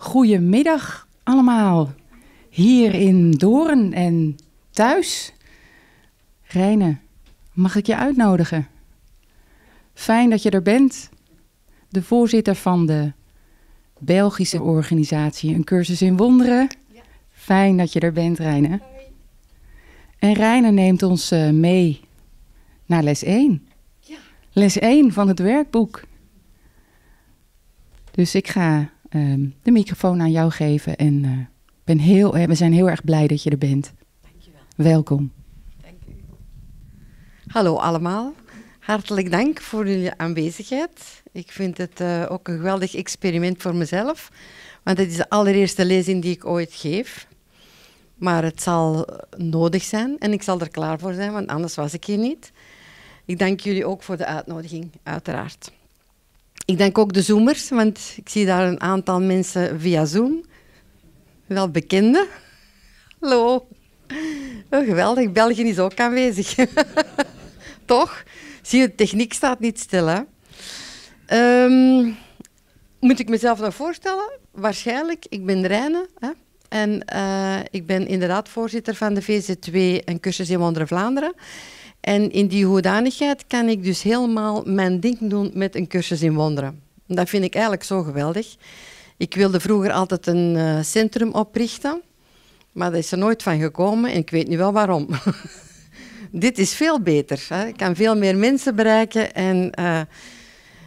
Goedemiddag allemaal. Hier in Doorn en thuis. Reine, mag ik je uitnodigen? Fijn dat je er bent. De voorzitter van de Belgische organisatie Een Cursus in Wonderen. Fijn dat je er bent, Reine. En Reine neemt ons eh, mee naar les 1. Les 1 van het werkboek. Dus ik ga Ehm, de microfoon aan jou geven. En eh, ben heel, we zijn heel erg blij dat je er bent. Dankjewel. Welkom. Dank u. Hallo allemaal. Hartelijk dank voor jullie aanwezigheid. Ik vind het eh, ook een geweldig experiment voor mezelf. Want het is de allereerste lezing die ik ooit geef. Maar het zal nodig zijn en ik zal er klaar voor zijn, want anders was ik hier niet. Ik dank jullie ook voor de uitnodiging, uiteraard. Ik denk ook de Zoomers, want ik zie daar een aantal mensen via Zoom. Wel bekenden. Hallo. Oh, geweldig, België is ook aanwezig. Toch? Zie je, de techniek staat niet stil. Hè? Ehm, moet ik mezelf nog voorstellen? Waarschijnlijk, ik ben Reine. Hè? En eh, ik ben inderdaad voorzitter van de VZ2 en cursus in Wonderen Vlaanderen. En in die hoedanigheid kan ik dus helemaal mijn ding doen met een cursus in wonderen. Dat vind ik eigenlijk zo geweldig. Ik wilde vroeger altijd een eh, centrum oprichten, maar dat is er nooit van gekomen en ik weet nu wel waarom. Dit is veel beter. Hè. Ik kan veel meer mensen bereiken. En, eh,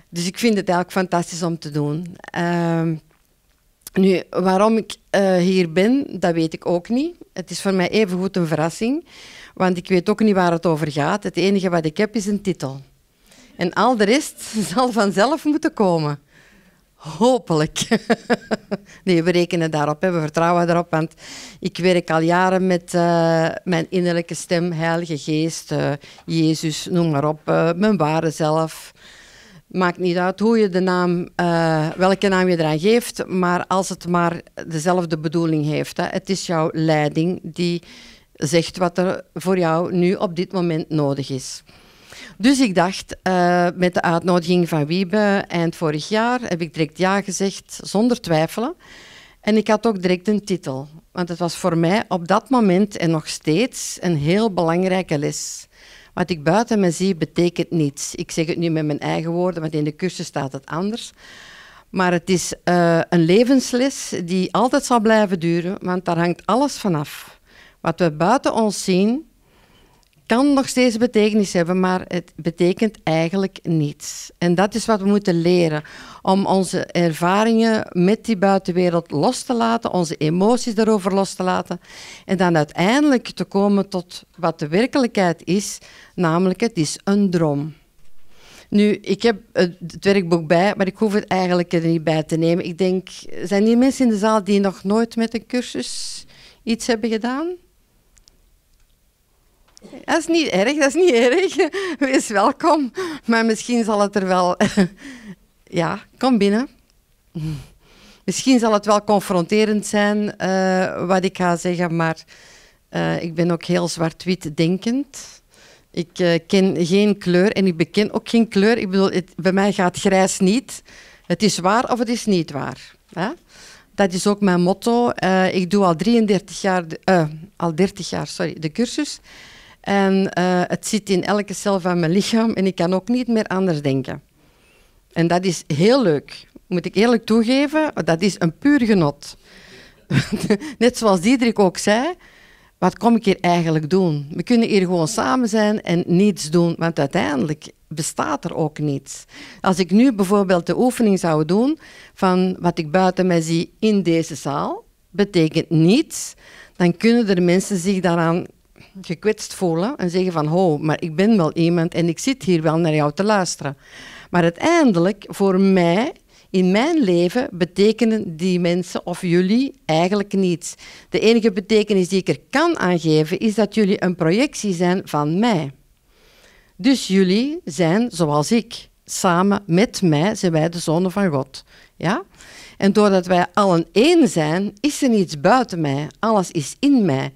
dus ik vind het eigenlijk fantastisch om te doen. Ehm, nu, waarom ik eh, hier ben, dat weet ik ook niet. Het is voor mij evengoed een verrassing. Want ik weet ook niet waar het over gaat. Het enige wat ik heb is een titel. En al de rest zal vanzelf moeten komen. Hopelijk. Nee, we rekenen daarop, hè. we vertrouwen erop. Want ik werk al jaren met eh, mijn innerlijke stem, Heilige Geest, eh, Jezus, noem maar op, eh, mijn ware zelf. Maakt niet uit hoe je de naam, welke naam je eraan geeft, maar als het maar dezelfde bedoeling heeft. Hè. Het is jouw leiding die zegt wat er voor jou nu op dit moment nodig is. Dus ik dacht, eh, met de uitnodiging van Wiebe eind vorig jaar heb ik direct ja gezegd, zonder twijfelen. En ik had ook direct een titel, want het was voor mij op dat moment en nog steeds een heel belangrijke les. Wat ik buiten me zie, betekent niets. Ik zeg het nu met mijn eigen woorden, want in de cursus staat het anders. Maar het is eh, een levensles die altijd zal blijven duren, want daar hangt alles vanaf. Wat we buiten ons zien, kan nog steeds betekenis hebben, maar het betekent eigenlijk niets. En dat is wat we moeten leren. Om onze ervaringen met die buitenwereld los te laten, onze emoties daarover los te laten. En dan uiteindelijk te komen tot wat de werkelijkheid is, namelijk het is een droom. Nu, ik heb het werkboek bij, maar ik hoef het eigenlijk er niet bij te nemen. Ik denk, zijn hier mensen in de zaal die nog nooit met een cursus iets hebben gedaan? Dat is niet erg, dat is niet erg. Wees welkom. Maar misschien zal het er wel... Ja, kom binnen. Misschien zal het wel confronterend zijn eh, wat ik ga zeggen, maar eh, ik ben ook heel zwart-wit denkend. Ik eh, ken geen kleur en ik beken ook geen kleur. Ik bedoel, bij mij gaat grijs niet. Het is waar of het is niet waar. Hè? Dat is ook mijn motto. ik doe al 33 jaar, al 30 jaar, sorry, de cursus. En eh, het zit in elke cel van mijn lichaam en ik kan ook niet meer anders denken. En dat is heel leuk, moet ik eerlijk toegeven. Dat is een puur genot. Net zoals Diederik ook zei, wat kom ik hier eigenlijk doen? We kunnen hier gewoon samen zijn en niets doen, want uiteindelijk bestaat er ook niets. Als ik nu bijvoorbeeld de oefening zou doen van wat ik buiten mij zie in deze zaal, betekent niets, dan kunnen er mensen zich daaraan gekwetst voelen en zeggen van, ho oh, maar ik ben wel iemand en ik zit hier wel naar jou te luisteren. Maar uiteindelijk, voor mij, in mijn leven, betekenen die mensen of jullie eigenlijk niets. De enige betekenis die ik er kan aangeven is dat jullie een projectie zijn van mij. Dus jullie zijn zoals ik. Samen met mij zijn wij de zonen van God. Ja? En doordat wij allen één zijn, is er niets buiten mij. Alles is in mij.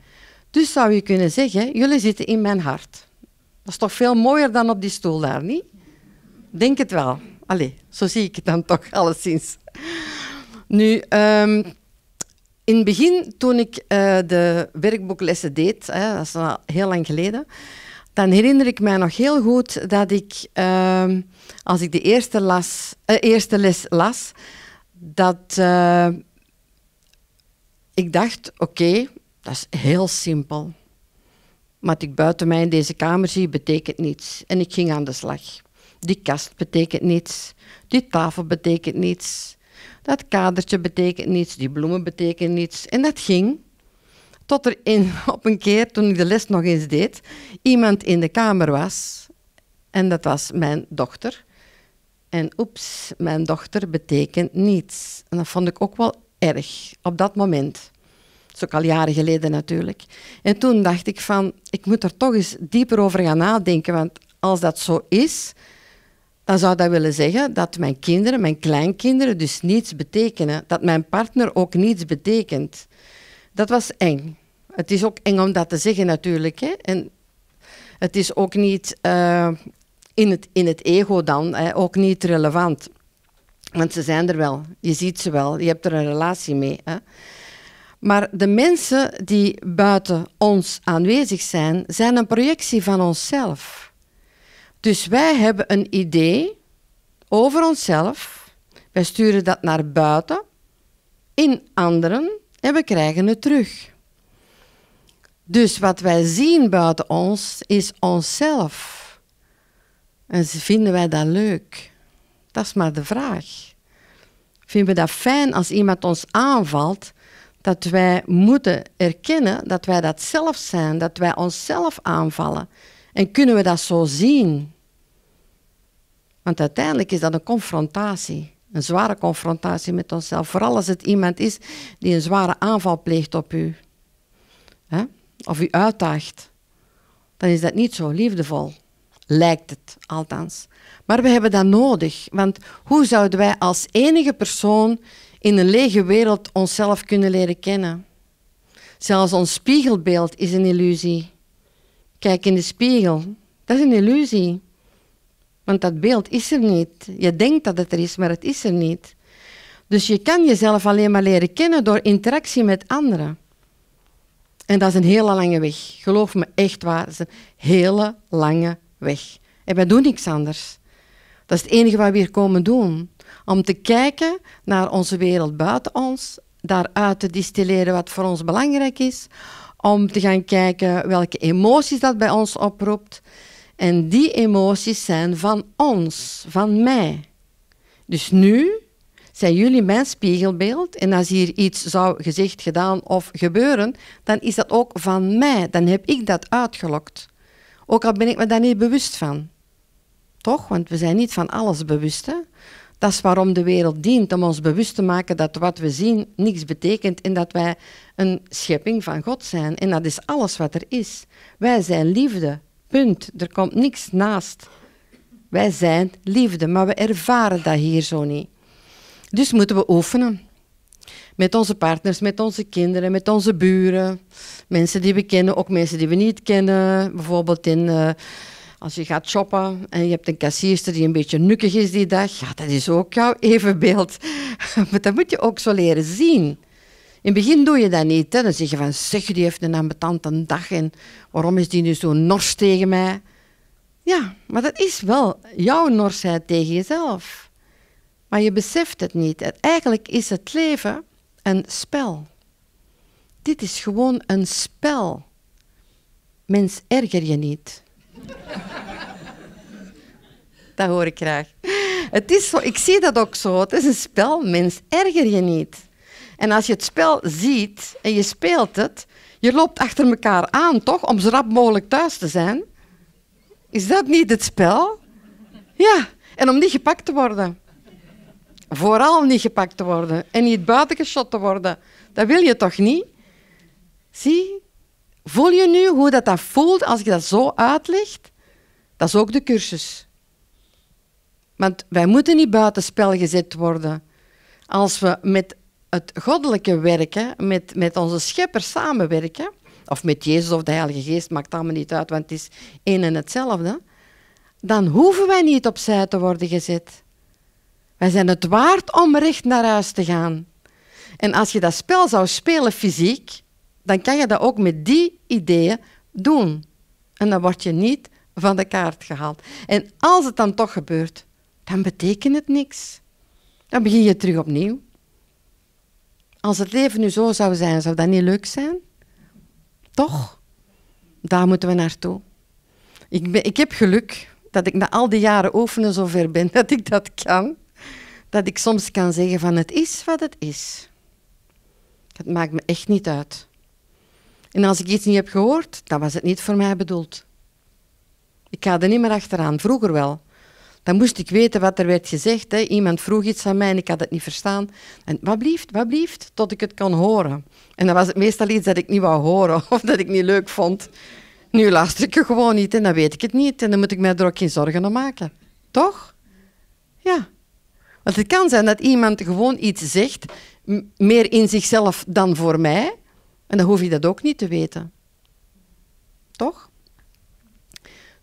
Dus zou je kunnen zeggen, jullie zitten in mijn hart. Dat is toch veel mooier dan op die stoel daar, niet? Denk het wel. Allee, zo zie ik het dan toch, alleszins. Nu, ehm, in het begin, toen ik eh, de werkboeklessen deed, hè, dat is al heel lang geleden, dan herinner ik mij nog heel goed dat ik, ehm, als ik de eerste, las, eh, eerste les las, dat eh, ik dacht, oké, dat is heel simpel. Wat ik buiten mij in deze kamer zie, betekent niets. En ik ging aan de slag. Die kast betekent niets. Die tafel betekent niets. Dat kadertje betekent niets. Die bloemen betekenen niets. En dat ging. Tot er in, op een keer, toen ik de les nog eens deed, iemand in de kamer was. En dat was mijn dochter. En oeps, mijn dochter betekent niets. En dat vond ik ook wel erg op dat moment is ook al jaren geleden natuurlijk. En toen dacht ik van, ik moet er toch eens dieper over gaan nadenken, want als dat zo is, dan zou dat willen zeggen dat mijn kinderen, mijn kleinkinderen dus niets betekenen. Dat mijn partner ook niets betekent. Dat was eng. Het is ook eng om dat te zeggen natuurlijk. Hè? En het is ook niet eh, in, het, in het ego dan, hè? ook niet relevant. Want ze zijn er wel, je ziet ze wel, je hebt er een relatie mee. Hè? Maar de mensen die buiten ons aanwezig zijn, zijn een projectie van onszelf. Dus wij hebben een idee over onszelf. Wij sturen dat naar buiten, in anderen, en we krijgen het terug. Dus wat wij zien buiten ons is onszelf. En vinden wij dat leuk? Dat is maar de vraag. Vinden we dat fijn als iemand ons aanvalt dat wij moeten erkennen dat wij dat zelf zijn, dat wij onszelf aanvallen. En kunnen we dat zo zien? Want uiteindelijk is dat een confrontatie. Een zware confrontatie met onszelf. Vooral als het iemand is die een zware aanval pleegt op u. Hè? Of u uitdaagt. Dan is dat niet zo liefdevol. Lijkt het althans. Maar we hebben dat nodig. Want hoe zouden wij als enige persoon in een lege wereld onszelf kunnen leren kennen. Zelfs ons spiegelbeeld is een illusie. Kijk in de spiegel, dat is een illusie. Want dat beeld is er niet. Je denkt dat het er is, maar het is er niet. Dus je kan jezelf alleen maar leren kennen door interactie met anderen. En dat is een hele lange weg. Geloof me echt waar, dat is een hele lange weg. En wij doen niks anders. Dat is het enige wat we hier komen doen. Om te kijken naar onze wereld buiten ons, daaruit te distilleren wat voor ons belangrijk is, om te gaan kijken welke emoties dat bij ons oproept. En die emoties zijn van ons, van mij. Dus nu zijn jullie mijn spiegelbeeld en als hier iets zou gezegd, gedaan of gebeuren, dan is dat ook van mij. Dan heb ik dat uitgelokt. Ook al ben ik me daar niet bewust van. Toch? Want we zijn niet van alles bewust. Hè? Dat is waarom de wereld dient, om ons bewust te maken dat wat we zien niets betekent en dat wij een schepping van God zijn. En dat is alles wat er is. Wij zijn liefde, punt. Er komt niks naast. Wij zijn liefde, maar we ervaren dat hier zo niet. Dus moeten we oefenen. Met onze partners, met onze kinderen, met onze buren. Mensen die we kennen, ook mensen die we niet kennen. Bijvoorbeeld in... Eh, als je gaat shoppen en je hebt een kassierster die een beetje nukkig is die dag, ja, dat is ook jouw evenbeeld. maar dat moet je ook zo leren zien. In het begin doe je dat niet. Dan zeg je van, zeg, die heeft een ambetante dag en waarom is die nu zo nors tegen mij? Ja, maar dat is wel jouw norsheid tegen jezelf. Maar je beseft het niet. Eigenlijk is het leven een spel. Dit is gewoon een spel. Mens, erger je niet. Dat hoor ik graag. Het is zo, ik zie dat ook zo. Het is een spel, mens. Erger je niet. En als je het spel ziet en je speelt het, je loopt achter elkaar aan, toch? Om zo rap mogelijk thuis te zijn. Is dat niet het spel? Ja, en om niet gepakt te worden. Vooral niet gepakt te worden en niet buitengeschot te worden. Dat wil je toch niet? Zie, Voel je nu hoe dat, dat voelt als je dat zo uitlegt? Dat is ook de cursus. Want wij moeten niet buitenspel gezet worden. Als we met het goddelijke werken, met, met onze schepper samenwerken, of met Jezus of de Heilige Geest, maakt allemaal niet uit, want het is één en hetzelfde, dan hoeven wij niet opzij te worden gezet. Wij zijn het waard om recht naar huis te gaan. En als je dat spel zou spelen fysiek, dan kan je dat ook met die ideeën doen. En dan word je niet van de kaart gehaald. En als het dan toch gebeurt, dan betekent het niks. Dan begin je terug opnieuw. Als het leven nu zo zou zijn, zou dat niet leuk zijn? Toch? Daar moeten we naartoe. Ik, ik heb geluk dat ik na al die jaren oefenen zover ben dat ik dat kan. Dat ik soms kan zeggen van het is wat het is. Het maakt me echt niet uit. En als ik iets niet heb gehoord, dan was het niet voor mij bedoeld. Ik ga er niet meer achteraan, vroeger wel. Dan moest ik weten wat er werd gezegd. Hè. Iemand vroeg iets aan mij en ik had het niet verstaan. En wat blieft, wat blieft, tot ik het kon horen. En dan was het meestal iets dat ik niet wou horen of dat ik niet leuk vond. Nu luister ik er gewoon niet en dan weet ik het niet. En dan moet ik mij er ook geen zorgen om maken. Toch? Ja. Want het kan zijn dat iemand gewoon iets zegt, meer in zichzelf dan voor mij. En dan hoef je dat ook niet te weten. Toch?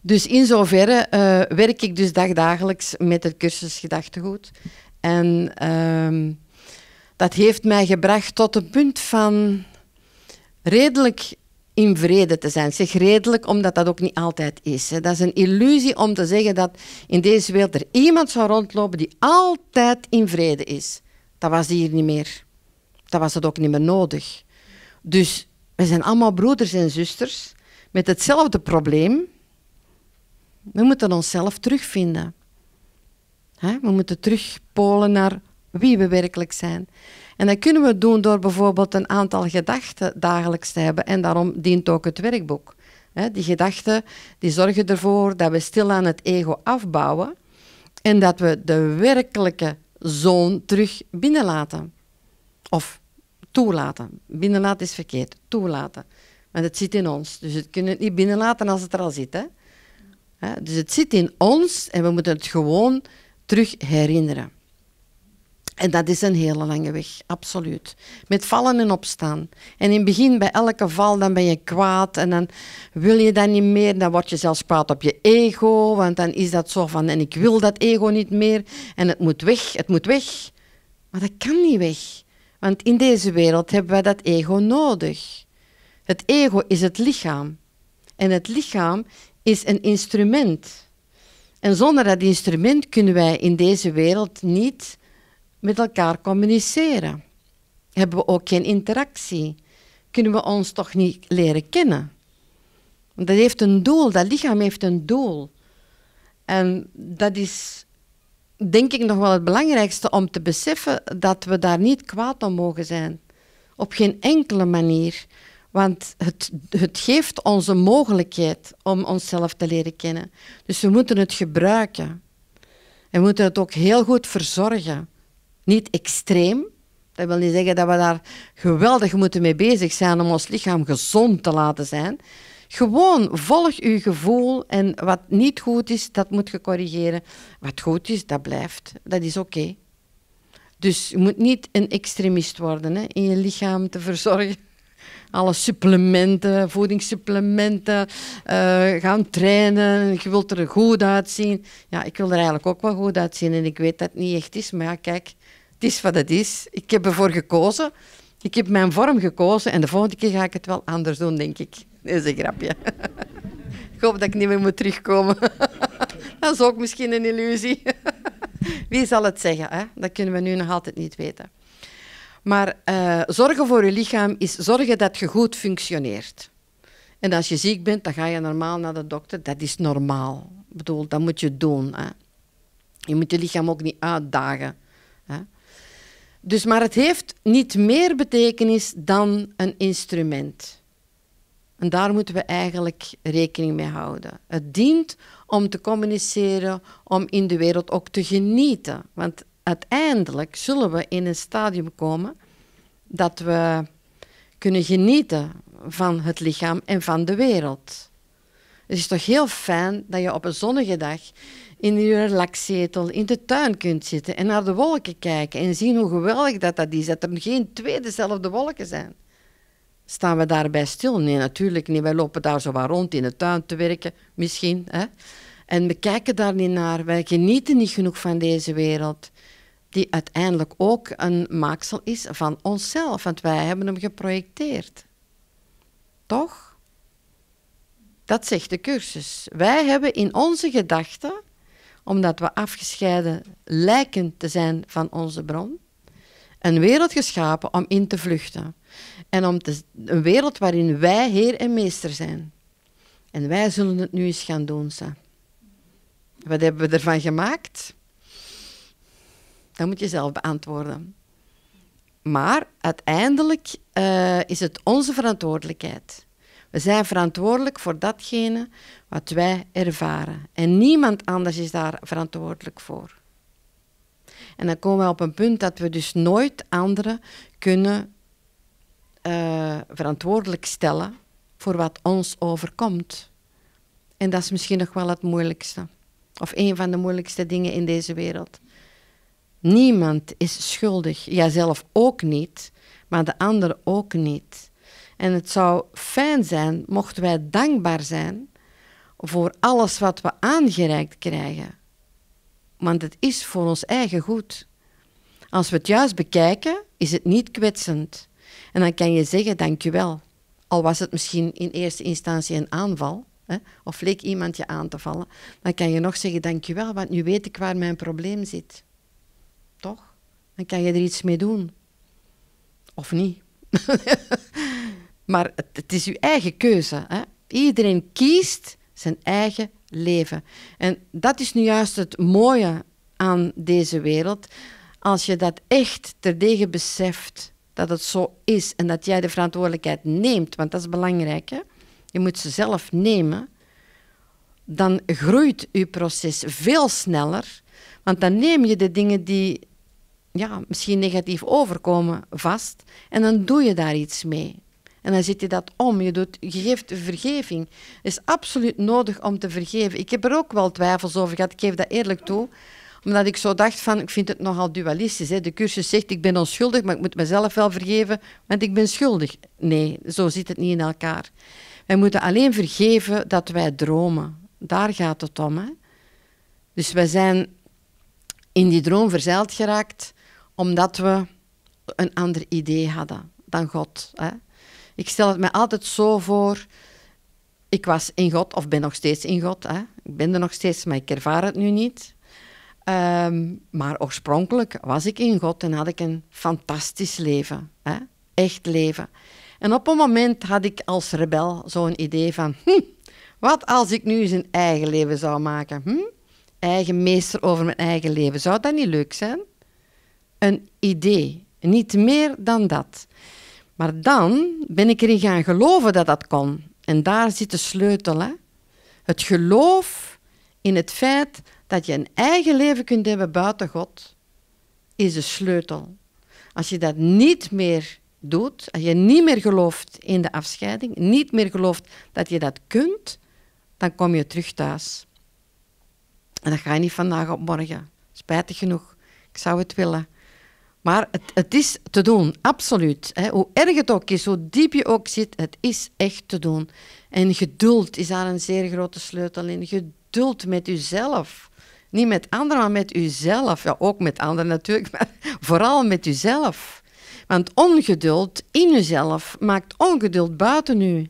Dus in zoverre eh, werk ik dus dagdagelijks met het cursus gedachtegoed. En ehm, dat heeft mij gebracht tot een punt van redelijk in vrede te zijn. zeg redelijk, omdat dat ook niet altijd is. Hè. Dat is een illusie om te zeggen dat in deze wereld er iemand zou rondlopen die altijd in vrede is. Dat was hier niet meer. Dat was het ook niet meer nodig. Dus we zijn allemaal broeders en zusters met hetzelfde probleem. We moeten onszelf terugvinden. We moeten terugpolen naar wie we werkelijk zijn. En dat kunnen we doen door bijvoorbeeld een aantal gedachten dagelijks te hebben. En daarom dient ook het werkboek. Die gedachten die zorgen ervoor dat we stil aan het ego afbouwen en dat we de werkelijke zoon terug binnenlaten. Of toelaten. Binnenlaten is verkeerd, toelaten. Want het zit in ons. Dus het kunnen het niet binnenlaten als het er al zit. Hè? dus het zit in ons en we moeten het gewoon terug herinneren. En dat is een hele lange weg, absoluut. Met vallen en opstaan. En in het begin, bij elke val, dan ben je kwaad en dan wil je dat niet meer. Dan word je zelfs kwaad op je ego, want dan is dat zo van en ik wil dat ego niet meer en het moet weg, het moet weg. Maar dat kan niet weg. Want in deze wereld hebben wij dat ego nodig. Het ego is het lichaam. En het lichaam is een instrument. En zonder dat instrument kunnen wij in deze wereld niet met elkaar communiceren. Hebben we ook geen interactie? Kunnen we ons toch niet leren kennen? dat heeft een doel, dat lichaam heeft een doel. En dat is denk ik nog wel het belangrijkste om te beseffen dat we daar niet kwaad om mogen zijn. Op geen enkele manier. Want het, het geeft ons een mogelijkheid om onszelf te leren kennen. Dus we moeten het gebruiken. En we moeten het ook heel goed verzorgen. Niet extreem. Dat wil niet zeggen dat we daar geweldig moeten mee bezig zijn om ons lichaam gezond te laten zijn. Gewoon volg je gevoel en wat niet goed is, dat moet je corrigeren. Wat goed is, dat blijft. Dat is oké. Dus je moet niet een extremist worden hè, in je lichaam te verzorgen. Alle supplementen, voedingssupplementen, uh, gaan trainen. Je wilt er goed uitzien. Ja, ik wil er eigenlijk ook wel goed uitzien en ik weet dat het niet echt is. Maar kijk, het is wat het is. Ik heb ervoor gekozen. Ik heb mijn vorm gekozen en de volgende keer ga ik het wel anders doen, denk ik dat is een grapje. Ik hoop dat ik niet meer moet terugkomen. Dat is ook misschien een illusie. Wie zal het zeggen? Hè? Dat kunnen we nu nog altijd niet weten. Maar eh, zorgen voor je lichaam is zorgen dat je goed functioneert. En als je ziek bent, dan ga je normaal naar de dokter. Dat is normaal. Ik bedoel, dat moet je doen. Hè? Je moet je lichaam ook niet uitdagen. Hè? Dus, maar het heeft niet meer betekenis dan een instrument. En daar moeten we eigenlijk rekening mee houden. Het dient om te communiceren, om in de wereld ook te genieten. Want uiteindelijk zullen we in een stadium komen dat we kunnen genieten van het lichaam en van de wereld. Het is toch heel fijn dat je op een zonnige dag in je relaxzetel in de tuin kunt zitten en naar de wolken kijken en zien hoe geweldig dat, dat is, dat er geen twee dezelfde wolken zijn. Staan we daarbij stil? Nee, natuurlijk niet. Wij lopen daar zo waar rond in de tuin te werken, misschien. Hè? En we kijken daar niet naar. Wij genieten niet genoeg van deze wereld, die uiteindelijk ook een maaksel is van onszelf, want wij hebben hem geprojecteerd. Toch? Dat zegt de cursus. Wij hebben in onze gedachten, omdat we afgescheiden lijken te zijn van onze bron, een wereld geschapen om in te vluchten. En om te, een wereld waarin wij heer en meester zijn. En wij zullen het nu eens gaan doen, Sa. Wat hebben we ervan gemaakt? Dat moet je zelf beantwoorden. Maar uiteindelijk eh, is het onze verantwoordelijkheid. We zijn verantwoordelijk voor datgene wat wij ervaren. En niemand anders is daar verantwoordelijk voor. En dan komen we op een punt dat we dus nooit anderen kunnen eh, verantwoordelijk stellen voor wat ons overkomt. En dat is misschien nog wel het moeilijkste. Of een van de moeilijkste dingen in deze wereld. Niemand is schuldig. Jijzelf ook niet, maar de ander ook niet. En het zou fijn zijn mochten wij dankbaar zijn voor alles wat we aangereikt krijgen. Want het is voor ons eigen goed. Als we het juist bekijken, is het niet kwetsend. En dan kan je zeggen, dankjewel. Al was het misschien in eerste instantie een aanval, hè, of leek iemand je aan te vallen, dan kan je nog zeggen, dankjewel, want nu weet ik waar mijn probleem zit. Toch? Dan kan je er iets mee doen. Of niet. maar het, is je eigen keuze. Hè? Iedereen kiest zijn eigen leven. En dat is nu juist het mooie aan deze wereld. Als je dat echt terdege beseft, dat het zo is en dat jij de verantwoordelijkheid neemt, want dat is belangrijk. Hè? Je moet ze zelf nemen. Dan groeit je proces veel sneller, want dan neem je de dingen die ja, misschien negatief overkomen vast en dan doe je daar iets mee. En dan zit je dat om. Je, doet, je geeft vergeving. Het is absoluut nodig om te vergeven. Ik heb er ook wel twijfels over gehad, ik geef dat eerlijk toe omdat ik zo dacht van, ik vind het nogal dualistisch. Hè. De cursus zegt, ik ben onschuldig, maar ik moet mezelf wel vergeven, want ik ben schuldig. Nee, zo zit het niet in elkaar. Wij moeten alleen vergeven dat wij dromen. Daar gaat het om. Hè. Dus wij zijn in die droom verzeild geraakt omdat we een ander idee hadden dan God. Hè. Ik stel het mij altijd zo voor. Ik was in God of ben nog steeds in God. Hè. Ik ben er nog steeds, maar ik ervaar het nu niet. Ehm, maar oorspronkelijk was ik in God en had ik een fantastisch leven. Hè? Echt leven. En op een moment had ik als rebel zo'n idee van... Hm, wat als ik nu eens een eigen leven zou maken? Hm? Eigen meester over mijn eigen leven. Zou dat niet leuk zijn? Een idee. Niet meer dan dat. Maar dan ben ik erin gaan geloven dat dat kon. En daar zit de sleutel. Hè? Het geloof in het feit dat je een eigen leven kunt hebben buiten God, is de sleutel. Als je dat niet meer doet, als je niet meer gelooft in de afscheiding, niet meer gelooft dat je dat kunt, dan kom je terug thuis. En dat ga je niet vandaag op morgen. Spijtig genoeg. Ik zou het willen. Maar het, het is te doen, absoluut. Hoe erg het ook is, hoe diep je ook zit, het is echt te doen. En geduld is daar een zeer grote sleutel in. Geduld met uzelf. Niet met anderen, maar met uzelf. Ja, ook met anderen natuurlijk, maar vooral met uzelf. Want ongeduld in uzelf maakt ongeduld buiten u.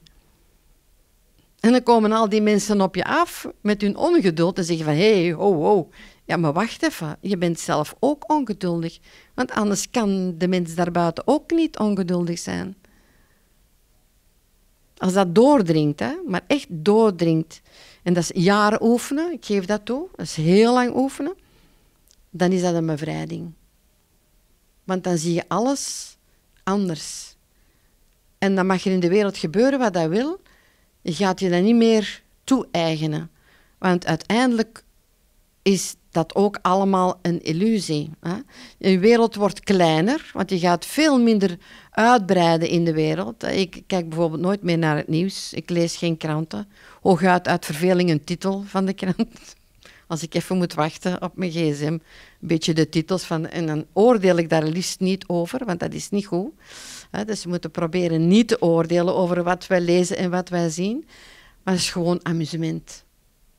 En dan komen al die mensen op je af met hun ongeduld en zeggen van hé, hey, Ja, maar wacht even, je bent zelf ook ongeduldig. Want anders kan de mens daarbuiten ook niet ongeduldig zijn. Als dat doordringt, hè, maar echt doordringt. En dat is jaren oefenen, ik geef dat toe, dat is heel lang oefenen. Dan is dat een bevrijding. Want dan zie je alles anders. En dan mag er in de wereld gebeuren wat dat wil. Je gaat je dat niet meer toe-eigenen. Want uiteindelijk is dat ook allemaal een illusie. Hè? Je wereld wordt kleiner, want je gaat veel minder uitbreiden in de wereld. Ik kijk bijvoorbeeld nooit meer naar het nieuws. Ik lees geen kranten. Hooguit uit verveling een titel van de krant. Als ik even moet wachten op mijn gsm, een beetje de titels van... En dan oordeel ik daar liefst niet over, want dat is niet goed. Dus we moeten proberen niet te oordelen over wat wij lezen en wat wij zien. Maar het is gewoon amusement.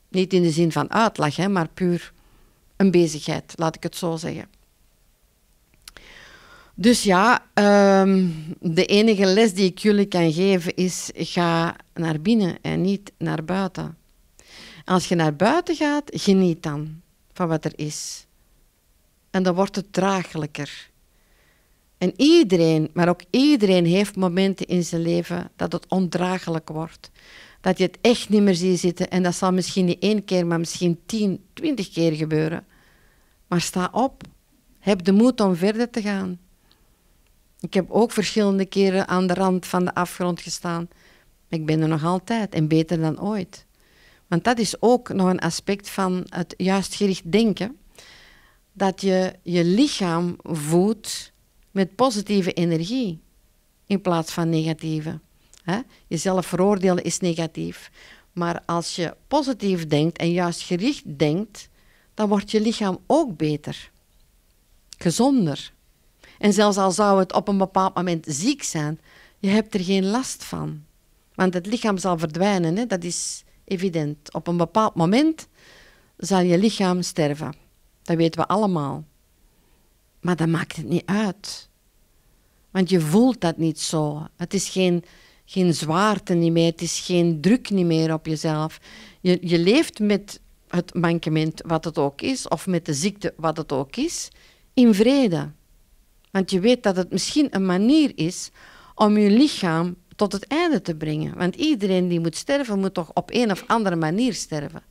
Niet in de zin van uitlag, maar puur een bezigheid, laat ik het zo zeggen. Dus ja, ehm, de enige les die ik jullie kan geven is: ga naar binnen en niet naar buiten. Als je naar buiten gaat, geniet dan van wat er is. En dan wordt het draaglijker. En iedereen, maar ook iedereen heeft momenten in zijn leven dat het ondraaglijk wordt dat je het echt niet meer ziet zitten. En dat zal misschien niet één keer, maar misschien tien, twintig keer gebeuren. Maar sta op. Heb de moed om verder te gaan. Ik heb ook verschillende keren aan de rand van de afgrond gestaan. Ik ben er nog altijd en beter dan ooit. Want dat is ook nog een aspect van het juist gericht denken. Dat je je lichaam voedt met positieve energie in plaats van negatieve. Hè? Jezelf veroordelen is negatief. Maar als je positief denkt en juist gericht denkt, dan wordt je lichaam ook beter, gezonder. En zelfs al zou het op een bepaald moment ziek zijn, je hebt er geen last van. Want het lichaam zal verdwijnen, hè? dat is evident. Op een bepaald moment zal je lichaam sterven. Dat weten we allemaal. Maar dat maakt het niet uit. Want je voelt dat niet zo. Het is geen geen zwaarte niet meer, het is geen druk niet meer op jezelf. Je, je leeft met het mankement, wat het ook is, of met de ziekte, wat het ook is, in vrede. Want je weet dat het misschien een manier is om je lichaam tot het einde te brengen. Want iedereen die moet sterven, moet toch op een of andere manier sterven.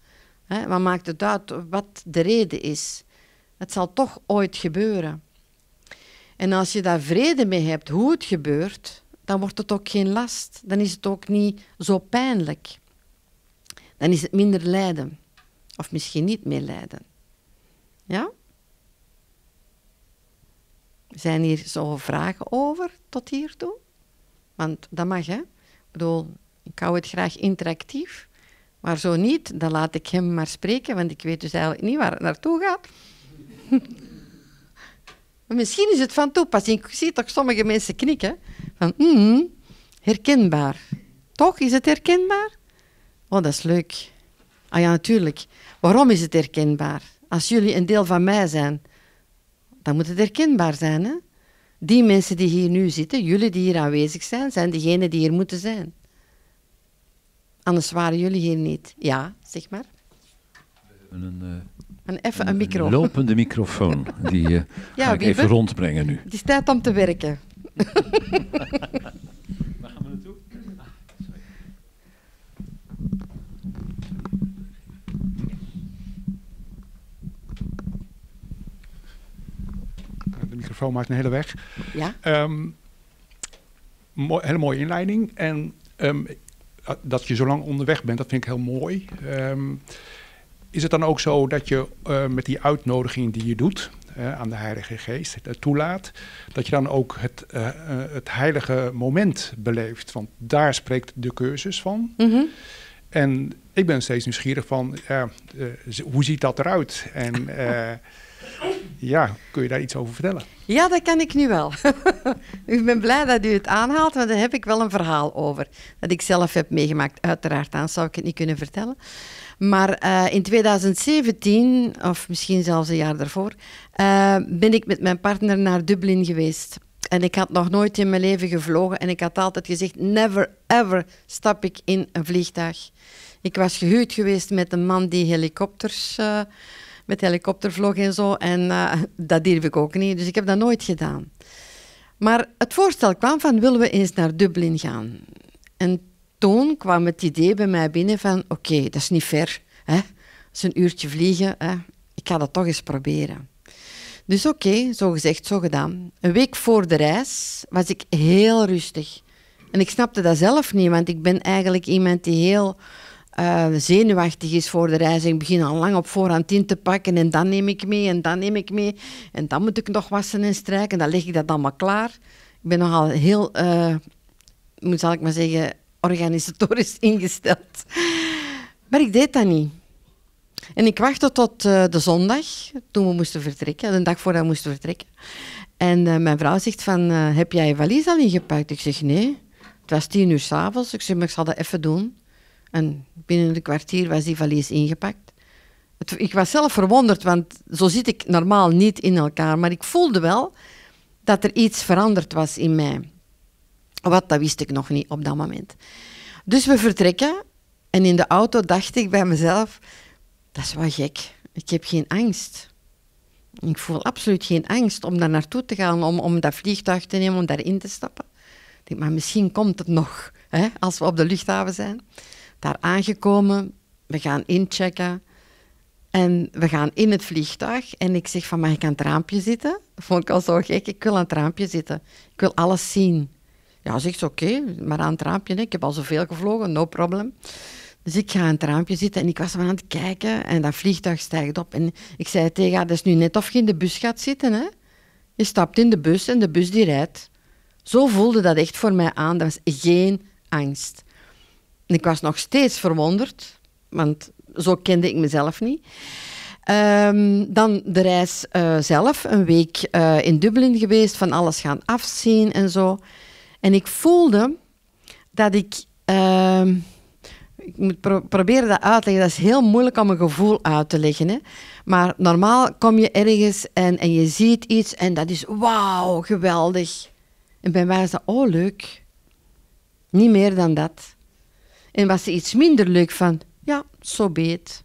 He, wat maakt het uit wat de reden is? Het zal toch ooit gebeuren. En als je daar vrede mee hebt, hoe het gebeurt, dan wordt het ook geen last. Dan is het ook niet zo pijnlijk. Dan is het minder lijden. Of misschien niet meer lijden. Ja? Zijn hier zo vragen over tot hiertoe? Want dat mag, hè? Ik bedoel, ik hou het graag interactief. Maar zo niet, dan laat ik hem maar spreken, want ik weet dus eigenlijk niet waar het naartoe gaat. misschien is het van toepassing. Ik zie toch sommige mensen knikken. Van, mm, herkenbaar. Toch? Is het herkenbaar? Oh, dat is leuk. Ah ja, natuurlijk. Waarom is het herkenbaar? Als jullie een deel van mij zijn, dan moet het herkenbaar zijn. Hè? Die mensen die hier nu zitten, jullie die hier aanwezig zijn, zijn diegenen die hier moeten zijn. Anders waren jullie hier niet. Ja, zeg maar. We een lopende microfoon. Die eh, ga ik even rondbrengen nu. Die staat om te werken. Waar gaan we naartoe? Ah, de microfoon maakt een hele weg. Ja. Ehm, hele mooie inleiding. En ehm, dat je zo lang onderweg bent, dat vind ik heel mooi. Ehm, is het dan ook zo dat je eh, met die uitnodiging die je doet eh, aan de Heilige Geest toelaat, dat je dan ook het, eh, het heilige moment beleeft? Want daar spreekt de cursus van. Mhm. En ik ben steeds nieuwsgierig van, hoe ziet dat eruit? En ja, kun je daar iets over vertellen? Ja, dat kan ik nu wel. ik ben blij dat u het aanhaalt, want daar heb ik wel een verhaal over. Dat ik zelf heb meegemaakt. Uiteraard, dan zou ik het niet kunnen vertellen. Maar eh, in 2017, of misschien zelfs een jaar daarvoor, eh, ben ik met mijn partner naar Dublin geweest. En ik had nog nooit in mijn leven gevlogen en ik had altijd gezegd: never ever stap ik in een vliegtuig. Ik was gehuurd geweest met een man die helikopters, uh, met helikopter en zo. En dat durf ik ook niet, dus ik heb dat nooit gedaan. Maar het voorstel kwam van willen we eens naar Dublin gaan. En toen kwam het idee bij mij binnen van oké, dat is niet ver. Hè? Dat is een uurtje vliegen. Hè? Ik ga dat toch eens proberen. Dus oké, zo gezegd, zo gedaan. Een week voor de reis was ik heel rustig. En ik snapte dat zelf niet, want ik ben eigenlijk iemand die heel eh, zenuwachtig is voor de reis. Ik begin al lang op voorhand in te pakken en dan neem ik mee en dan neem ik mee. En dan moet ik nog wassen en strijken. Dan leg ik dat allemaal klaar. Ik ben nogal heel, uh, hoe zal ik maar zeggen, organisatorisch ingesteld. Maar ik deed dat niet. En ik wachtte tot eh, de zondag, toen we moesten vertrekken, de dag voordat we moesten vertrekken. En eh, mijn vrouw zegt van, eh, heb jij je valies al ingepakt? Ik zeg, nee. Het was tien uur s'avonds. Ik zeg, maar ik zal dat even doen. En binnen een kwartier was die valies ingepakt. ik was zelf verwonderd, want zo zit ik normaal niet in elkaar. Maar ik voelde wel dat er iets veranderd was in mij. Wat, dat wist ik nog niet op dat moment. Dus we vertrekken en in de auto dacht ik bij mezelf, dat is wel gek, ik heb geen angst. Ik voel absoluut geen angst om daar naartoe te gaan, om, om dat vliegtuig te nemen, om daarin te stappen. Ik denk, maar misschien komt het nog, hè, als we op de luchthaven zijn. Daar aangekomen, we gaan inchecken. En we gaan in het vliegtuig en ik zeg van, mag ik aan het raampje zitten? vond ik al zo gek, ik wil aan het raampje zitten. Ik wil alles zien. Ja, zegt ze, oké, maar aan het raampje. Ik heb al zoveel gevlogen, no problem. Dus ik ga aan het raampje zitten en ik was maar aan het kijken. En dat vliegtuig stijgt op. En ik zei tegen haar, dat is nu net of je in de bus gaat zitten. Hè? Je stapt in de bus en de bus die rijdt. Zo voelde dat echt voor mij aan. Dat was geen angst. En ik was nog steeds verwonderd, want zo kende ik mezelf niet. Ehm, dan de reis eh, zelf, een week eh, in Dublin geweest, van alles gaan afzien en zo. En ik voelde dat ik. Ehm, ik moet proberen dat uit te leggen. Dat is heel moeilijk om een gevoel uit te leggen. Hè? Maar normaal kom je ergens en, en je ziet iets en dat is wauw, geweldig. En bij mij is dat, oh leuk. Niet meer dan dat. En was er iets minder leuk van, ja, zo beet.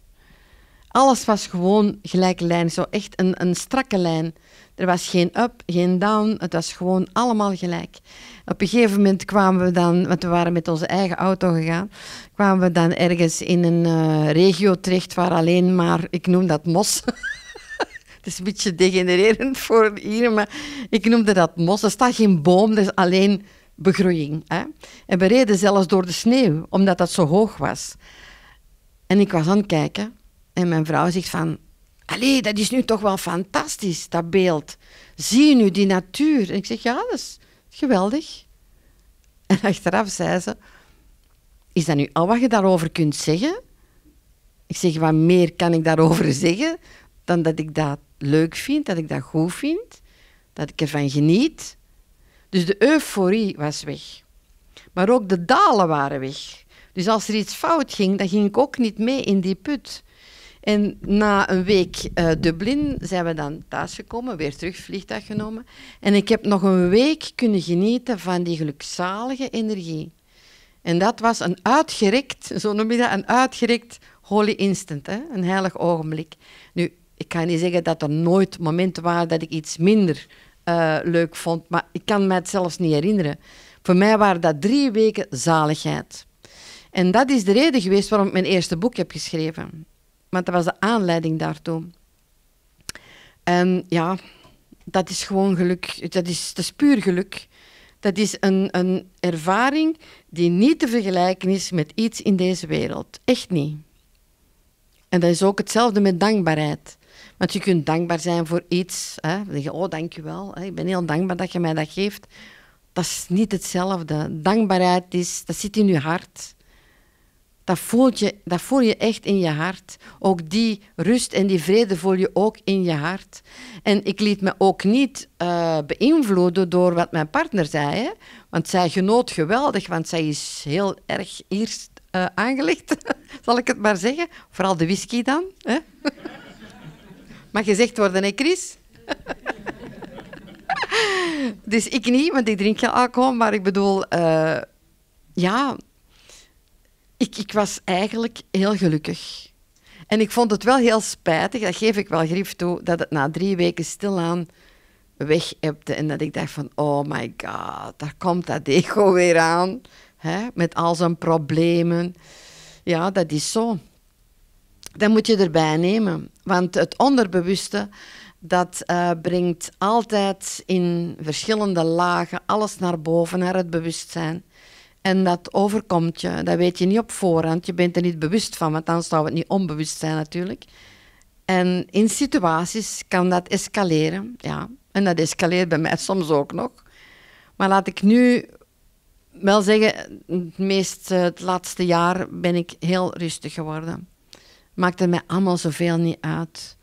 Alles was gewoon gelijke lijn, zo echt een, een strakke lijn. Er was geen up, geen down. Het was gewoon allemaal gelijk. Op een gegeven moment kwamen we dan, want we waren met onze eigen auto gegaan, kwamen we dan ergens in een eh, regio terecht waar alleen maar, ik noem dat mos. Het is een beetje degenererend voor hier, maar ik noemde dat mos. Er staat geen boom, er is alleen begroeiing. Hè? En we reden zelfs door de sneeuw, omdat dat zo hoog was. En ik was aan het kijken en mijn vrouw zegt van, Allee, dat is nu toch wel fantastisch, dat beeld. Zie je nu die natuur? En ik zeg, ja, dat is geweldig. En achteraf zei ze, is dat nu al wat je daarover kunt zeggen? Ik zeg, wat meer kan ik daarover zeggen dan dat ik dat leuk vind, dat ik dat goed vind, dat ik ervan geniet? Dus de euforie was weg. Maar ook de dalen waren weg. Dus als er iets fout ging, dan ging ik ook niet mee in die put. En na een week eh, Dublin zijn we dan thuisgekomen, weer terug vliegtuig genomen. En ik heb nog een week kunnen genieten van die gelukzalige energie. En dat was een uitgerekt, zo noem je dat, een uitgerekt holy instant, hè? een heilig ogenblik. Nu, ik kan niet zeggen dat er nooit momenten waren dat ik iets minder eh, leuk vond, maar ik kan me het zelfs niet herinneren. Voor mij waren dat drie weken zaligheid. En dat is de reden geweest waarom ik mijn eerste boek heb geschreven. Maar dat was de aanleiding daartoe. En ja, dat is gewoon geluk. Dat is, dat is puur geluk. Dat is een, een ervaring die niet te vergelijken is met iets in deze wereld. Echt niet. En dat is ook hetzelfde met dankbaarheid. Want je kunt dankbaar zijn voor iets. Hè? Zeggen, oh, dankjewel. Hè? Ik ben heel dankbaar dat je mij dat geeft. Dat is niet hetzelfde. Dankbaarheid is, dat zit in je hart. Dat voel, je, dat voel je echt in je hart. Ook die rust en die vrede voel je ook in je hart. En ik liet me ook niet eh, beïnvloeden door wat mijn partner zei. Hè? Want zij genoot geweldig, want zij is heel erg eerst eh, aangelegd, zal ik het maar zeggen. Vooral de whisky dan. Hè? Mag gezegd worden, hè Chris? dus ik niet, want ik drink geen alcohol. Maar ik bedoel, eh, ja, ik, ik was eigenlijk heel gelukkig. En ik vond het wel heel spijtig, dat geef ik wel grief toe, dat het na drie weken stilaan weg hebte. En dat ik dacht van, oh my god, daar komt dat ego weer aan. Hè? Met al zijn problemen. Ja, dat is zo. Dat moet je erbij nemen. Want het onderbewuste, dat eh, brengt altijd in verschillende lagen alles naar boven, naar het bewustzijn. En dat overkomt je. Dat weet je niet op voorhand. Je bent er niet bewust van, want dan zou het niet onbewust zijn natuurlijk. En in situaties kan dat escaleren. Ja. En dat escaleert bij mij soms ook nog. Maar laat ik nu wel zeggen, het, meest, eh, het laatste jaar ben ik heel rustig geworden. Maakt er mij allemaal zoveel niet uit.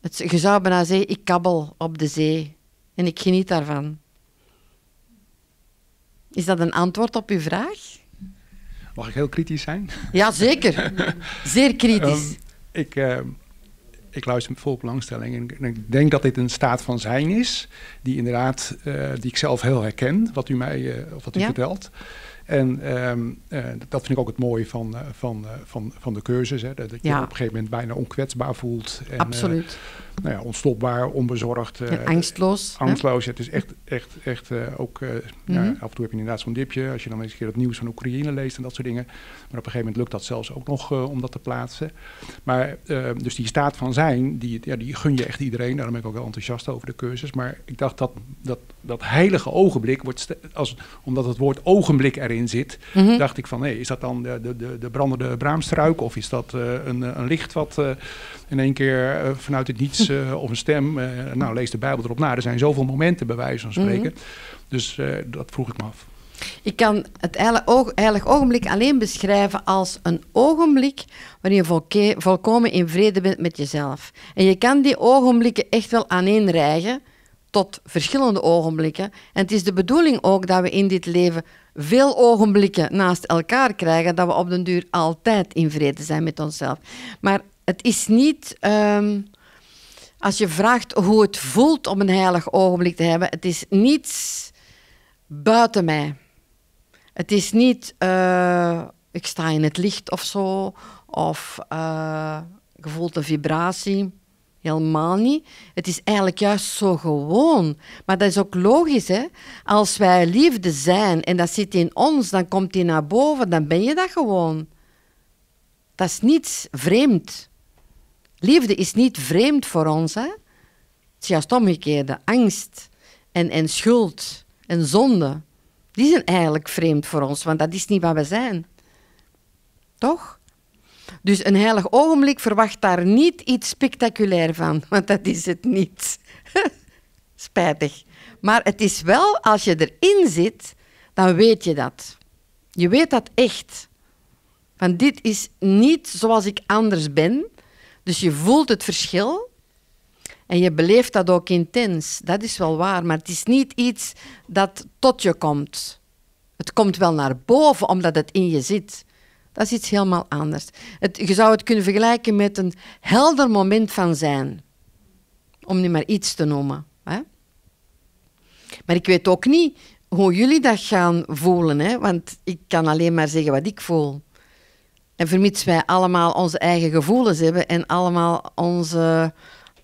Het, je zou bijna zeggen, ik kabbel op de zee. En ik geniet daarvan. Is dat een antwoord op uw vraag? Mag ik heel kritisch zijn? Ja, zeker. Zeer kritisch. Ehm, ik, eh, ik luister met vol belangstelling en ik denk dat dit een staat van zijn is, die inderdaad, eh, die ik zelf heel herken, wat u mij eh, of wat u vertelt. En ehm, dat vind ik ook het mooie van, van, van, van de cursus. Hè? Dat je op een gegeven moment bijna onkwetsbaar voelt. En, Absoluut nou ja, onstopbaar, onbezorgd. Eh, angstloos. Angstloos. Het is echt, echt, echt eh, ook. Eh, ja, mhm. af en toe heb je inderdaad zo'n dipje. Als je dan eens een keer het nieuws van Oekraïne leest en dat soort dingen. Maar op een gegeven moment lukt dat zelfs ook nog om dat te plaatsen. Maar dus die staat van zijn, die, ja, die gun je echt iedereen. Daarom ben ik ook wel enthousiast over de cursus. Maar ik dacht dat dat, dat heilige ogenblik wordt. Als, omdat het woord ogenblik erin zit, mhm. dacht ik van hé, is dat dan de, de, de, brandende braamstruik? Of is dat een, een licht wat in één keer vanuit het niets eh, of een stem. Eh, nou, lees de Bijbel erop na. Er zijn zoveel momenten bij wijze van spreken. Mhm. Dus eh, dat vroeg ik me af. Ik kan het heilig ogenblik alleen beschrijven als een ogenblik wanneer je volkomen in vrede bent met jezelf. En je kan die ogenblikken echt wel aaneenrijgen tot verschillende ogenblikken. En het is de bedoeling ook dat we in dit leven veel ogenblikken naast elkaar krijgen, dat we op den duur altijd in vrede zijn met onszelf. Maar het is niet ehm, als je vraagt hoe het voelt om een heilig ogenblik te hebben, het is niets buiten mij. Het is niet, uh, ik sta in het licht of zo, of uh, eh, je voelt een vibratie. Helemaal niet. Het is eigenlijk juist zo gewoon. Maar dat is ook logisch, hè? Als wij liefde zijn en dat zit in ons, dan komt die naar boven, dan ben je dat gewoon. Dat is niets vreemd. Liefde is niet vreemd voor ons. Hè? Het is juist omgekeerde. Angst en, en schuld en zonde, die zijn eigenlijk vreemd voor ons, want dat is niet wat we zijn. Toch? Dus een heilig ogenblik verwacht daar niet iets spectaculair van, want dat is het niet. Spijtig. Maar het is wel, als je erin zit, dan weet je dat. Je weet dat echt. Want dit is niet zoals ik anders ben, dus je voelt het verschil en je beleeft dat ook intens. Dat is wel waar, maar het is niet iets dat tot je komt. Het komt wel naar boven omdat het in je zit. Dat is iets helemaal anders. Het, je zou het kunnen vergelijken met een helder moment van zijn. Om nu maar iets te noemen. Hè? Maar ik weet ook niet hoe jullie dat gaan voelen, hè? want ik kan alleen maar zeggen wat ik voel. En vermits wij allemaal onze eigen gevoelens hebben en allemaal onze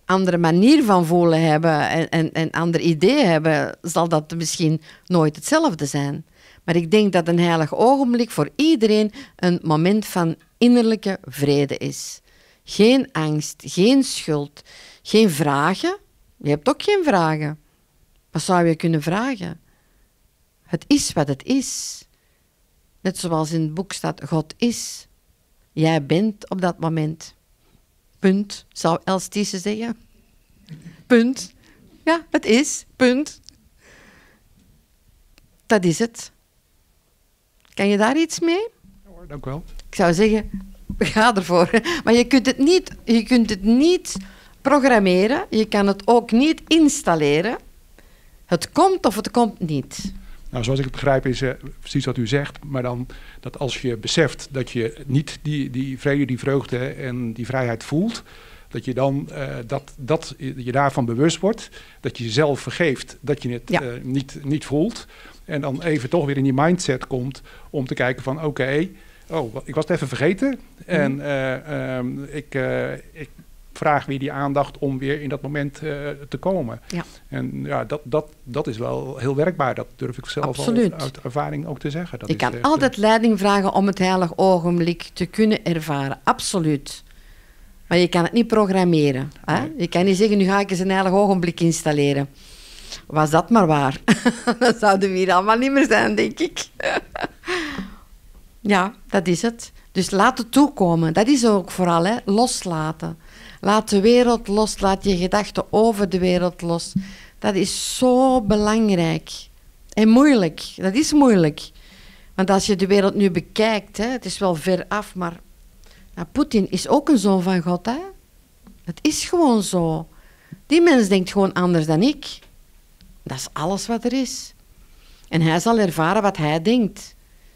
andere manier van voelen hebben en, en, en andere ideeën hebben, zal dat misschien nooit hetzelfde zijn. Maar ik denk dat een heilig ogenblik voor iedereen een moment van innerlijke vrede is. Geen angst, geen schuld, geen vragen. Je hebt ook geen vragen. Wat zou je kunnen vragen? Het is wat het is. Net zoals in het boek staat, God is jij bent op dat moment. Punt, zou Els zeggen. Punt. Ja, het is. Punt. Dat is het. Kan je daar iets mee? Ja hoor, dank wel. Ik zou zeggen, ga ervoor. Maar je kunt het niet, je kunt het niet programmeren. Je kan het ook niet installeren. Het komt of het komt niet. Nou, zoals ik het begrijp is eh, precies wat u zegt, maar dan dat als je beseft dat je niet die, die vrede, die vreugde en die vrijheid voelt, dat je dan eh, dat, dat je daarvan bewust wordt, dat je jezelf vergeeft dat je het eh, niet, niet voelt. En dan even toch weer in die mindset komt om te kijken van oké, oh, ik was het even vergeten. En mhm. ehm, ik, ik, vraag weer die aandacht om weer in dat moment eh, te komen. Ja. En ja, dat, dat, dat is wel heel werkbaar. Dat durf ik zelf al uit ervaring ook te zeggen. Dat kan eh, altijd leiding vragen om het heilig ogenblik te kunnen ervaren. Absoluut. Maar je kan het niet programmeren. Hè? Je kan niet zeggen, nu ga ik eens een heilig ogenblik installeren. Was dat maar waar. dan zouden we hier allemaal niet meer zijn, denk ik. ja, dat is het. Dus laten toekomen. Dat is ook vooral, hè? loslaten. Laat de wereld los, laat je gedachten over de wereld los. Dat is zo belangrijk. En moeilijk, dat is moeilijk. Want als je de wereld nu bekijkt, hè, het is wel ver af, maar nou, Poetin is ook een zoon van God. Hè? Het is gewoon zo. Die mens denkt gewoon anders dan ik. Dat is alles wat er is. En hij zal ervaren wat hij denkt.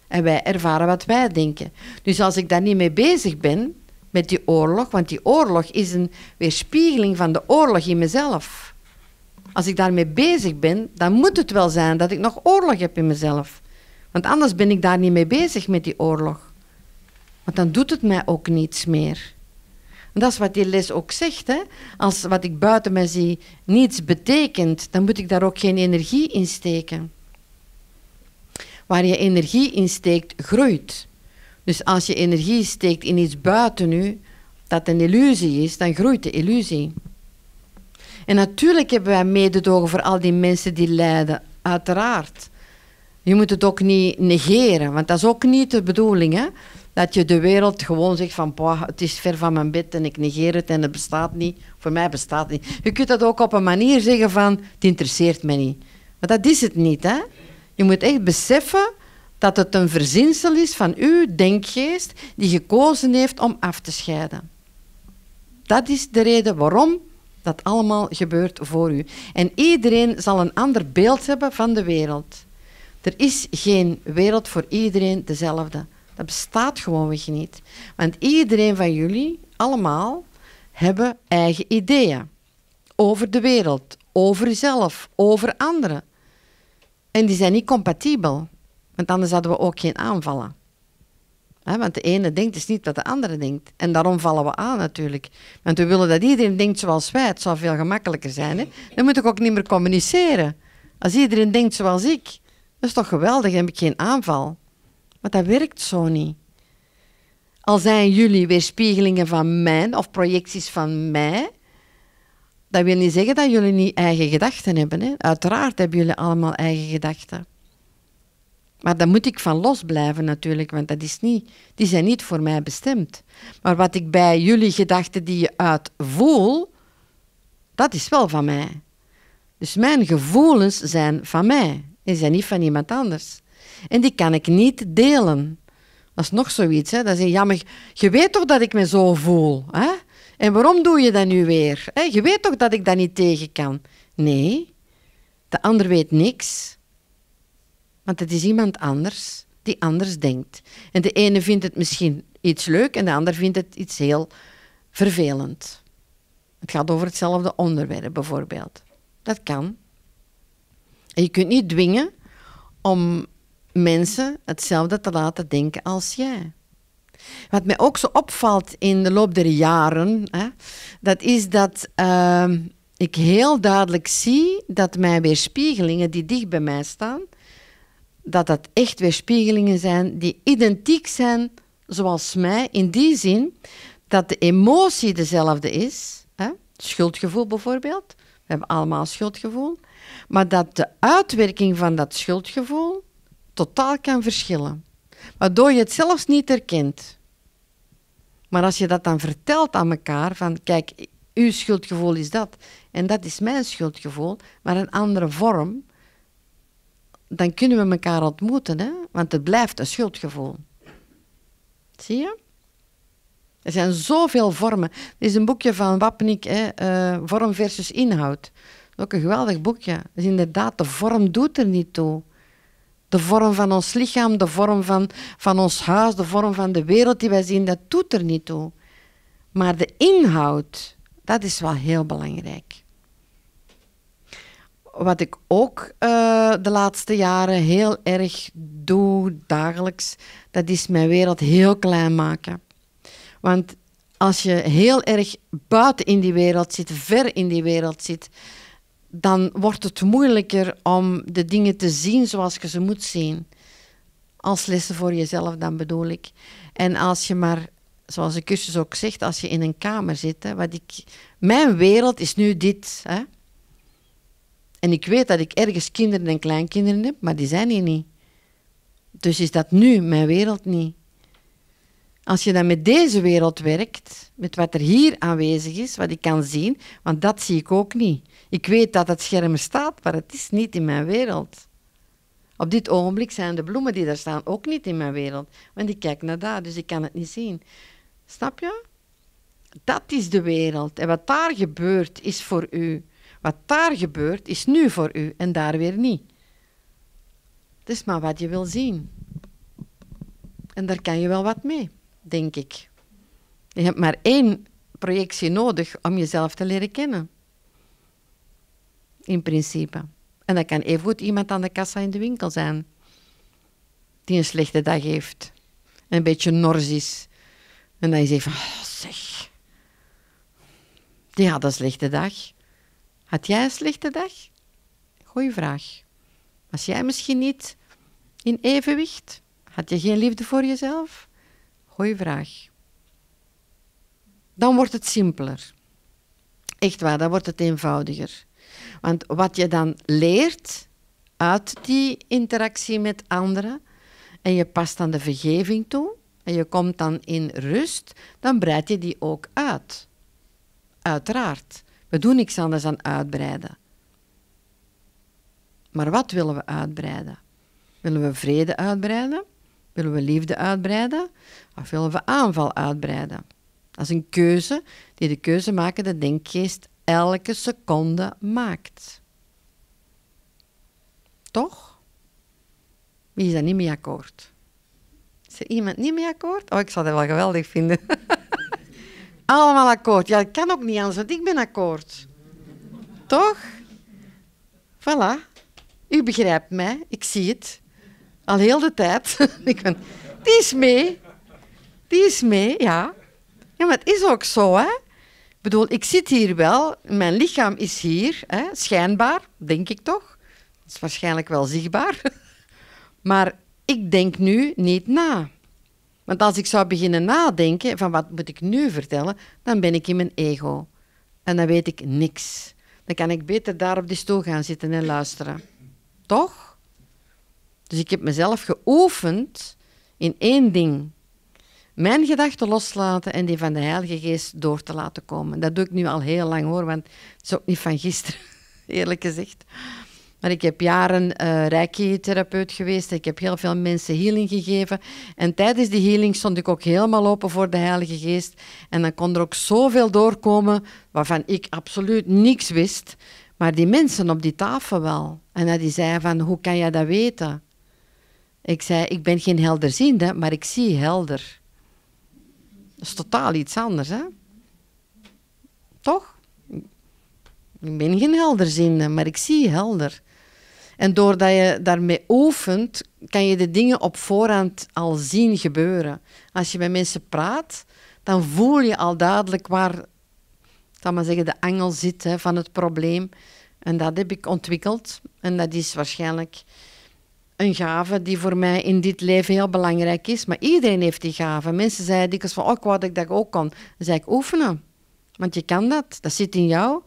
En wij ervaren wat wij denken. Dus als ik daar niet mee bezig ben, met die oorlog, want die oorlog is een weerspiegeling van de oorlog in mezelf. Als ik daarmee bezig ben, dan moet het wel zijn dat ik nog oorlog heb in mezelf. Want anders ben ik daar niet mee bezig met die oorlog. Want dan doet het mij ook niets meer. En dat is wat die les ook zegt. Hè? Als wat ik buiten mij zie niets betekent, dan moet ik daar ook geen energie in steken. Waar je energie in steekt, groeit. Dus als je energie steekt in iets buiten u, dat een illusie is, dan groeit de illusie. En natuurlijk hebben wij mededogen voor al die mensen die lijden, uiteraard. Je moet het ook niet negeren, want dat is ook niet de bedoeling. Hè? Dat je de wereld gewoon zegt van, het is ver van mijn bed en ik negeer het en het bestaat niet. Voor mij bestaat het niet. Je kunt dat ook op een manier zeggen van, het interesseert me niet. Maar dat is het niet. Hè? Je moet echt beseffen dat het een verzinsel is van uw denkgeest die gekozen heeft om af te scheiden. Dat is de reden waarom dat allemaal gebeurt voor u. En iedereen zal een ander beeld hebben van de wereld. Er is geen wereld voor iedereen dezelfde. Dat bestaat gewoonweg niet. Want iedereen van jullie, allemaal, hebben eigen ideeën over de wereld, over jezelf, over anderen. En die zijn niet compatibel. Want anders hadden we ook geen aanvallen. want de ene denkt niet wat de andere denkt. En daarom vallen we aan natuurlijk. Want we willen dat iedereen denkt zoals wij. Het zou veel gemakkelijker zijn. Dan moet ik ook niet meer communiceren. Als iedereen denkt zoals ik, dat is toch geweldig, en heb ik geen aanval. Maar dat werkt zo niet. Al zijn jullie weerspiegelingen van mij of projecties van mij, dat wil niet zeggen dat jullie niet eigen gedachten hebben. Hè? Uiteraard hebben jullie allemaal eigen gedachten. Maar daar moet ik van los blijven natuurlijk, want dat is niet, die zijn niet voor mij bestemd. Maar wat ik bij jullie gedachten die je uit voel, dat is wel van mij. Dus mijn gevoelens zijn van mij en zijn niet van iemand anders. En die kan ik niet delen. Dat is nog zoiets. Hè? Dat is jammer. Je weet toch dat ik me zo voel? Hè? En waarom doe je dat nu weer? Je weet toch dat ik dat niet tegen kan? Nee, de ander weet niks. Want het is iemand anders die anders denkt. En de ene vindt het misschien iets leuk en de ander vindt het iets heel vervelend. Het gaat over hetzelfde onderwerp bijvoorbeeld. Dat kan. En je kunt niet dwingen om mensen hetzelfde te laten denken als jij. Wat mij ook zo opvalt in de loop der jaren, hè, dat is dat ehm, ik heel duidelijk zie dat mijn weerspiegelingen die dicht bij mij staan, dat dat echt weerspiegelingen zijn die identiek zijn zoals mij, in die zin dat de emotie dezelfde is. Hè? Schuldgevoel bijvoorbeeld. We hebben allemaal schuldgevoel. Maar dat de uitwerking van dat schuldgevoel totaal kan verschillen. Waardoor je het zelfs niet herkent. Maar als je dat dan vertelt aan elkaar, van kijk, uw schuldgevoel is dat en dat is mijn schuldgevoel, maar een andere vorm, dan kunnen we elkaar ontmoeten, hè? want het blijft een schuldgevoel. Zie je? Er zijn zoveel vormen. Er is een boekje van Wapnik, hè, eh, vorm versus inhoud. Dat is ook een geweldig boekje. Dus inderdaad, de vorm doet er niet toe. De vorm van ons lichaam, de vorm van, van ons huis, de vorm van de wereld die wij zien, dat doet er niet toe. Maar de inhoud, dat is wel heel belangrijk. Wat ik ook eh, de laatste jaren heel erg doe, dagelijks, dat is mijn wereld heel klein maken. Want als je heel erg buiten in die wereld zit, ver in die wereld zit, dan wordt het moeilijker om de dingen te zien zoals je ze moet zien. Als lessen voor jezelf dan bedoel ik. En als je maar, zoals de cursus ook zegt, als je in een kamer zit, wat ik, mijn wereld is nu dit. Hè. En ik weet dat ik ergens kinderen en kleinkinderen heb, maar die zijn hier niet. Dus is dat nu mijn wereld niet. Als je dan met deze wereld werkt, met wat er hier aanwezig is, wat ik kan zien, want dat zie ik ook niet. Ik weet dat het scherm staat, maar het is niet in mijn wereld. Op dit ogenblik zijn de bloemen die daar staan ook niet in mijn wereld, want ik kijk naar daar, dus ik kan het niet zien. Snap je? Dat is de wereld. En wat daar gebeurt, is voor u. Wat daar gebeurt, is nu voor u en daar weer niet. Het is maar wat je wil zien. En daar kan je wel wat mee, denk ik. Je hebt maar één projectie nodig om jezelf te leren kennen. In principe. En dat kan even goed iemand aan de kassa in de winkel zijn. Die een slechte dag heeft. een beetje nors is. En dan is hij van, oh, zeg. Die had een slechte dag. Had jij een slechte dag? Goeie vraag. Was jij misschien niet in evenwicht? Had je geen liefde voor jezelf? Goeie vraag. Dan wordt het simpeler. Echt waar, dan wordt het eenvoudiger. Want wat je dan leert uit die interactie met anderen en je past dan de vergeving toe en je komt dan in rust, dan breid je die ook uit. Uiteraard. We doen niks anders dan uitbreiden. Maar wat willen we uitbreiden? Willen we vrede uitbreiden? Willen we liefde uitbreiden? Of willen we aanval uitbreiden? Dat is een keuze die de keuze maken de denkgeest elke seconde maakt. Toch? Wie is daar niet mee akkoord? Is er iemand niet mee akkoord? Oh, ik zou dat wel geweldig vinden. Allemaal akkoord. Ja, ik kan ook niet anders, want ik ben akkoord. Toch? Voilà. U begrijpt mij. Ik zie het. Al heel de tijd. ik ben, die is mee. Die is mee, ja. Ja, maar het is ook zo, hè. Ik bedoel, ik zit hier wel. Mijn lichaam is hier, hè, schijnbaar, denk ik toch. Dat is waarschijnlijk wel zichtbaar. maar ik denk nu niet na. Want als ik zou beginnen nadenken van wat moet ik nu vertellen, dan ben ik in mijn ego. En dan weet ik niks. Dan kan ik beter daar op die stoel gaan zitten en luisteren. Toch? Dus ik heb mezelf geoefend in één ding. Mijn gedachten loslaten en die van de Heilige Geest door te laten komen. Dat doe ik nu al heel lang hoor, want het is ook niet van gisteren, eerlijk gezegd. Maar ik heb jaren uh, reiki-therapeut geweest. Ik heb heel veel mensen healing gegeven. En tijdens die healing stond ik ook helemaal open voor de Heilige Geest. En dan kon er ook zoveel doorkomen waarvan ik absoluut niks wist. Maar die mensen op die tafel wel. En dat die zeiden van, hoe kan jij dat weten? Ik zei, ik ben geen helderziende, maar ik zie helder. Dat is totaal iets anders, hè? Toch? Ik ben geen helderziende, maar ik zie helder. En doordat je daarmee oefent, kan je de dingen op voorhand al zien gebeuren. Als je met mensen praat, dan voel je al dadelijk waar maar zeggen, de angel zit hè, van het probleem. En dat heb ik ontwikkeld. En dat is waarschijnlijk een gave die voor mij in dit leven heel belangrijk is. Maar iedereen heeft die gave. Mensen zeiden dikwijls van, oh, ik wou dat ik dat ook kon. Dan zei ik, oefenen. Want je kan dat. Dat zit in jou.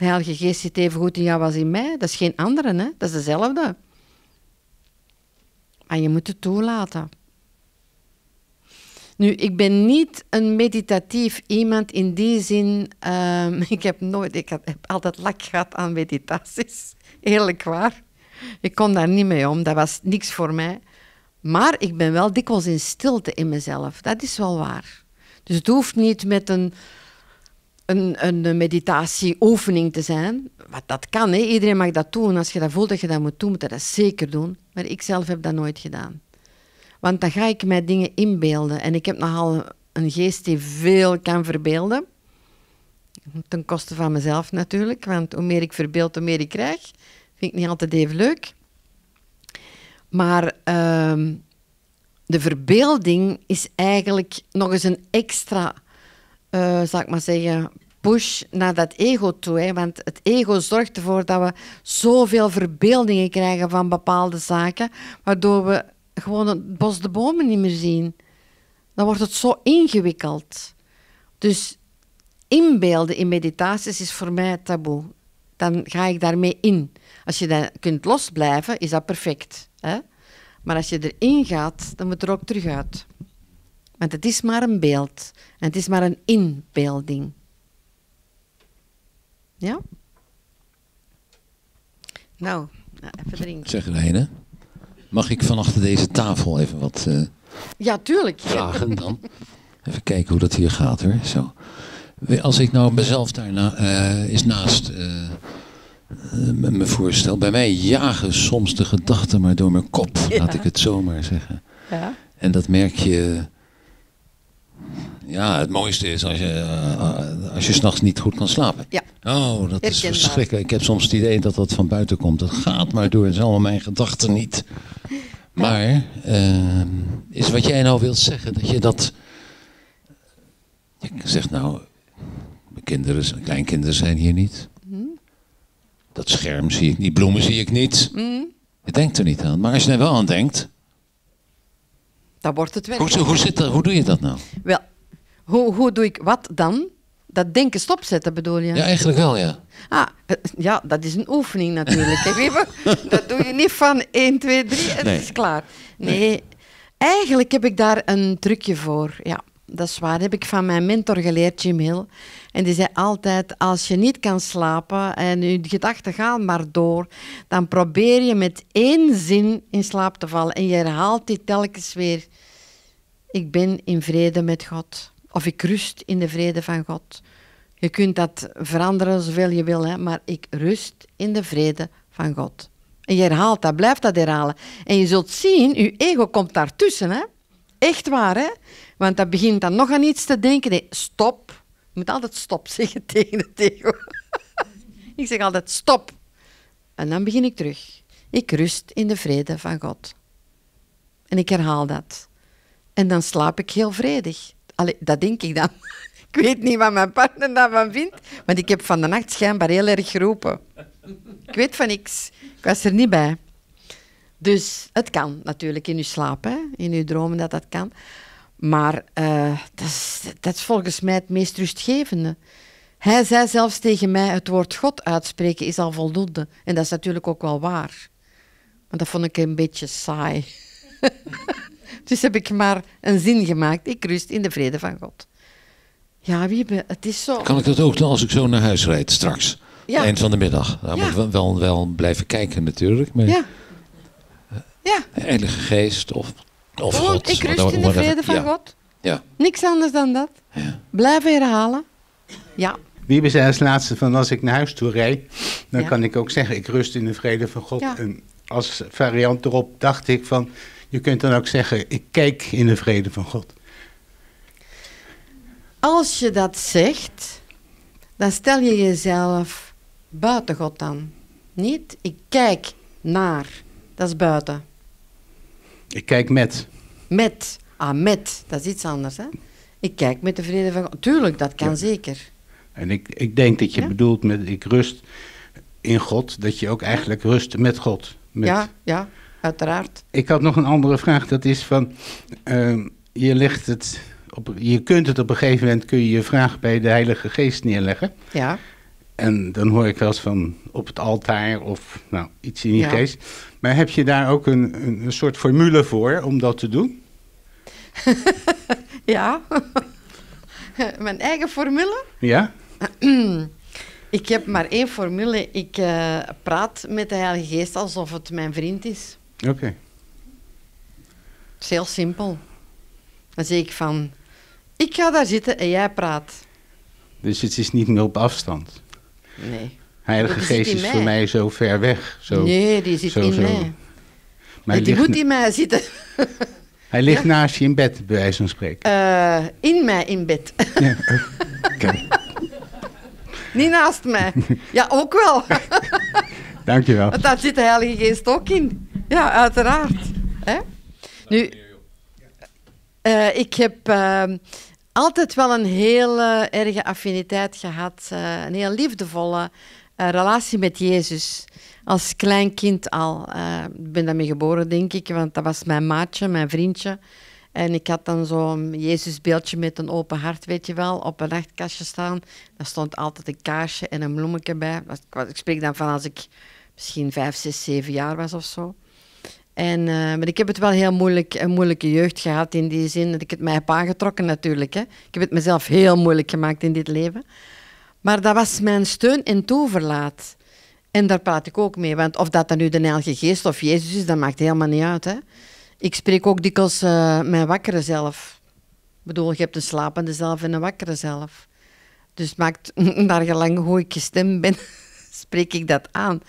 De Heilige Geest zit even goed in jou als in mij. Dat is geen andere, hè? dat is dezelfde. Maar je moet het toelaten. Nu, ik ben niet een meditatief iemand in die zin. Ehm, ik heb nooit, ik heb altijd lak gehad aan meditaties. Eerlijk waar. Ik kon daar niet mee om, dat was niks voor mij. Maar ik ben wel dikwijls in stilte in mezelf. Dat is wel waar. Dus het hoeft niet met een een, een meditatieoefening te zijn. Wat dat kan, hè. iedereen mag dat doen. Als je dat voelt dat je dat moet doen, moet je dat zeker doen. Maar ik zelf heb dat nooit gedaan. Want dan ga ik mij dingen inbeelden. En ik heb nogal een geest die veel kan verbeelden. Ten koste van mezelf natuurlijk, want hoe meer ik verbeeld, hoe meer ik krijg. Vind ik niet altijd even leuk. Maar ehm, de verbeelding is eigenlijk nog eens een extra uh, zal ik maar zeggen, push naar dat ego toe. Hè? Want het ego zorgt ervoor dat we zoveel verbeeldingen krijgen van bepaalde zaken, waardoor we gewoon het bos de bomen niet meer zien. Dan wordt het zo ingewikkeld. Dus inbeelden in meditaties is voor mij taboe. Dan ga ik daarmee in. Als je dan kunt losblijven, is dat perfect. Hè? Maar als je erin gaat, dan moet er ook terug uit. Want het is maar een beeld. En het is maar een inbeelding. Ja? Nou, nou even drinken. Zeg Reine, mag ik van achter deze tafel even wat... Eh, ja, tuurlijk. Vragen dan. Even kijken hoe dat hier gaat hoor. Zo. Als ik nou mezelf daarna uh, is naast uh, eh, me voorstel. Bij mij jagen soms de gedachten maar door mijn kop, laat ik het zo maar zeggen. Ja. En dat merk je ja, het mooiste is als je, eh, eh, als je s'nachts niet goed kan slapen. Ja. Oh, dat is verschrikkelijk. Ik heb soms het idee dat dat van buiten komt. Dat gaat maar door. Dat zijn allemaal mijn gedachten niet. Maar ehm, is wat jij nou wilt zeggen, dat je dat... Ik zeg nou, mijn kinderen, kleinkinderen zijn hier niet. Mhm. Dat scherm zie ik niet, bloemen zie ik niet. Mhm. Je denkt er niet aan. Maar als je er wel aan denkt... Dan wordt het wel. Hoe, hoe, hoe doe je dat nou? Wel, hoe, hoe doe ik wat dan? Dat denken stopzetten bedoel je? Ja, eigenlijk wel, ja. Ah, eh, ja, dat is een oefening natuurlijk. dat doe je niet van 1, 2, 3 en het is klaar. Nee. eigenlijk heb ik daar een trucje voor. Ja, dat is waar. Dat heb ik van mijn mentor geleerd, Jim Hill. En die zei altijd, als je niet kan slapen en je gedachten gaan maar door, dan probeer je met één zin in slaap te vallen. En je herhaalt die telkens weer. Ik ben in vrede met God. Of ik rust in de vrede van God. Je kunt dat veranderen zoveel je wil, hè, maar ik rust in de vrede van God. En je herhaalt dat, blijft dat herhalen. En je zult zien, je ego komt daartussen. Hè? Echt waar, hè? Want dat begint dan nog aan iets te denken. Nee, stop. Je moet altijd stop zeggen tegen het ego. ik zeg altijd stop. En dan begin ik terug. Ik rust in de vrede van God. En ik herhaal dat. En dan slaap ik heel vredig dat denk ik dan. Ik weet niet wat mijn partner daarvan vindt, want ik heb van de nacht schijnbaar heel erg geroepen. Ik weet van niks. Ik was er niet bij. Dus het kan natuurlijk in je slaap, in je dromen dat dat kan. Maar eh, dat, is, dat, is, volgens mij het meest rustgevende. Hij zei zelfs tegen mij: het woord God uitspreken is al voldoende. En dat is natuurlijk ook wel waar. Maar dat vond ik een beetje saai. Dus heb ik maar een zin gemaakt. Ik rust in de vrede van God. Ja, ben. het is zo. Kan ik dat ook doen als ik zo naar huis rijd straks? Ja. Eind van de middag. Daar ja. moet wel, wel, blijven kijken natuurlijk. Maar ja. ja. Heilige Geest of, of God. Ik rust in de vrede van God. Ja. Niks anders dan dat. Blijven herhalen. Ja. ben zei als laatste van als ik naar huis toe rijd, dan kan ik ook zeggen ik rust in de vrede van God. En als variant erop dacht ik van je kunt dan ook zeggen, ik kijk in de vrede van God. Als je dat zegt, dan stel je jezelf buiten God dan. Niet, ik kijk naar, dat is buiten. Ik kijk met. Met, ah met, dat is iets anders hè. Ik kijk met de vrede van God. Tuurlijk, dat kan zeker. En ik, ik denk dat je bedoelt met ik rust in God, dat je ook eigenlijk rust met God. Met. Ja, ja uiteraard. Ik had nog een andere vraag. Dat is van, ehm, je, legt het op, je kunt het op een gegeven moment, kun je je vraag bij de Heilige Geest neerleggen. Ja. En dan hoor ik wel eens van op het altaar of nou, iets in die geest. Maar heb je daar ook een, een, soort formule voor om dat te doen? ja. Mijn eigen formule? Ja. ik heb maar één formule. Ik eh, praat met de Heilige Geest alsof het mijn vriend is. Oké. Het is heel simpel. Dan zeg ik van, ik ga daar zitten en jij praat. Dus het is niet meer op afstand? Nee. Heilige Geest is voor mij zo ver weg. Zo, nee, die zit in mij. Maar die moet in mij zitten. Hij ligt naast je in bed, bij wijze van spreken. Uh, in mij in bed. Ja. Okay. Niet naast mij. Ja, ook wel. Dankjewel. Want daar zit de Heilige Geest ook in. Ja, uiteraard. Hè? Nu, eh, ik heb eh, altijd wel een hele eh, erge affiniteit gehad, een heel liefdevolle relatie met Jezus. Als klein kind al. Ik ben daarmee geboren, denk ik, want dat was mijn maatje, mijn vriendje. En ik had dan zo'n Jezusbeeldje met een open hart, weet je wel, op een nachtkastje staan. Daar stond altijd een kaarsje en een bloemetje bij. Ik spreek dan van als ik misschien vijf, zes, zeven jaar was of zo. En, eh, maar ik heb het wel heel moeilijk, een moeilijke jeugd gehad in die zin dat ik het mij heb aangetrokken natuurlijk. Hè. Ik heb het mezelf heel moeilijk gemaakt in dit leven. Maar dat was mijn steun en toeverlaat. En daar praat ik ook mee, want of dat dan nu de Heilige Geest of Jezus is, dat maakt helemaal niet uit. Hè. Ik spreek ook dikwijls eh, mijn wakkere zelf. Ik bedoel, je hebt een slapende zelf en een wakkere zelf. Dus maakt, naar gelang hoe ik gestemd ben, spreek ik dat aan.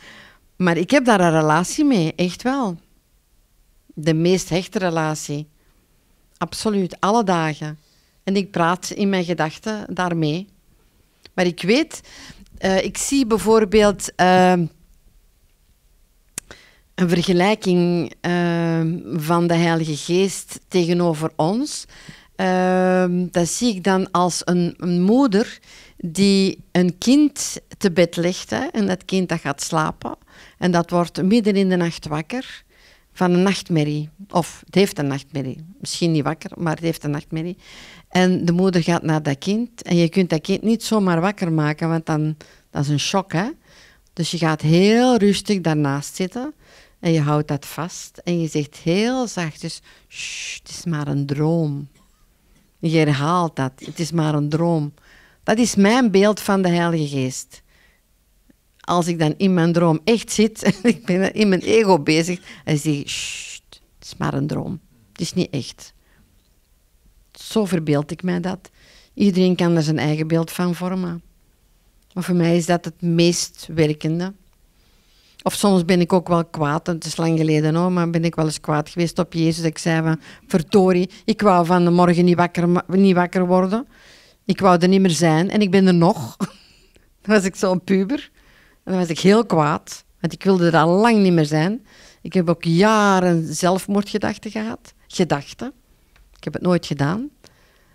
Maar ik heb daar een relatie mee, echt wel de meest hechte relatie. Absoluut, alle dagen. En ik praat in mijn gedachten daarmee. Maar ik weet, eh, ik zie bijvoorbeeld eh, een vergelijking eh, van de Heilige Geest tegenover ons. dat zie ik dan als een, een, moeder die een kind te bed legt. Hè, en dat kind dat gaat slapen. En dat wordt midden in de nacht wakker van een nachtmerrie. Of het heeft een nachtmerrie. Misschien niet wakker, maar het heeft een nachtmerrie. En de moeder gaat naar dat kind. En je kunt dat kind niet zomaar wakker maken, want dan dat is een shock. Hè? Dus je gaat heel rustig daarnaast zitten. En je houdt dat vast. En je zegt heel zachtjes: dus, het is maar een droom. Je herhaalt dat. Het is maar een droom. Dat is mijn beeld van de Heilige Geest als ik dan in mijn droom echt zit, en ik ben in mijn ego bezig, en zeg ik, het is maar een droom. Het is niet echt. Zo verbeeld ik mij dat. Iedereen kan er zijn eigen beeld van vormen. Maar voor mij is dat het meest werkende. Of soms ben ik ook wel kwaad, het is lang geleden hoor, maar ben ik wel eens kwaad geweest op Jezus. Ik zei van, verdorie, ik wou van de morgen niet wakker, niet wakker worden. Ik wou er niet meer zijn en ik ben er nog. Dan was ik zo'n puber. En dan was ik heel kwaad, want ik wilde er al lang niet meer zijn. Ik heb ook jaren zelfmoordgedachten gehad. Gedachten. Ik heb het nooit gedaan.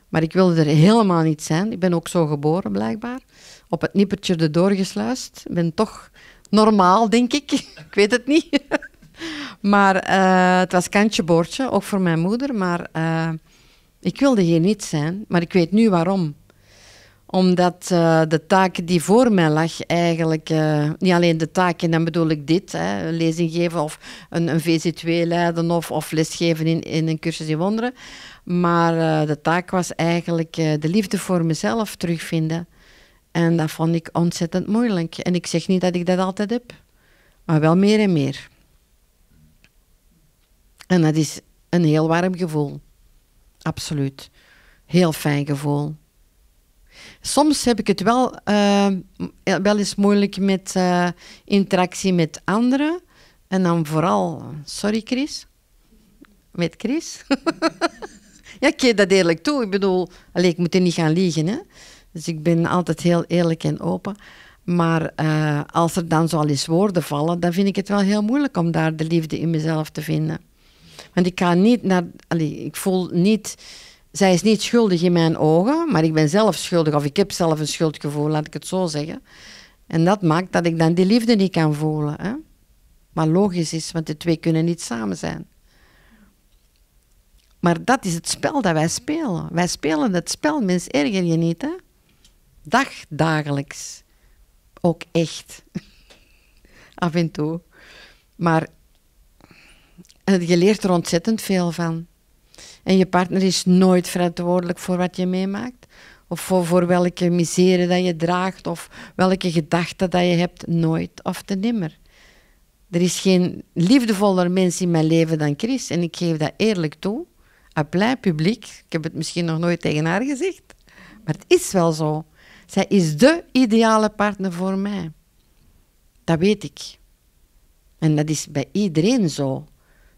Maar ik wilde er helemaal niet zijn. Ik ben ook zo geboren, blijkbaar. Op het nippertje erdoor gesluist. Ik ben toch normaal, denk ik. ik weet het niet. maar eh, het was kantje boordje, ook voor mijn moeder. Maar eh, ik wilde hier niet zijn. Maar ik weet nu waarom omdat eh, de taak die voor mij lag, eigenlijk eh, niet alleen de taak, en dan bedoel ik dit: hè, lezing geven of een, een VC2 leiden of, of lesgeven in, in een cursus in wonderen. Maar eh, de taak was eigenlijk de liefde voor mezelf terugvinden. En dat vond ik ontzettend moeilijk. En ik zeg niet dat ik dat altijd heb, maar wel meer en meer. En dat is een heel warm gevoel. Absoluut. Heel fijn gevoel soms heb ik het wel, eh, wel eens moeilijk met eh, interactie met anderen. En dan vooral, sorry Chris, met Chris. ja, ik geef dat eerlijk toe. Ik bedoel, allez, ik moet er niet gaan liegen. Hè? Dus ik ben altijd heel eerlijk en open. Maar eh, als er dan zo al eens woorden vallen, dan vind ik het wel heel moeilijk om daar de liefde in mezelf te vinden. Want ik ga niet naar, allez, ik voel niet zij is niet schuldig in mijn ogen, maar ik ben zelf schuldig of ik heb zelf een schuldgevoel, laat ik het zo zeggen. En dat maakt dat ik dan die liefde niet kan voelen. Hè? Maar logisch is, want de twee kunnen niet samen zijn. Maar dat is het spel dat wij spelen. Wij spelen het spel, mensen erger je niet, Dag, dagelijks. Ook echt. Af en toe. Maar eh, je leert er ontzettend veel van. En je partner is nooit verantwoordelijk voor wat je meemaakt. Of voor, welke misère dat je draagt. Of welke gedachten dat je hebt. Nooit of te nimmer. Er is geen liefdevoller mens in mijn leven dan Chris. En ik geef dat eerlijk toe. A plein publiek. Ik heb het misschien nog nooit tegen haar gezegd. Maar het is wel zo. Zij is de ideale partner voor mij. Dat weet ik. En dat is bij iedereen zo.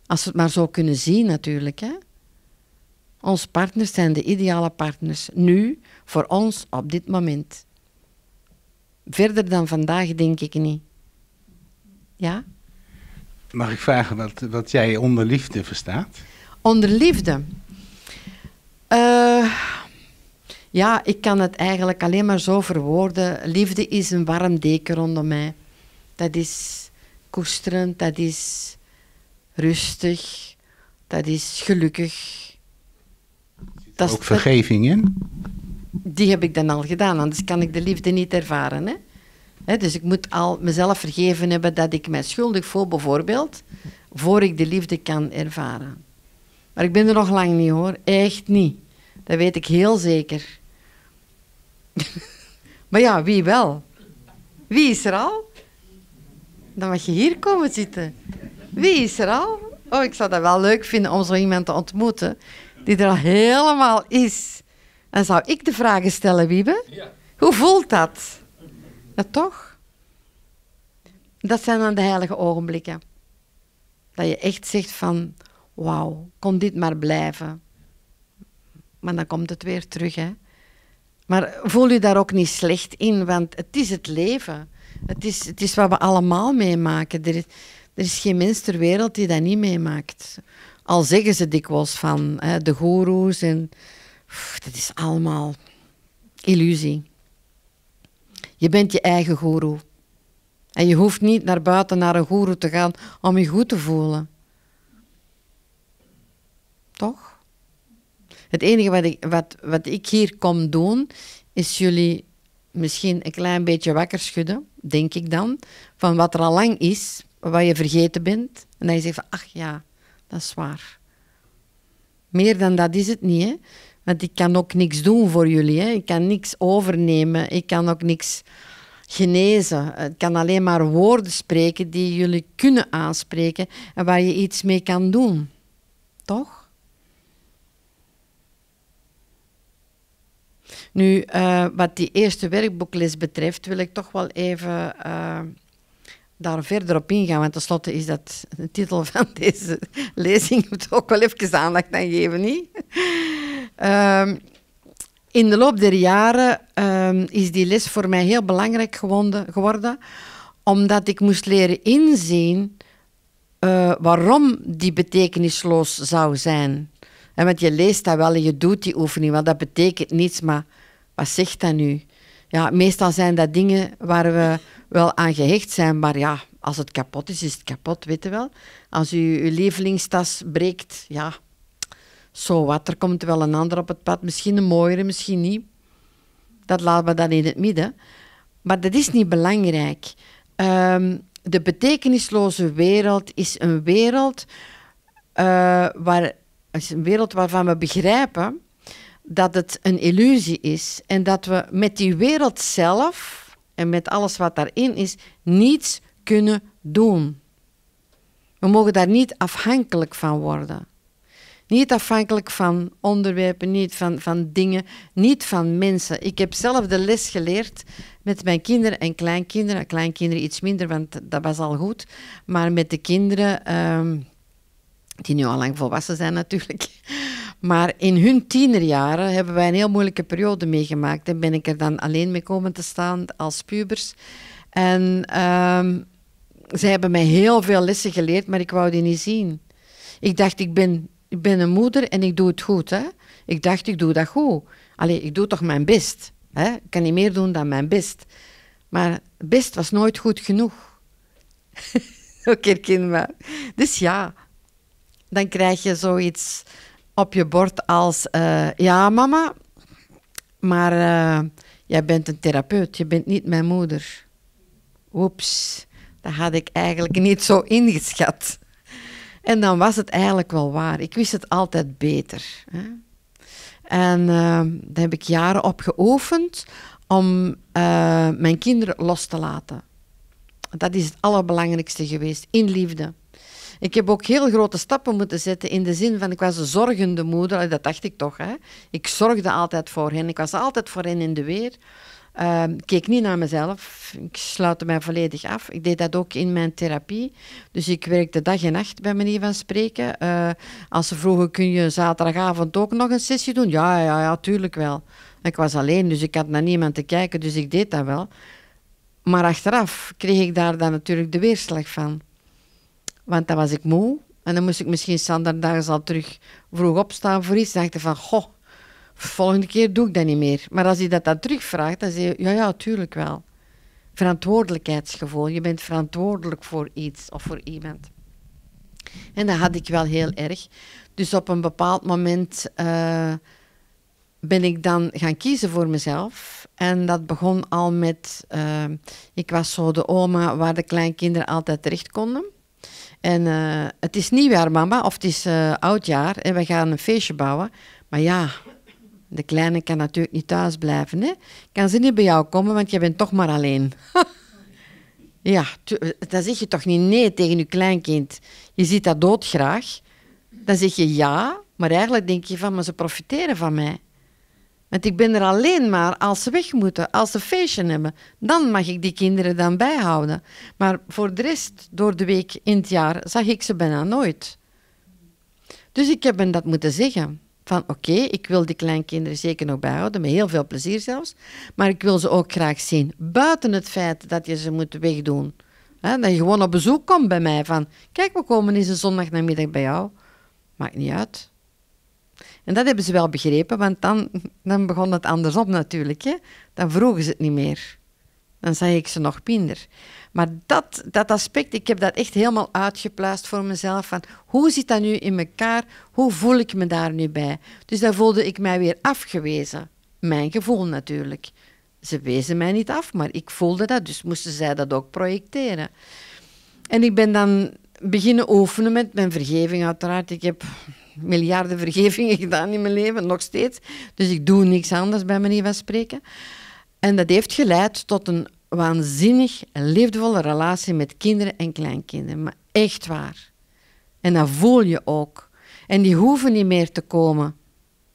Als we het maar zo kunnen zien, natuurlijk. Hè? Onze partners zijn de ideale partners nu voor ons op dit moment. Verder dan vandaag denk ik niet. Ja? Mag ik vragen wat, wat jij onder liefde verstaat? Onder liefde? Eh, ja, ik kan het eigenlijk alleen maar zo verwoorden. Liefde is een warm deken rondom mij. Dat is koesterend, dat is rustig, dat is gelukkig ook vergeving in? Die heb ik dan al gedaan, anders kan ik de liefde niet ervaren. Hè? dus ik moet al mezelf vergeven hebben dat ik mij schuldig voel, bijvoorbeeld, voor ik de liefde kan ervaren. Maar ik ben er nog lang niet hoor, echt niet. Dat weet ik heel zeker. maar ja, wie wel? Wie is er al? Dan mag je hier komen zitten. Wie is er al? Oh, ik zou dat wel leuk vinden om zo iemand te ontmoeten die er al helemaal is. Dan zou ik de vragen stellen, Wiebe. Ja. Hoe voelt dat? Dat toch? Dat zijn dan de heilige ogenblikken. Dat je echt zegt van, wauw, kon dit maar blijven. Maar dan komt het weer terug, hè. Maar voel je daar ook niet slecht in, want het is het leven. Het is, het is wat we allemaal meemaken. Er is, er is geen mens ter wereld die dat niet meemaakt. Al zeggen ze dikwijls van hè, de goeroes en dat is allemaal illusie. Je bent je eigen goeroe. En je hoeft niet naar buiten naar een goeroe te gaan om je goed te voelen. Toch? Het enige wat ik, wat, wat ik hier kom doen, is jullie misschien een klein beetje wakker schudden, denk ik dan, van wat er al lang is, wat je vergeten bent. En dan je zegt van, ach ja, dat is waar. Meer dan dat is het niet, hè? Want ik kan ook niks doen voor jullie. Hè? Ik kan niks overnemen. Ik kan ook niks genezen. Ik kan alleen maar woorden spreken die jullie kunnen aanspreken en waar je iets mee kan doen. Toch? Nu, eh, wat die eerste werkboekles betreft, wil ik toch wel even. Eh, daar verder op ingaan, want tenslotte is dat de titel van deze lezing. Moet ook wel even aandacht aan geven, niet? Ehm, in de loop der jaren ehm, is die les voor mij heel belangrijk geworden, omdat ik moest leren inzien eh, waarom die betekenisloos zou zijn. En want je leest dat wel en je doet die oefening, want dat betekent niets, maar wat zegt dat nu? Ja, meestal zijn dat dingen waar we wel aan gehecht zijn, maar ja, als het kapot is, is het kapot, weet je wel. Als je uw lievelingstas breekt, ja, zo wat. Er komt wel een ander op het pad, misschien een mooiere, misschien niet. Dat laten we dan in het midden. Maar dat is niet belangrijk. Ehm, de betekenisloze wereld is een wereld, eh, waar, is een wereld waarvan we begrijpen dat het een illusie is en dat we met die wereld zelf en met alles wat daarin is, niets kunnen doen. We mogen daar niet afhankelijk van worden. Niet afhankelijk van onderwerpen, niet van, van dingen, niet van mensen. Ik heb zelf de les geleerd met mijn kinderen en kleinkinderen. Kleinkinderen iets minder, want dat was al goed. Maar met de kinderen, ehm, die nu al lang volwassen zijn natuurlijk. Maar in hun tienerjaren hebben wij een heel moeilijke periode meegemaakt. En ben ik er dan alleen mee komen te staan als pubers. En ze ehm, zij hebben mij heel veel lessen geleerd, maar ik wou die niet zien. Ik dacht, ik ben, ik ben een moeder en ik doe het goed. Hè? Ik dacht, ik doe dat goed. Allee, ik doe toch mijn best. Hè? Ik kan niet meer doen dan mijn best. Maar best was nooit goed genoeg. Oké, kind maar. Dus ja, dan krijg je zoiets op je bord als eh, ja mama, maar eh, jij bent een therapeut, je bent niet mijn moeder. Oeps, dat had ik eigenlijk niet zo ingeschat. En dan was het eigenlijk wel waar. Ik wist het altijd beter. Hè. En eh, daar heb ik jaren op geoefend om mijn kinderen los te laten. Dat is het allerbelangrijkste geweest, in liefde. Ik heb ook heel grote stappen moeten zetten in de zin van ik was een zorgende moeder. Dat dacht ik toch. Hè? Ik zorgde altijd voor hen. Ik was altijd voor hen in de weer. Uh, keek niet naar mezelf. Ik sluitte mij volledig af. Ik deed dat ook in mijn therapie. Dus ik werkte dag en nacht, bij manier van spreken. Eh, als ze vroegen, kun je zaterdagavond ook nog een sessie doen? Ja, ja, ja, tuurlijk wel. Ik was alleen, dus ik had naar niemand te kijken, dus ik deed dat wel. Maar achteraf kreeg ik daar dan natuurlijk de weerslag van. Want dan was ik moe. En dan moest ik misschien standaarddags al terug vroeg opstaan voor iets. Dan dacht ik van, goh, volgende keer doe ik dat niet meer. Maar als hij dat dan terugvraagt, dan zeg je, ja, ja, tuurlijk wel. Verantwoordelijkheidsgevoel. Je bent verantwoordelijk voor iets of voor iemand. En dat had ik wel heel erg. Dus op een bepaald moment eh, ben ik dan gaan kiezen voor mezelf. En dat begon al met, eh, ik was zo de oma waar de kleinkinderen altijd terecht konden. En eh, het is nieuwjaar, mama, of het is uh, eh, oudjaar en we gaan een feestje bouwen. Maar ja, de kleine kan natuurlijk niet thuis blijven. Hè? Kan ze niet bij jou komen, want je bent toch maar alleen. ja, dan zeg je toch niet nee tegen je kleinkind. Je ziet dat doodgraag. Dan zeg je ja, maar eigenlijk denk je van, maar ze profiteren van mij. Want ik ben er alleen maar als ze weg moeten, als ze feestje hebben. Dan mag ik die kinderen dan bijhouden. Maar voor de rest, door de week in het jaar, zag ik ze bijna nooit. Dus ik heb hen dat moeten zeggen. Van oké, ik wil die kleinkinderen zeker nog bijhouden, met heel veel plezier zelfs. Maar ik wil ze ook graag zien. Buiten het feit dat je ze moet wegdoen. Hè, dat je gewoon op bezoek komt bij mij. Van kijk, we komen eens een bij jou. Maakt niet uit. En dat hebben ze wel begrepen, want dan, dan begon het andersom natuurlijk. Hè. Dan vroegen ze het niet meer. Dan zei ik ze nog minder. Maar dat, dat aspect, ik heb dat echt helemaal uitgeplaatst voor mezelf. Van hoe zit dat nu in elkaar? Hoe voel ik me daar nu bij? Dus daar voelde ik mij weer afgewezen. Mijn gevoel natuurlijk. Ze wezen mij niet af, maar ik voelde dat, dus moesten zij dat ook projecteren. En ik ben dan beginnen oefenen met mijn vergeving, uiteraard. Ik heb miljarden vergevingen gedaan in mijn leven, nog steeds. Dus ik doe niks anders, bij manier van spreken. En dat heeft geleid tot een waanzinnig liefdevolle relatie met kinderen en kleinkinderen. Maar echt waar. En dat voel je ook. En die hoeven niet meer te komen.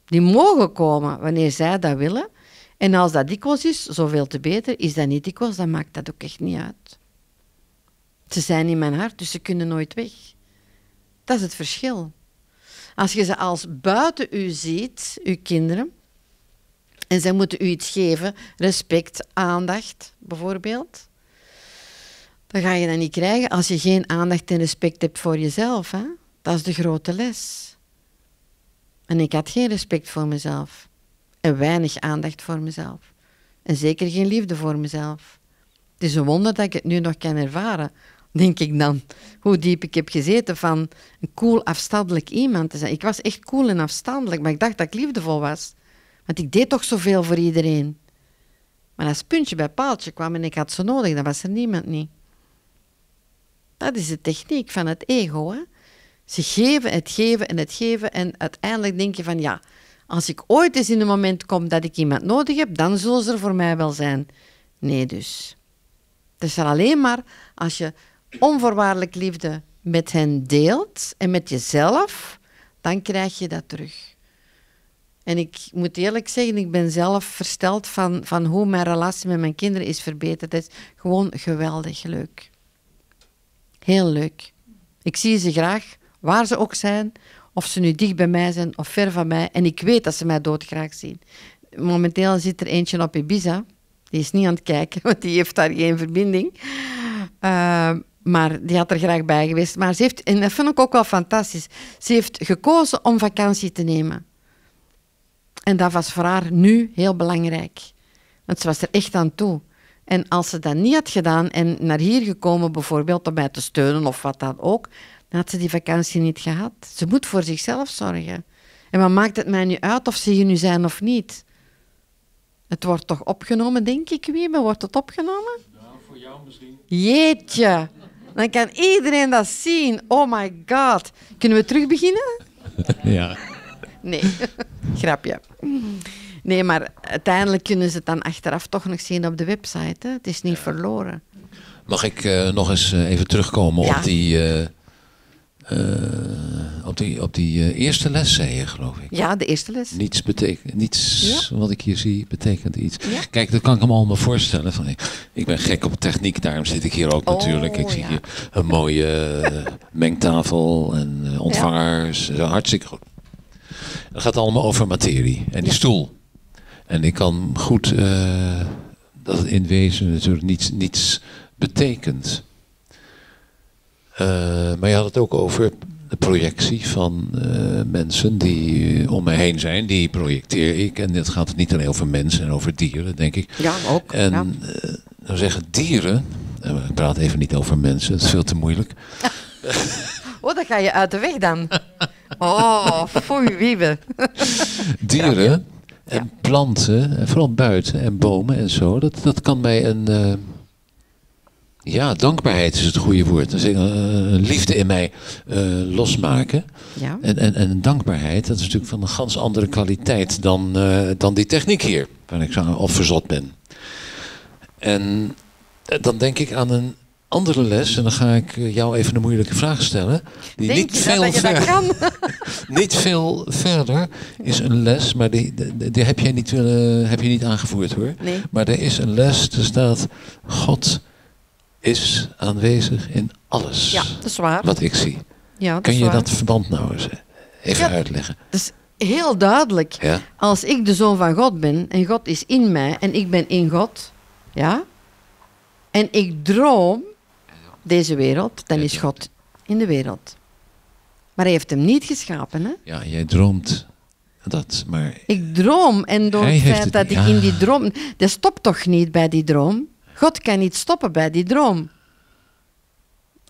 Die mogen komen wanneer zij dat willen. En als dat dikwijls is, zoveel te beter. Is dat niet dikwijls, dan maakt dat ook echt niet uit. Ze zijn in mijn hart, dus ze kunnen nooit weg. Dat is het verschil. Als je ze als buiten u ziet, uw kinderen, en zij moeten u iets geven, respect, aandacht bijvoorbeeld, dan ga je dat niet krijgen als je geen aandacht en respect hebt voor jezelf. Hè? Dat is de grote les. En ik had geen respect voor mezelf. En weinig aandacht voor mezelf. En zeker geen liefde voor mezelf. Het is een wonder dat ik het nu nog kan ervaren, denk ik dan. Hoe diep ik heb gezeten van een cool, afstandelijk iemand te zijn. Ik was echt cool en afstandelijk, maar ik dacht dat ik liefdevol was. Want ik deed toch zoveel voor iedereen. Maar als puntje bij paaltje kwam en ik had ze nodig, dan was er niemand niet. Dat is de techniek van het ego. Hè? Ze geven, het geven en het geven. En uiteindelijk denk je van ja, als ik ooit eens in een moment kom dat ik iemand nodig heb, dan zullen ze er voor mij wel zijn. Nee dus. Het is er alleen maar als je onvoorwaardelijk liefde met hen deelt en met jezelf, dan krijg je dat terug. En ik moet eerlijk zeggen, ik ben zelf versteld van, van hoe mijn relatie met mijn kinderen is verbeterd. Dat is gewoon geweldig leuk. Heel leuk. Ik zie ze graag, waar ze ook zijn, of ze nu dicht bij mij zijn of ver van mij. En ik weet dat ze mij doodgraag zien. Momenteel zit er eentje op Ibiza. Die is niet aan het kijken, want die heeft daar geen verbinding. Uh, maar die had er graag bij geweest. Maar ze heeft, en dat vind ik ook wel fantastisch, ze heeft gekozen om vakantie te nemen. En dat was voor haar nu heel belangrijk. Want ze was er echt aan toe. En als ze dat niet had gedaan en naar hier gekomen bijvoorbeeld om mij te steunen of wat dan ook, dan had ze die vakantie niet gehad. Ze moet voor zichzelf zorgen. En wat maakt het mij nu uit of ze hier nu zijn of niet? Het wordt toch opgenomen, denk ik, wie? Maar Wordt het opgenomen? Ja, voor jou misschien. Jeetje. Dan kan iedereen dat zien. Oh my god. Kunnen we terug beginnen? Ja. Nee, grapje. Nee, maar uiteindelijk kunnen ze het dan achteraf toch nog zien op de website. Hè? Het is niet verloren. Mag ik eh, nog eens eh, even terugkomen op die... Eh, eh, op die, op die eh, eerste les zei je, geloof ik. Ja, de eerste les. Niets, betekent, niets wat ik hier zie betekent iets. Kijk, dat kan ik me allemaal voorstellen. Van, ik, ik, ben gek op techniek, daarom zit ik hier ook oh, natuurlijk. Ik zie hier een mooie eh, mengtafel en ontvangers. Zo, hartstikke goed. Het gaat allemaal over materie en die stoel. En ik kan goed dat het in wezen natuurlijk niets, niets betekent. Eh, maar je had het ook over de projectie van eh, mensen die eh, om me heen zijn. Die projecteer ik. En dit gaat niet alleen over mensen en over dieren, denk ik. Ja, ook. En ja. Nou zeggen dieren. Ik praat even niet over mensen, dat is veel te moeilijk. oh, dan ga je uit de weg dan. Oh, foei wiebe. Dieren en planten, en vooral buiten en bomen en zo, dat, dat kan mij een, ja, dankbaarheid is het goede woord. Dus, liefde in mij eh, losmaken. Ja. En, en, en dankbaarheid, dat is natuurlijk van een ganz andere kwaliteit dan, eh, dan die techniek hier, waar ik zo afverzot verzot ben. En dan denk ik aan een andere les, en dan ga ik jou even een moeilijke vraag stellen. Die niet, veel dat niet veel verder is een les, maar die, die, die heb, jij niet, heb je niet aangevoerd hoor. Nee. Maar er is een les, er staat God is aanwezig in alles ja, dat is waar. wat ik zie. Ja, dat Kun je dat verband nou eens eh, even ja, uitleggen? Dus heel duidelijk. Als ik de zoon van God ben en God is in mij en ik ben in God, ja, en ik droom deze wereld, dan is God in de wereld. Maar hij heeft hem niet geschapen. Hè? Ja, jij droomt dat, maar... Ik droom en door het feit dat ik in die ah. droom... Dat stopt toch niet bij die droom? God kan niet stoppen bij die droom.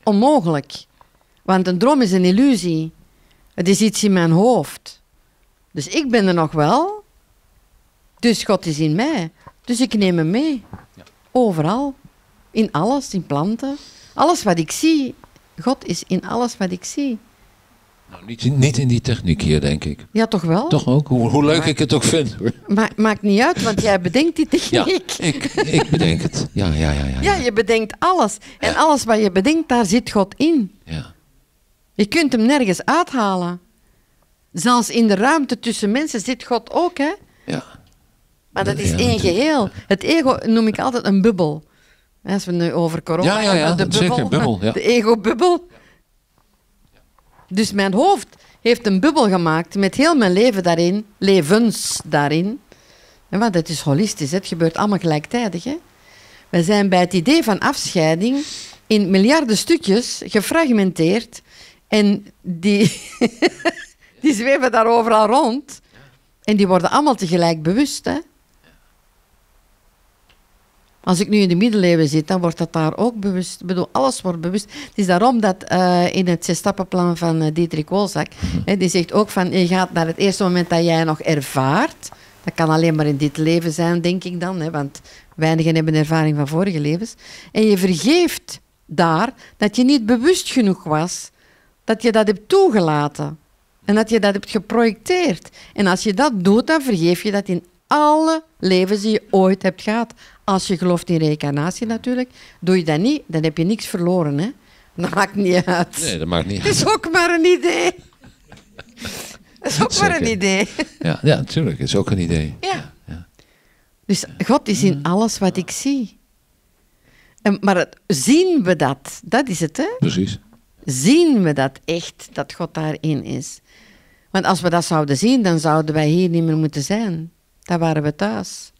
Onmogelijk. Want een droom is een illusie. Het is iets in mijn hoofd. Dus ik ben er nog wel. Dus God is in mij. Dus ik neem hem mee. Ja. Overal. In alles, in planten. Alles wat ik zie. God is in alles wat ik zie. Nou, niet, in die techniek hier, denk ik. Ja, toch wel? Toch ook, hoe, hoe leuk ik het ook vind. Maar maakt niet uit, want jij bedenkt die techniek. Ja, ik, ik bedenk het. Ja, ja, ja, ja, ja. je bedenkt alles. En alles wat je bedenkt, daar zit God in. Ja. Je kunt hem nergens uithalen. Zelfs in de ruimte tussen mensen zit God ook, hè? Ja. Maar dat, is één geheel. Het ego noem ik altijd een bubbel. Als we nu over corona ja, ja, ja. de bubbel, ja. de ego-bubbel. Dus mijn hoofd heeft een bubbel gemaakt met heel mijn leven daarin, levens daarin. En want het is holistisch, het gebeurt allemaal gelijktijdig. Hè? We zijn bij het idee van afscheiding in miljarden stukjes gefragmenteerd en die, die zweven daar overal rond. En die worden allemaal tegelijk bewust. Hè? Als ik nu in de middeleeuwen zit, dan wordt dat daar ook bewust. Ik bedoel, alles wordt bewust. Het is daarom dat eh, in het zes-stappenplan van uh, eh, Dietrich Wolzak, mhm. hè, die zegt ook van je gaat naar het eerste moment dat jij nog ervaart. Dat kan alleen maar in dit leven zijn, denk ik dan, hè, want weinigen hebben ervaring van vorige levens. En je vergeeft daar dat je niet bewust genoeg was dat je dat hebt toegelaten. En dat je dat hebt geprojecteerd. En als je dat doet, dan vergeef je dat in alle levens die je ooit hebt gehad. Als je gelooft in reïncarnatie natuurlijk, doe je dat niet, dan heb je niks verloren. Hè? Dat maakt niet uit. Nee, dat maakt niet uit. is ook maar een idee. Dat is ook maar een idee. Ja, ja, natuurlijk. is ook een idee. Ja. ja, Dus God is in mhm. alles wat ik zie. En, maar zien we dat? Dat is het, hè? Precies. Zien we dat echt, dat God daarin is? Want als we dat zouden zien, dan zouden wij hier niet meer moeten zijn. Daar waren we thuis.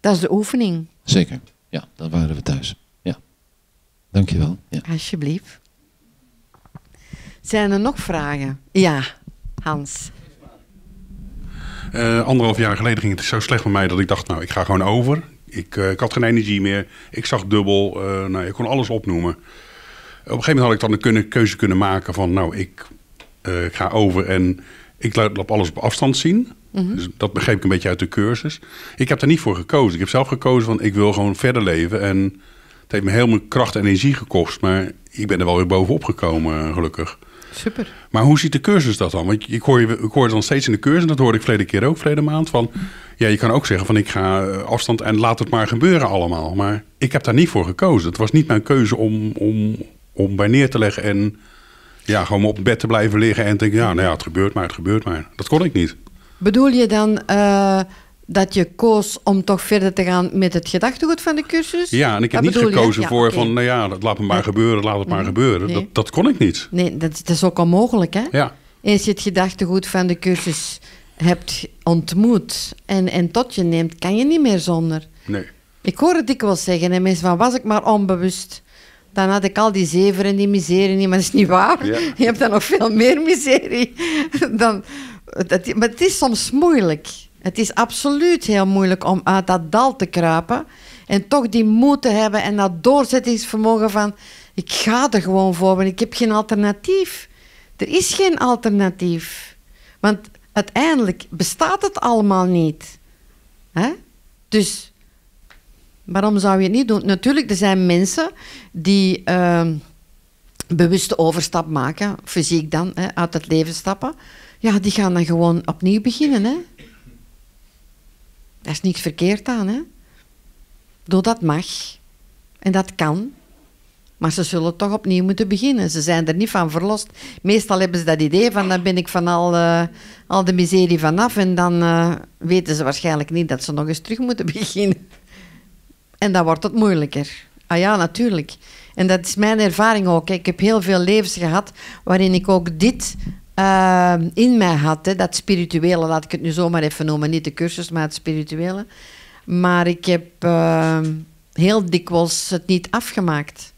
Dat is de oefening. Zeker, ja, dan waren we thuis. Ja. Dankjewel. Ja. Alsjeblieft. Zijn er nog vragen? Ja, Hans. Uh, anderhalf jaar geleden ging het zo slecht met mij dat ik dacht, nou, ik ga gewoon over. Ik, eh, ik had geen energie meer. Ik zag dubbel. Eh, nou, ik kon alles opnoemen. Op een gegeven moment had ik dan een keuze kunnen maken van, nou, ik, ik ga over en ik laat alles op afstand zien. Mhm. Dus dat begreep ik een beetje uit de cursus. Ik heb daar niet voor gekozen. Ik heb zelf gekozen van ik wil gewoon verder leven. En het heeft me heel mijn kracht en energie gekost. Maar ik ben er wel weer bovenop gekomen, eh, gelukkig. Super. Maar hoe ziet de cursus dat dan? Want ik hoor, je, hoor het dan steeds in de cursus, en dat hoorde ik verleden keer ook, verleden maand. Van, ja, je kan ook zeggen van ik ga eh, afstand en laat het maar gebeuren allemaal. Maar ik heb daar niet voor gekozen. Het was niet mijn keuze om, om, om bij neer te leggen en ja, gewoon op bed te blijven liggen en te denken, ja, nou ja, het gebeurt maar, het gebeurt maar. Dat kon ik niet. Bedoel je dan eh, dat je koos om toch verder te gaan met het gedachtegoed van de cursus? Ja, en ik heb ah, niet gekozen voor van, nou ja, laat het maar gebeuren, laat het maar gebeuren. Dat, dat kon ik niet. Nee, dat, is ook onmogelijk, hè? Ja. Eens je het gedachtegoed van de cursus hebt ontmoet en, en tot je neemt, kan je niet meer zonder. Nee. Ik hoor het dikwijls zeggen, en mensen van, was ik maar onbewust dan had ik al die zeven en die miserie niet. Maar dat is niet waar. Je hebt dan nog veel meer miserie dan, dat, maar het is soms moeilijk. Het is absoluut heel moeilijk om uit dat dal te kruipen. En toch die moed te hebben en dat doorzettingsvermogen van... Ik ga er gewoon voor, want ik heb geen alternatief. Er is geen alternatief. Want uiteindelijk bestaat het allemaal niet. Dus waarom zou je het niet doen? Natuurlijk, er zijn mensen die uh, bewuste overstap maken, fysiek dan, hè, uit het leven stappen ja, die gaan dan gewoon opnieuw beginnen. Hè? Daar is niks verkeerd aan. Hè? Doe dat mag en dat kan. Maar ze zullen toch opnieuw moeten beginnen. Ze zijn er niet van verlost. Meestal hebben ze dat idee van dan ben ik van al, eh, al de miserie vanaf. En dan eh, weten ze waarschijnlijk niet dat ze nog eens terug moeten beginnen. En dan wordt het moeilijker. Ah ja, natuurlijk. En dat is mijn ervaring ook. Ik heb heel veel levens gehad waarin ik ook dit Ehm, in mij had. dat spirituele, laat ik het nu zomaar even noemen. Niet de cursus, maar het spirituele. Maar ik heb uh, heel dikwijls het niet afgemaakt.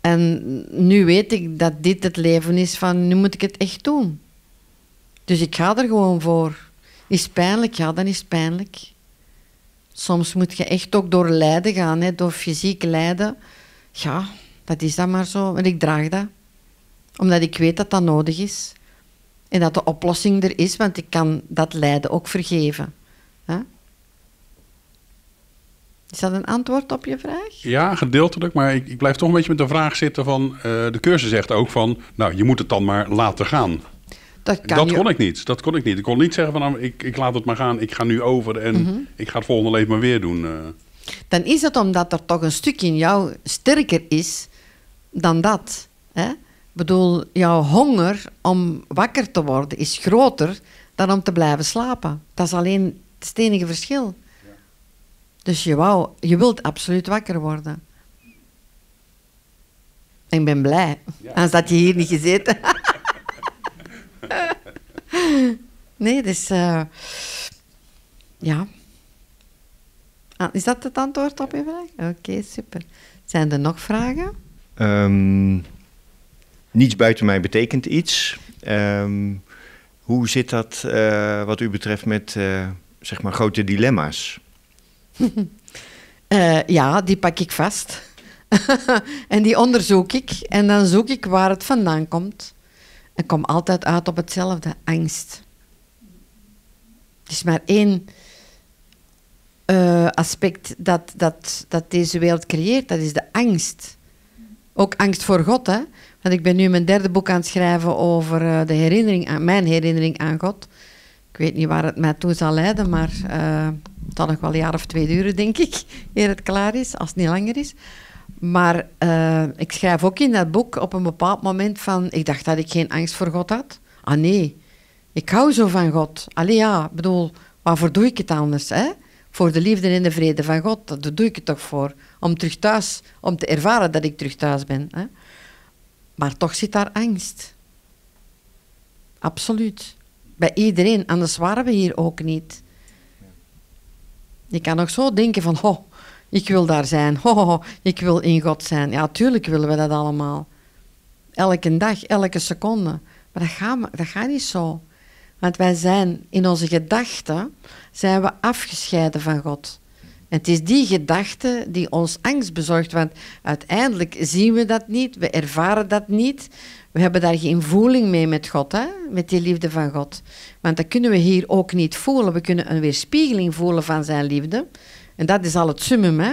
En nu weet ik dat dit het leven is van nu moet ik het echt doen. Dus ik ga er gewoon voor. Is pijnlijk? Ja, dan is het pijnlijk. Soms moet je echt ook door lijden gaan, hè, door fysiek lijden. Ja, dat is dan maar zo. En ik draag dat. Omdat ik weet dat dat nodig is. En dat de oplossing er is, want ik kan dat lijden ook vergeven. Is dat een antwoord op je vraag? Ja, gedeeltelijk. Maar ik, ik blijf toch een beetje met de vraag zitten van... Eh, de cursus zegt ook van, nou, je moet het dan maar laten gaan. Dat, kan dat kon ik niet. Dat kon ik niet. Ik kon niet zeggen van, nou, ik, ik laat het maar gaan. Ik ga nu over en mhm. ik ga het volgende leven maar weer doen. Eh. Dan is het omdat er toch een stukje in jou sterker is dan dat. Hè? bedoel, jouw honger om wakker te worden is groter dan om te blijven slapen. Dat is alleen het enige verschil. Ja. Dus je, wou, je wilt absoluut wakker worden. En ik ben blij, ja. anders je hier niet gezeten. nee, dus... Eh, ja. Ah, is dat het antwoord op je vraag? Oké, super. Zijn er nog vragen? Um niets buiten mij betekent iets. Ehm, hoe zit dat eh, wat u betreft met eh, zeg maar grote dilemma's? Eh, ja, die pak ik vast. en die onderzoek ik. En dan zoek ik waar het vandaan komt. En kom altijd uit op hetzelfde, angst. Er is maar één aspect dat, dat, dat deze wereld creëert, dat is de angst. Ook angst voor God, hè. Want ik ben nu mijn derde boek aan het schrijven over eh, de herinnering aan, mijn herinnering aan God. Ik weet niet waar het mij toe zal leiden, maar uh, het zal nog wel een jaar of twee duren, denk ik, eer het klaar is, als het niet langer is. Maar eh, ik schrijf ook in dat boek op een bepaald moment van, ik dacht dat ik geen angst voor God had. Ah nee, ik hou zo van God. Allee ja, bedoel, waarvoor doe ik het anders? Hè? Voor de liefde en de vrede van God, daar doe ik het toch voor. Om terug thuis, om te ervaren dat ik terug thuis ben. Hè? Maar toch zit daar angst. Absoluut. Bij iedereen, anders waren we hier ook niet. Je kan nog zo denken van, ho, oh, ik wil daar zijn, ho, oh, ik wil in God zijn. Ja, tuurlijk willen we dat allemaal. Elke dag, elke seconde. Maar dat gaat, dat gaat niet zo. Want wij zijn in onze gedachten zijn we afgescheiden van God. En het is die gedachte die ons angst bezorgt, want uiteindelijk zien we dat niet, we ervaren dat niet. We hebben daar geen voeling mee met God, hè? met die liefde van God. Want dat kunnen we hier ook niet voelen. We kunnen een weerspiegeling voelen van zijn liefde. En dat is al het summum. Hè?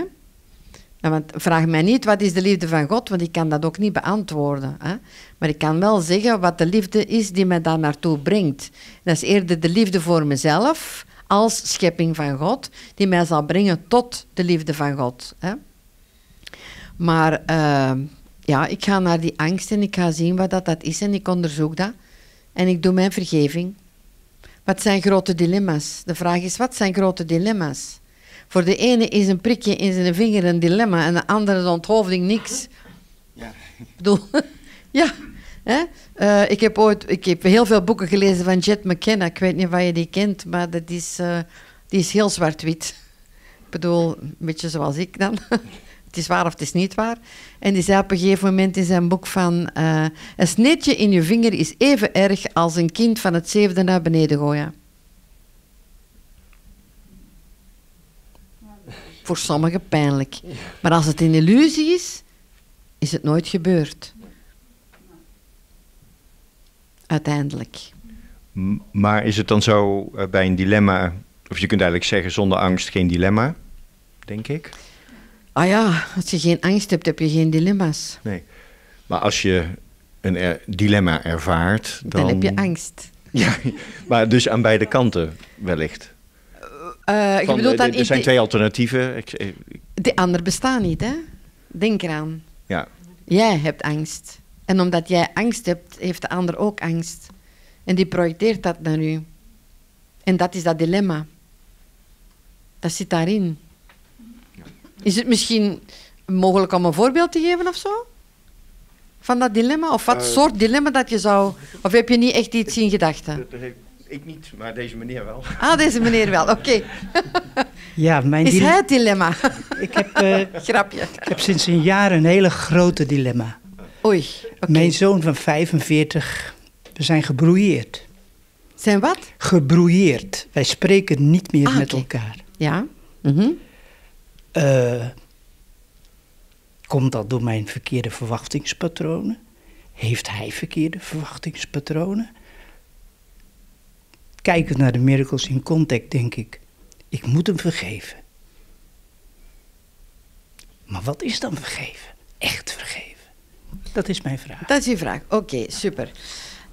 Nou, want vraag mij niet wat is de liefde van God, want ik kan dat ook niet beantwoorden. Hè? Maar ik kan wel zeggen wat de liefde is die mij daar naartoe brengt. Dat is eerder de liefde voor mezelf als schepping van God, die mij zal brengen tot de liefde van God. Hè. Maar ehm, ja, ik ga naar die angst en ik ga zien wat dat, dat is en ik onderzoek dat. En ik doe mijn vergeving. Wat zijn grote dilemma's? De vraag is, wat zijn grote dilemma's? Voor de ene is een prikje in zijn vinger een dilemma en de andere is onthoofding niks. Ja. Ik bedoel, ja. Eh, ik, heb ooit, ik heb heel veel boeken gelezen van Jet McKenna. Ik weet niet of je die kent, maar dat is, eh, die is heel zwart-wit. Ik bedoel, een beetje zoals ik dan. het is waar of het is niet waar. En die zei op een gegeven moment in zijn boek van... Eh, een sneetje in je vinger is even erg als een kind van het zevende naar beneden gooien. Voor sommigen pijnlijk. Maar als het een illusie is, is het nooit gebeurd uiteindelijk. Maar is het dan zo eh, bij een dilemma, of je kunt eigenlijk zeggen zonder angst geen dilemma, denk ik? Ah ja, als je geen angst hebt, heb je geen dilemma's. Nee, maar als je een dilemma ervaart, dan... Dan heb je angst. Ja, maar dus aan beide kanten wellicht. dan eh, eh, er zijn twee alternatieven. De ander bestaat niet, hè? Denk eraan. Ja. Jij hebt angst. En omdat jij angst hebt, heeft de ander ook angst. En die projecteert dat naar u. En dat is dat dilemma. Dat zit daarin. Is het misschien mogelijk om een voorbeeld te geven of zo? Van dat dilemma? Of wat eh, soort dilemma dat je zou. Of heb je niet echt iets in gedachten? Ik niet, maar deze meneer wel. Ah, deze meneer wel, oké. Ja, mijn Is hij het dilemma? Ik heb, eh, Grapje. Ik heb sinds een jaar een hele grote dilemma. Mijn zoon van 45, we zijn gebroeierd. Zijn wat? Gebroeierd. Wij spreken niet meer ah, met elkaar. Ja. Mhm. Eh, komt dat door mijn verkeerde verwachtingspatronen? Heeft hij verkeerde verwachtingspatronen? Kijkend naar de miracles in contact, denk ik, ik moet hem vergeven. Maar wat is dan vergeven? Echt vergeven? Dat is mijn vraag. Dat is uw vraag. Oké, super.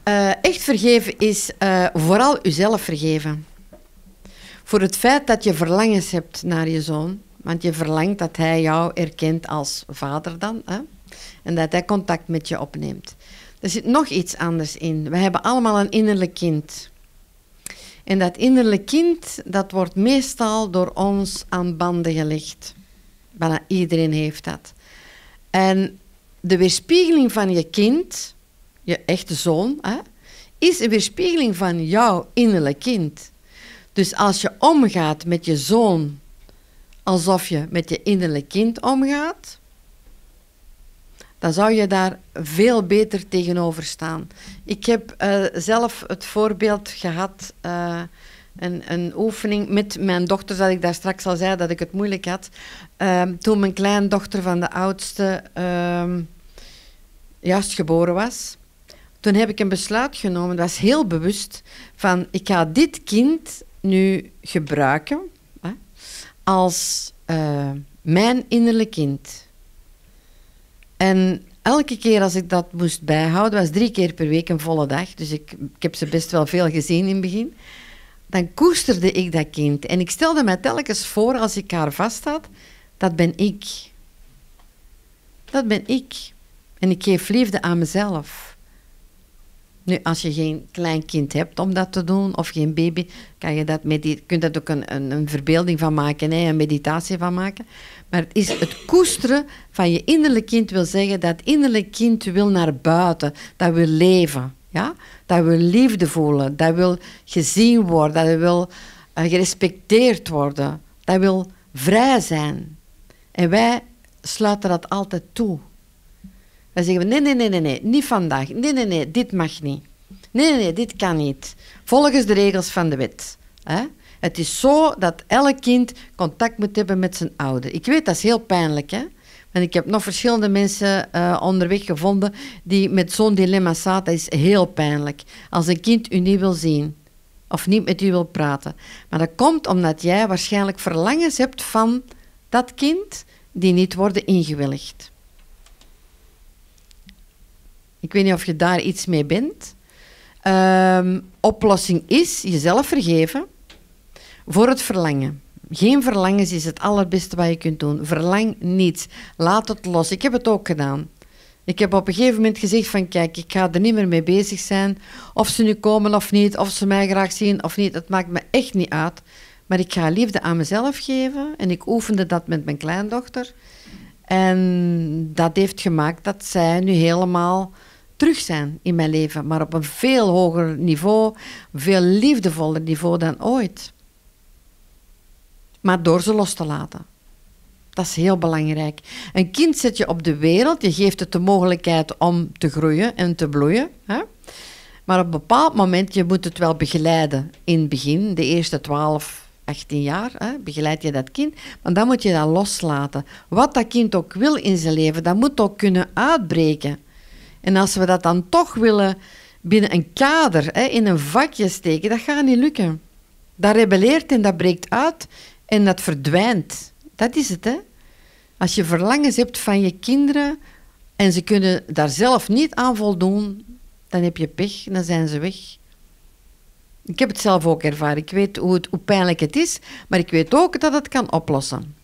Eh, echt vergeven is eh, vooral uzelf vergeven. Voor het feit dat je verlangens hebt naar je zoon. Want je verlangt dat hij jou erkent als vader dan. Hè? En dat hij contact met je opneemt. Er zit nog iets anders in. We hebben allemaal een innerlijk kind. En dat innerlijk kind, dat wordt meestal door ons aan banden gelegd. Bijna iedereen heeft dat. En de weerspiegeling van je kind, je echte zoon, hè, is een weerspiegeling van jouw innerlijk kind. Dus als je omgaat met je zoon alsof je met je innerlijk kind omgaat, dan zou je daar veel beter tegenover staan. Ik heb eh, zelf het voorbeeld gehad. Eh, een, een oefening met mijn dochter, dat ik daar straks al zei dat ik het moeilijk had. Ehm, toen mijn kleindochter van de oudste ehm, juist geboren was, toen heb ik een besluit genomen, dat was heel bewust, van ik ga dit kind nu gebruiken hè, als eh, mijn innerlijk kind. En elke keer als ik dat moest bijhouden, was drie keer per week een volle dag. Dus ik, ik heb ze best wel veel gezien in het begin dan koesterde ik dat kind. En ik stelde mij telkens voor, als ik haar vast had, dat ben ik. Dat ben ik. En ik geef liefde aan mezelf. Nu, als je geen klein kind hebt om dat te doen, of geen baby, kan je dat met die, kunt dat ook een, een, een verbeelding van maken, hè, een meditatie van maken. Maar het is het koesteren van je innerlijk kind wil zeggen dat innerlijk kind wil naar buiten, dat wil leven. Ja? Dat wil liefde voelen, dat wil gezien worden, dat wil eh, gerespecteerd worden, dat wil vrij zijn. En wij sluiten dat altijd toe. Wij zeggen, nee, nee, nee, nee, nee, niet vandaag. Nee, nee, nee, dit mag niet. Nee, nee, nee, dit kan niet. Volgens de regels van de wet. Hè? Het is zo dat elk kind contact moet hebben met zijn ouder. Ik weet, dat is heel pijnlijk, hè? En ik heb nog verschillende mensen eh, onderweg gevonden die met zo'n dilemma zaten. Dat is heel pijnlijk. Als een kind u niet wil zien of niet met u wil praten. Maar dat komt omdat jij waarschijnlijk verlangens hebt van dat kind die niet worden ingewilligd. Ik weet niet of je daar iets mee bent. Ehm, oplossing is jezelf vergeven voor het verlangen geen verlangens is het allerbeste wat je kunt doen. Verlang niets. Laat het los. Ik heb het ook gedaan. Ik heb op een gegeven moment gezegd van kijk, ik ga er niet meer mee bezig zijn. Of ze nu komen of niet, of ze mij graag zien of niet. Het maakt me echt niet uit. Maar ik ga liefde aan mezelf geven. En ik oefende dat met mijn kleindochter. En dat heeft gemaakt dat zij nu helemaal terug zijn in mijn leven. Maar op een veel hoger niveau, veel liefdevoller niveau dan ooit maar door ze los te laten. Dat is heel belangrijk. Een kind zet je op de wereld, je geeft het de mogelijkheid om te groeien en te bloeien. Hè? Maar op een bepaald moment, je moet het wel begeleiden in het begin, de eerste 12, 18 jaar, hè, begeleid je dat kind. Maar dan moet je dat loslaten. Wat dat kind ook wil in zijn leven, dat moet ook kunnen uitbreken. En als we dat dan toch willen binnen een kader, hè, in een vakje steken, dat gaat niet lukken. Dat rebelleert en dat breekt uit en dat verdwijnt. Dat is het, hè? Als je verlangens hebt van je kinderen en ze kunnen daar zelf niet aan voldoen, dan heb je pech, dan zijn ze weg. Ik heb het zelf ook ervaren. Ik weet hoe, pijnlijk het is, maar ik weet ook dat het kan oplossen.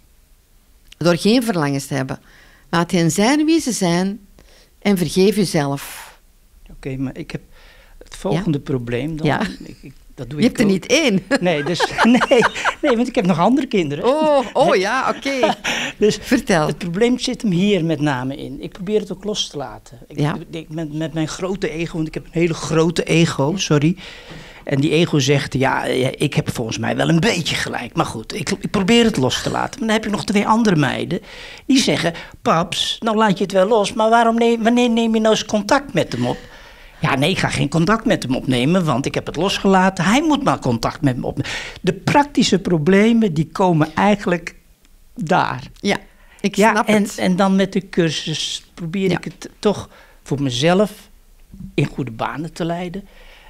Door geen verlangens te hebben. Laat hen zijn wie ze zijn en vergeef jezelf. Oké, maar ik heb het volgende probleem dan. Ja dat je hebt er niet één? Nee, dus, nee, nee, want ik heb nog andere kinderen. Oh, oh ja, oké. dus Vertel. Het probleem zit hem hier met name in. Ik probeer het ook los te laten. Ik, met, met mijn grote ego, want ik heb een hele grote ego, sorry. En die ego zegt, ja, ik heb volgens mij wel een beetje gelijk. Maar goed, ik, ik, probeer het los te laten. Maar dan heb je nog twee andere meiden die zeggen... Paps, nou laat je het wel los, maar waarom wanneer neem je nou eens contact met hem op? Ja, nee, ik ga geen contact met hem opnemen, want ik heb het losgelaten. Hij moet maar contact met me opnemen. De praktische problemen, die komen eigenlijk daar. Ja, ik snap en, het. En dan met de cursus probeer ik het toch voor mezelf in goede banen te leiden.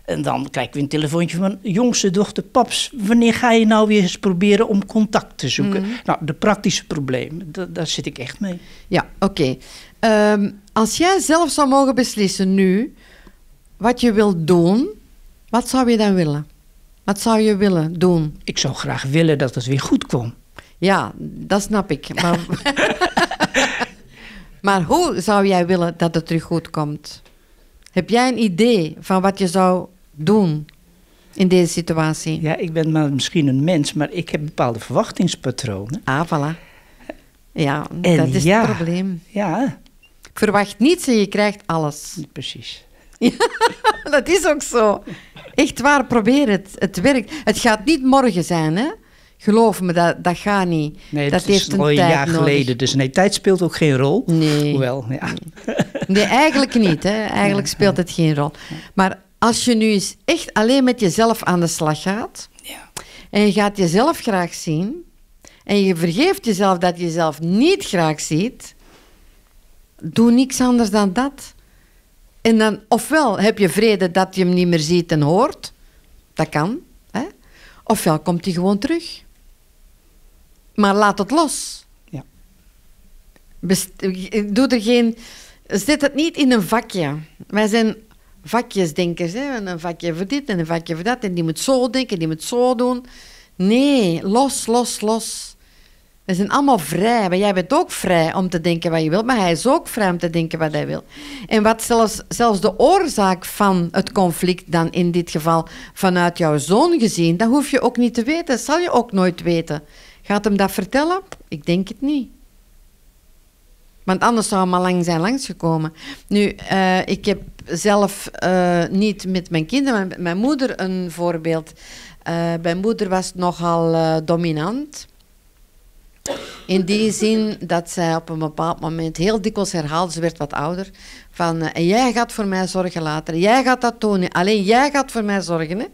En dan krijg ik weer een telefoontje van jongste dochter, paps, wanneer ga je nou weer eens proberen om contact te zoeken? Mhm. Nou, de praktische problemen, daar zit ik echt mee. Ja, oké. Ehm, als jij zelf zou mogen beslissen nu wat je wilt doen, wat zou je dan willen? Wat zou je willen doen? Ik zou graag willen dat het weer goed kwam. Ja, dat snap ik. Maar, hoe zou jij willen dat het terug goed komt? Heb jij een idee van wat je zou doen in deze situatie? Ja, ik ben misschien een mens, maar ik heb bepaalde verwachtingspatronen. Ah, voilà. Ja, dat is het probleem. Ja. verwacht niets en je krijgt alles. Precies. Ja, dat is ook zo. Echt waar, probeer het. Het werkt. Het gaat niet morgen zijn, hè? Geloof me, dat, dat gaat niet. Nee, dat het is al een jaar geleden. Dus nee, tijd speelt ook geen rol. Nee. Hoewel, ja. Nee, eigenlijk niet. Hè. Eigenlijk speelt het geen rol. Maar als je nu eens echt alleen met jezelf aan de slag gaat... Ja. en je gaat jezelf graag zien... en je vergeeft jezelf dat je jezelf niet graag ziet... doe niks anders dan dat. En dan, ofwel heb je vrede dat je hem niet meer ziet en hoort. Dat kan. Hè? Ofwel komt hij gewoon terug. Maar laat het los. Ja. doe er geen... Zet het niet in een vakje. Wij zijn vakjesdenkers. Hè? Een vakje voor dit en een vakje voor dat. En die moet zo denken, die moet zo doen. Nee, los, los, los. We zijn allemaal vrij, jij bent ook vrij om te denken wat je wilt, maar hij is ook vrij om te denken wat hij wil. En wat zelfs, zelfs de oorzaak van het conflict dan in dit geval vanuit jouw zoon gezien, dat hoef je ook niet te weten, dat zal je ook nooit weten. Gaat hem dat vertellen? Ik denk het niet. Want anders zou hem al lang zijn langsgekomen. Nu, eh, ik heb zelf eh, niet met mijn kinderen, maar met mijn moeder een voorbeeld. Uh, mijn moeder was nogal dominant. In die zin dat zij op een bepaald moment heel dikwijls herhaalde, ze werd wat ouder, van eh, en jij gaat voor mij zorgen later, jij gaat dat tonen, alleen jij gaat voor mij zorgen. Hè?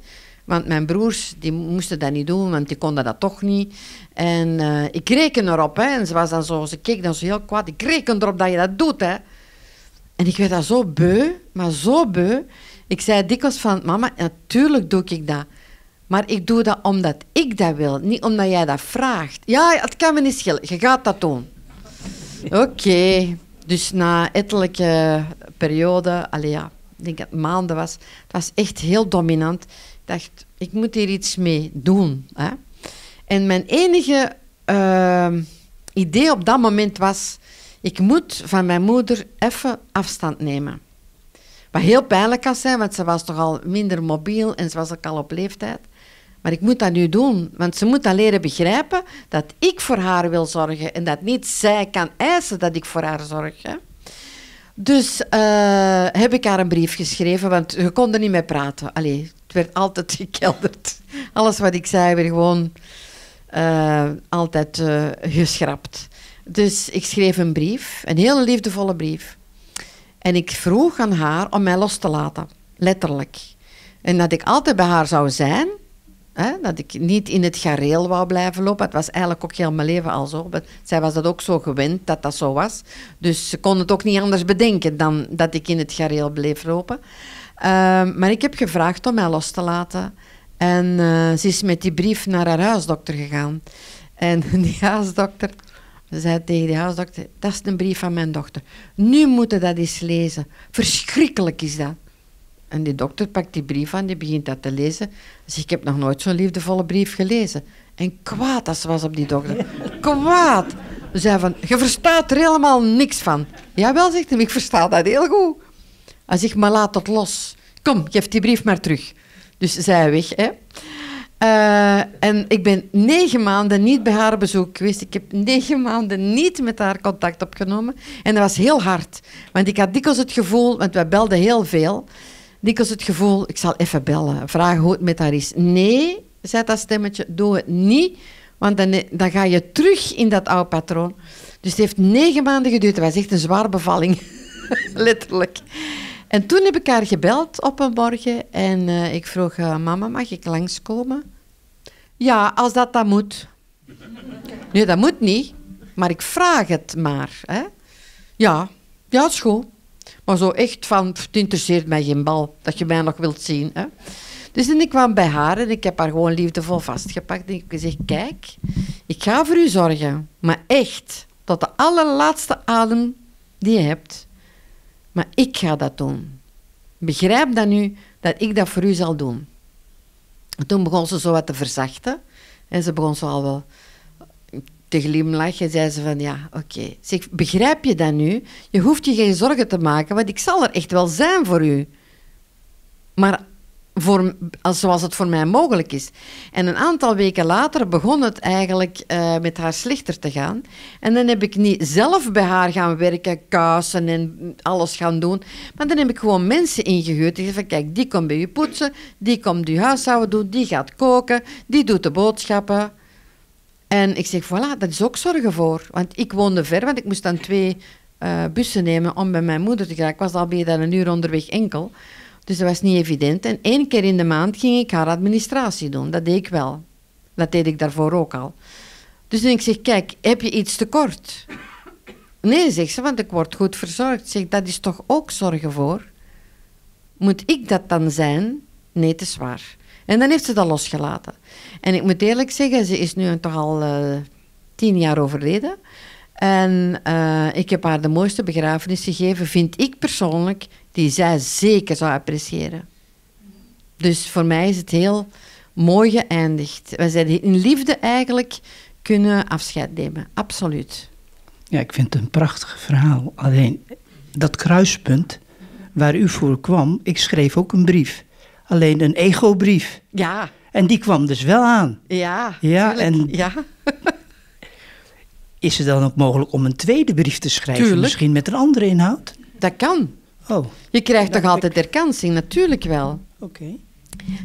Want mijn broers die moesten dat niet doen, want die konden dat toch niet. En eh, ik reken erop. Hè. En ze, was dan zo, ze keek dan zo heel kwaad. Ik reken erop dat je dat doet. Hè. En ik werd daar zo beu, maar zo beu. Ik zei dikwijls van, mama, natuurlijk doe ik dat. Maar ik doe dat omdat ik dat wil, niet omdat jij dat vraagt. Ja, het kan me niet schelen. Je gaat dat doen. Oké. Dus na ettelijke periode, allee ja, ik denk dat het maanden was, het was echt heel dominant. Ik dacht, ik moet hier iets mee doen. Hè? En mijn enige ehm, idee op dat moment was, ik moet van mijn moeder even afstand nemen. Wat heel pijnlijk kan zijn, want ze was toch al minder mobiel en ze was ook al op leeftijd. Maar ik moet dat nu doen, want ze moet dan leren begrijpen dat ik voor haar wil zorgen en dat niet zij kan eisen dat ik voor haar zorg. Hè. Dus eh, heb ik haar een brief geschreven, want we konden niet mee praten. Allee, het werd altijd gekelderd. Alles wat ik zei werd gewoon eh, altijd eh, geschrapt. Dus ik schreef een brief, een hele liefdevolle brief. En ik vroeg aan haar om mij los te laten, letterlijk. En dat ik altijd bij haar zou zijn dat ik niet in het gareel wou blijven lopen. Het was eigenlijk ook heel mijn leven al zo. Zij was dat ook zo gewend dat dat zo was. Dus ze kon het ook niet anders bedenken dan dat ik in het gareel bleef lopen. Ehm, maar ik heb gevraagd om mij los te laten. En eh, ze is met die brief naar haar huisdokter gegaan. En die huisdokter zei tegen die huisdokter: Dat is een brief van mijn dochter. Nu moeten dat eens lezen. Verschrikkelijk is dat. En die dokter pakt die brief aan, die begint dat te lezen. Zegt, ik heb nog nooit zo'n liefdevolle brief gelezen. En kwaad als ze was op die dokter. Kwaad! Zei van, je verstaat er helemaal niks van. Jawel, zegt hij, ik versta dat heel goed. Hij zegt, maar laat het los. Kom, geef die brief maar terug. Dus zij weg, hè. Eh, en ik ben negen maanden niet bij haar bezoek geweest. Ik heb negen maanden niet met haar contact opgenomen. En dat was heel hard. Want ik had dikwijls het gevoel, want wij belden heel veel dikwijls het gevoel, ik zal even bellen, vragen hoe het met haar is. Nee, zei dat stemmetje, doe het niet, want dan, dan ga je terug in dat oude patroon. Dus het heeft negen maanden geduurd. Dat was echt een zware bevalling, letterlijk. En toen heb ik haar gebeld op een morgen en eh, ik vroeg, eh, mama, mag ik langskomen? Ja, als dat dan moet. nee, dat moet niet, maar ik vraag het maar. Hè? Ja, ja, is goed. Maar zo echt van, het interesseert mij geen bal, dat je mij nog wilt zien. Hè? Dus ik kwam bij haar en ik heb haar gewoon liefdevol vastgepakt. En ik heb gezegd, kijk, ik ga voor u zorgen. Maar echt, tot de allerlaatste adem die je hebt. Maar ik ga dat doen. Begrijp dan nu dat ik dat voor u zal doen. En toen begon ze zo wat te verzachten. En ze begon zo al wel te glimlachen. Zei ze van, ja, oké. Zeg, begrijp je dat nu? Je hoeft je geen zorgen te maken, want ik zal er echt wel zijn voor u. Maar voor, als, zoals het voor mij mogelijk is. En een aantal weken later begon het eigenlijk eh, met haar slechter te gaan. En dan heb ik niet zelf bij haar gaan werken, kuisen en alles gaan doen. Maar dan heb ik gewoon mensen ingehuurd. die zei van, kijk, die komt bij u poetsen, die komt uw huishouden doen, die gaat koken, die doet de boodschappen. En ik zeg, voilà, dat is ook zorgen voor. Want ik woonde ver, want ik moest dan twee eh, bussen nemen om bij mijn moeder te gaan. Ik was al dan een uur onderweg enkel. Dus dat was niet evident. En één keer in de maand ging ik haar administratie doen. Dat deed ik wel. Dat deed ik daarvoor ook al. Dus ik zeg, kijk, heb je iets tekort? Nee, zegt ze, want ik word goed verzorgd. Zeg, dat is toch ook zorgen voor? Moet ik dat dan zijn? Nee, te zwaar. En dan heeft ze dat losgelaten. En ik moet eerlijk zeggen, ze is nu toch al eh, tien jaar overleden. En eh, ik heb haar de mooiste begrafenis gegeven, vind ik persoonlijk, die zij zeker zou appreciëren. Dus voor mij is het heel mooi geëindigd. Wij zijn in liefde eigenlijk kunnen afscheid nemen, absoluut. Ja, ik vind het een prachtig verhaal. Alleen dat kruispunt waar u voor kwam, ik schreef ook een brief. Alleen een ego-brief. Ja. En die kwam dus wel aan. Ja, ja en ja. is het dan ook mogelijk om een tweede brief te schrijven? Misschien met een andere inhoud? Dat kan. Oh. Je krijgt toch altijd ik... Natuurlijk wel. Oké.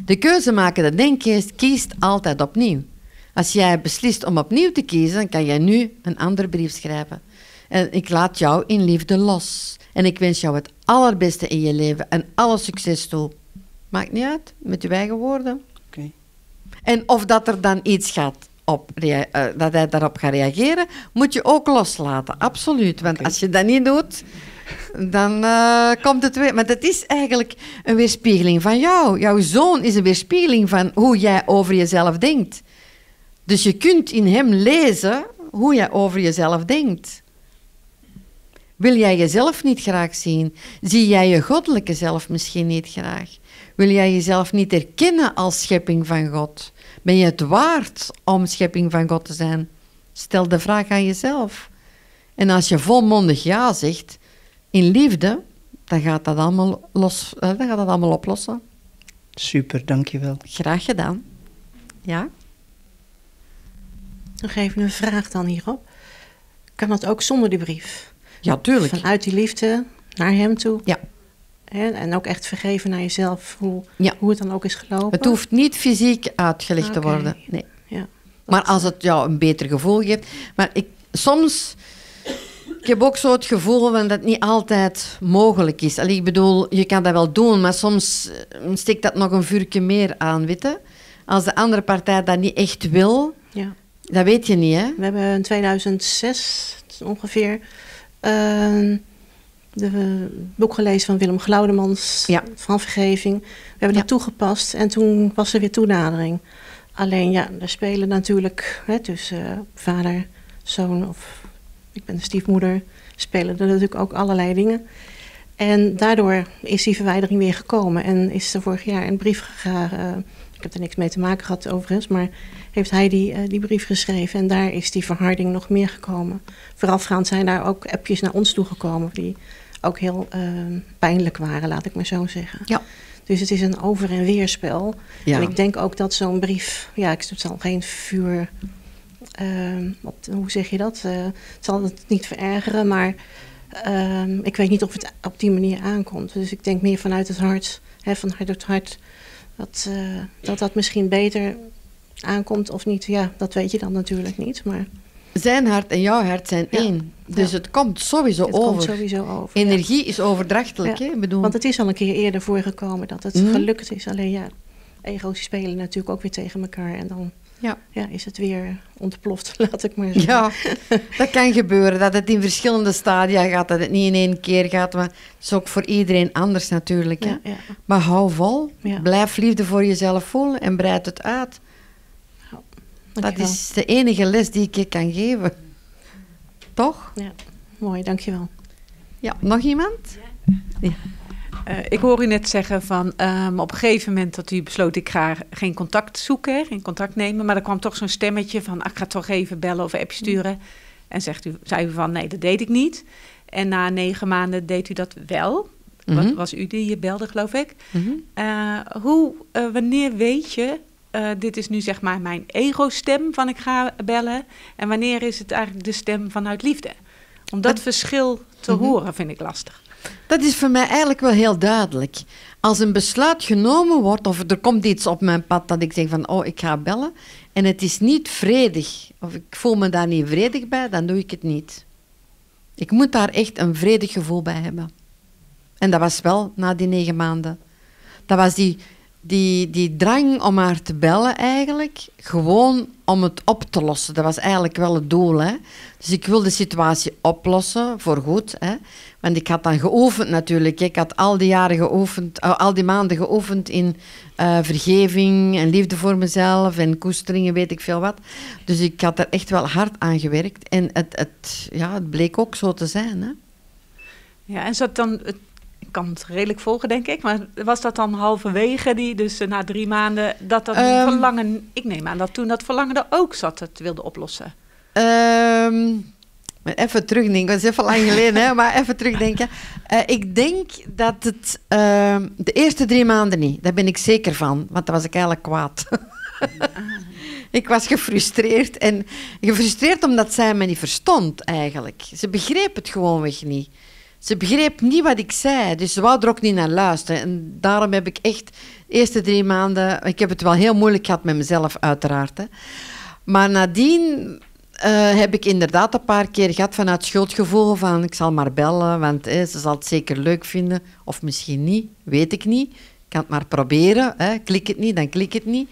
De keuze maken, dat denk je, kiest altijd opnieuw. Als jij beslist om opnieuw te kiezen, dan kan jij nu een andere brief schrijven. En ik laat jou in liefde los. En ik wens jou het allerbeste in je leven en alle succes toe. Maakt niet uit, met je eigen woorden. En of dat er dan iets gaat op, eh, dat hij daarop gaat reageren, moet je ook loslaten. Absoluut. Want als je dat niet doet, dan eh, komt het weer. Maar dat is eigenlijk een weerspiegeling van jou. Jouw zoon is een weerspiegeling van hoe jij over jezelf denkt. Dus je kunt in hem lezen hoe jij over jezelf denkt. Wil jij jezelf niet graag zien? Zie jij je goddelijke zelf misschien niet graag? Wil jij jezelf niet erkennen als schepping van God? Ben je het waard om schepping van God te zijn? Stel de vraag aan jezelf. En als je volmondig ja zegt, in liefde, dan gaat dat allemaal, los, eh, dan gaat dat allemaal oplossen. Super, dankjewel. Graag gedaan. Ja? Nog even een vraag dan hierop. Kan dat ook zonder de brief? Ja, tuurlijk. Vanuit die liefde naar hem toe? Ja en ook echt vergeven naar jezelf, hoe, hoe het dan ook is gelopen. Het hoeft niet fysiek uitgelegd te worden. Nee. Ja, maar als het jou een beter gevoel geeft. Maar ik, soms. Ik heb ook zo het gevoel van dat het niet altijd mogelijk is. Allee, ik bedoel, je kan dat wel doen, maar soms eh, steekt dat nog een vuurtje meer aan, witte. Als de andere partij dat niet echt wil, ja. dat weet je niet, hè? We hebben in 2006 ongeveer. Ehm, de boek gelezen van Willem Glaudemans van Vergeving. We hebben dat toegepast en toen was er weer toenadering. Alleen ja, er spelen natuurlijk hè, tussen eh, vader, zoon of ik ben de stiefmoeder, spelen er natuurlijk ook allerlei dingen. En daardoor is die verwijdering weer gekomen en is er vorig jaar een brief gegaan. ik heb er niks mee te maken gehad overigens, maar heeft hij die, eh, die brief geschreven en daar is die verharding nog meer gekomen. Voorafgaand zijn daar ook appjes naar ons toegekomen die ook heel ehm, pijnlijk waren, laat ik maar zo zeggen. Ja. Dus het is een over- en weerspel. Ja. En ik denk ook dat zo'n brief, ja, ik zal geen vuur, ehm, hoe zeg je dat? Eh, het zal het niet verergeren, maar ehm, ik weet niet of het op die manier aankomt. Dus ik denk meer vanuit het hart, hè, van hart tot hart, dat eh, dat misschien beter aankomt of niet. Ja, dat weet je dan natuurlijk niet. Maar zijn hart en jouw hart zijn één. Dus het komt sowieso het over. Komt sowieso over. Energie is overdrachtelijk. Hè? Bedoel... Want het is al een keer eerder voorgekomen dat het mhm. gelukt is. Alleen ja, ego's spelen natuurlijk ook weer tegen elkaar. En dan ja. Ja, is het weer ontploft, laat ik maar zeggen. Ja, dat kan gebeuren. Dat het in verschillende stadia gaat, dat het niet in één keer gaat. Maar het is ook voor iedereen anders natuurlijk. Ja, ja. Maar hou vol. Blijf liefde voor jezelf voelen en breid het uit. Dat is de enige les die ik je kan geven. Toch? Ja, mooi, dankjewel. Ja, nog iemand? Ja. Eh, ik hoor u net zeggen van ehm, op een gegeven moment dat u besloot ik ga geen contact zoeken, geen contact nemen. Maar er kwam toch zo'n stemmetje van ah, ik ga toch even bellen of appje sturen. Mm. En zegt u, zei u van nee, dat deed ik niet. En na negen maanden deed u dat wel. Mm Wat mhm. was u die je belde, geloof ik. Mhm. Eh, hoe, eh, wanneer weet je eh, dit is nu zeg maar mijn ego-stem van ik ga bellen. En wanneer is het eigenlijk de stem vanuit liefde? Om dat, verschil te mhm. horen vind ik lastig. Dat is voor mij eigenlijk wel heel duidelijk. Als een besluit genomen wordt of er komt iets op mijn pad dat ik zeg van oh ik ga bellen en het is niet vredig of ik voel me daar niet vredig bij, dan doe ik het niet. Ik moet daar echt een vredig gevoel bij hebben. En dat was wel na die negen maanden. Dat was die die, die drang om haar te bellen eigenlijk, gewoon om het op te lossen. Dat was eigenlijk wel het doel. Hè? Dus ik wilde de situatie oplossen, voorgoed. Hè? Want ik had dan geoefend natuurlijk. Ik had al die jaren geoefend, eh, al die maanden geoefend in eh, vergeving en liefde voor mezelf en koesteringen, weet ik veel wat. Dus ik had er echt wel hard aan gewerkt. En het, het, ja, het bleek ook zo te zijn. Hè? Ja, en zat dan het kan het redelijk volgen, denk ik. Maar was dat dan halverwege die, dus eh, na drie maanden, dat dat ehm. verlangen... Ik neem aan dat toen dat verlangen er ook zat, het wilde oplossen. Um, even terugdenken, dat is even lang geleden, hè, maar even terugdenken. Eh, ik denk dat het ehm, de eerste drie maanden niet, daar ben ik zeker van, want dan was ik eigenlijk kwaad. ik was gefrustreerd en gefrustreerd omdat zij me niet verstond eigenlijk. Ze begreep het gewoonweg niet. Ze begreep niet wat ik zei, dus ze wou er ook niet naar luisteren. En daarom heb ik echt de eerste drie maanden... Ik heb het wel heel moeilijk gehad met mezelf, uiteraard. Hè. Maar nadien eh, heb ik inderdaad een paar keer gehad vanuit schuldgevoel van ik zal maar bellen, want ze zal het zeker leuk vinden. Of misschien niet, weet ik niet. Ik kan het maar proberen. Hè. Klik het niet, dan klik het niet.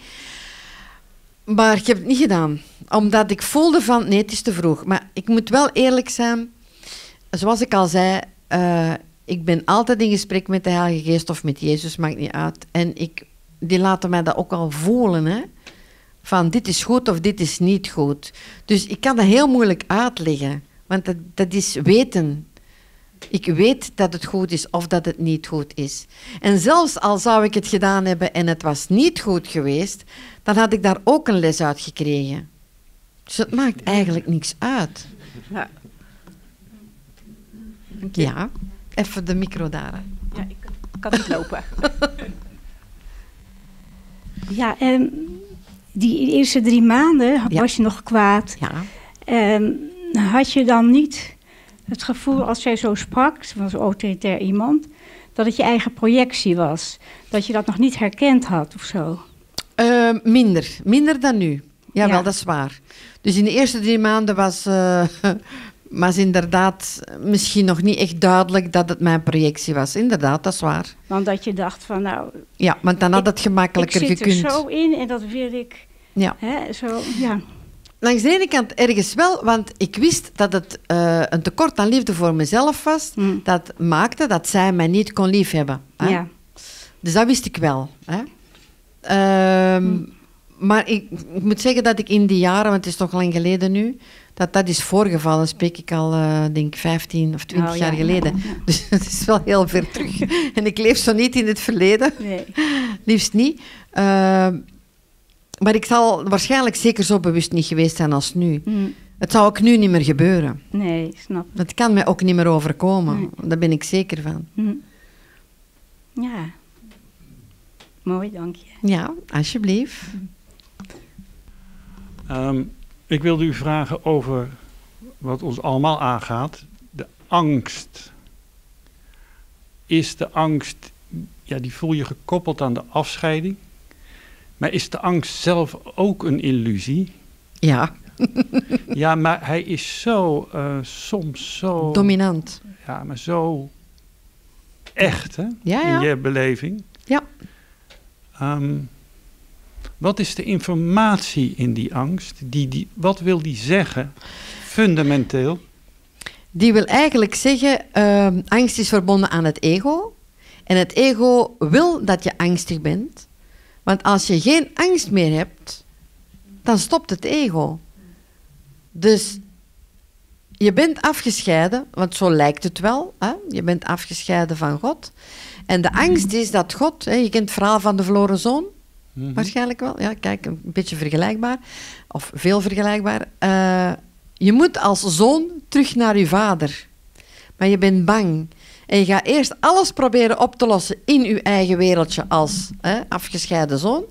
Maar ik heb het niet gedaan. Omdat ik voelde van nee, het is te vroeg. Maar ik moet wel eerlijk zijn. Zoals ik al zei, eh, ik ben altijd in gesprek met de Heilige Geest of met Jezus, maakt niet uit. En ik, die laten mij dat ook al voelen, hè. Van dit is goed of dit is niet goed. Dus ik kan dat heel moeilijk uitleggen. Want dat, dat is weten. Ik weet dat het goed is of dat het niet goed is. En zelfs al zou ik het gedaan hebben en het was niet goed geweest, dan had ik daar ook een les uit gekregen. Dus het maakt eigenlijk niks uit. Ja. Ja, even de micro daar. Ja, ik kan niet lopen. ja, um, die eerste drie maanden was je nog kwaad. Ja. Ehm, had je dan niet het gevoel, als zij zo sprak, ze was autoritair iemand, dat het je eigen projectie was? Dat je dat nog niet herkend had of zo? Ehm, minder, minder dan nu. Jawel, wel dat is waar. Dus in de eerste drie maanden was, eh, Maar is inderdaad misschien nog niet echt duidelijk dat het mijn projectie was. Inderdaad, dat is waar. Want dat je dacht van nou... Ja, want dan had het gemakkelijker gekund. Ik zit er zo in en dat wil ik... Ja. Hè, zo, ja. Langs de ene kant ergens wel, want ik wist dat het eh, een tekort aan liefde voor mezelf was. Mm. Dat maakte dat zij mij niet kon liefhebben. Hè? Ja. Dus dat wist ik wel. Hè? Ehm, mm. Maar ik, ik, moet zeggen dat ik in die jaren, want het is toch lang geleden nu, dat dat is voorgevallen, spreek ik al, uh, denk 15 of 20 jaar geleden. Dus het is wel heel ver terug. en ik leef zo niet in het verleden. Nee. Liefst niet. Ehm, maar ik zal waarschijnlijk zeker zo bewust niet geweest zijn als nu. Mm. Het zou ook nu niet meer gebeuren. Nee, snap ik. Dat kan mij ook niet meer overkomen. Daar ben ik zeker van. Mm. Ja. Mooi, dank je. Ja, alsjeblieft. Um ik wilde u vragen over wat ons allemaal aangaat, de angst. Is de angst, ja, die voel je gekoppeld aan de afscheiding. Maar is de angst zelf ook een illusie? Ja. ja, maar hij is zo, eh, soms zo... Dominant. Ja, maar zo echt, hè? Ja, In je beleving. Ja. Um, wat is de informatie in die angst? Die, die, wat wil die zeggen, fundamenteel? Die wil eigenlijk zeggen, ehm, angst is verbonden aan het ego. En het ego wil dat je angstig bent. Want als je geen angst meer hebt, dan stopt het ego. Dus je bent afgescheiden, want zo lijkt het wel. Hè? Je bent afgescheiden van God. En de angst is dat God, hè, je kent het verhaal van de verloren zoon. Mhm. Waarschijnlijk wel. Ja, kijk, een beetje vergelijkbaar. Of veel vergelijkbaar. Eh, je moet als zoon terug naar je vader. Maar je bent bang. En je gaat eerst alles proberen op te lossen in je eigen wereldje als hè, afgescheiden zoon.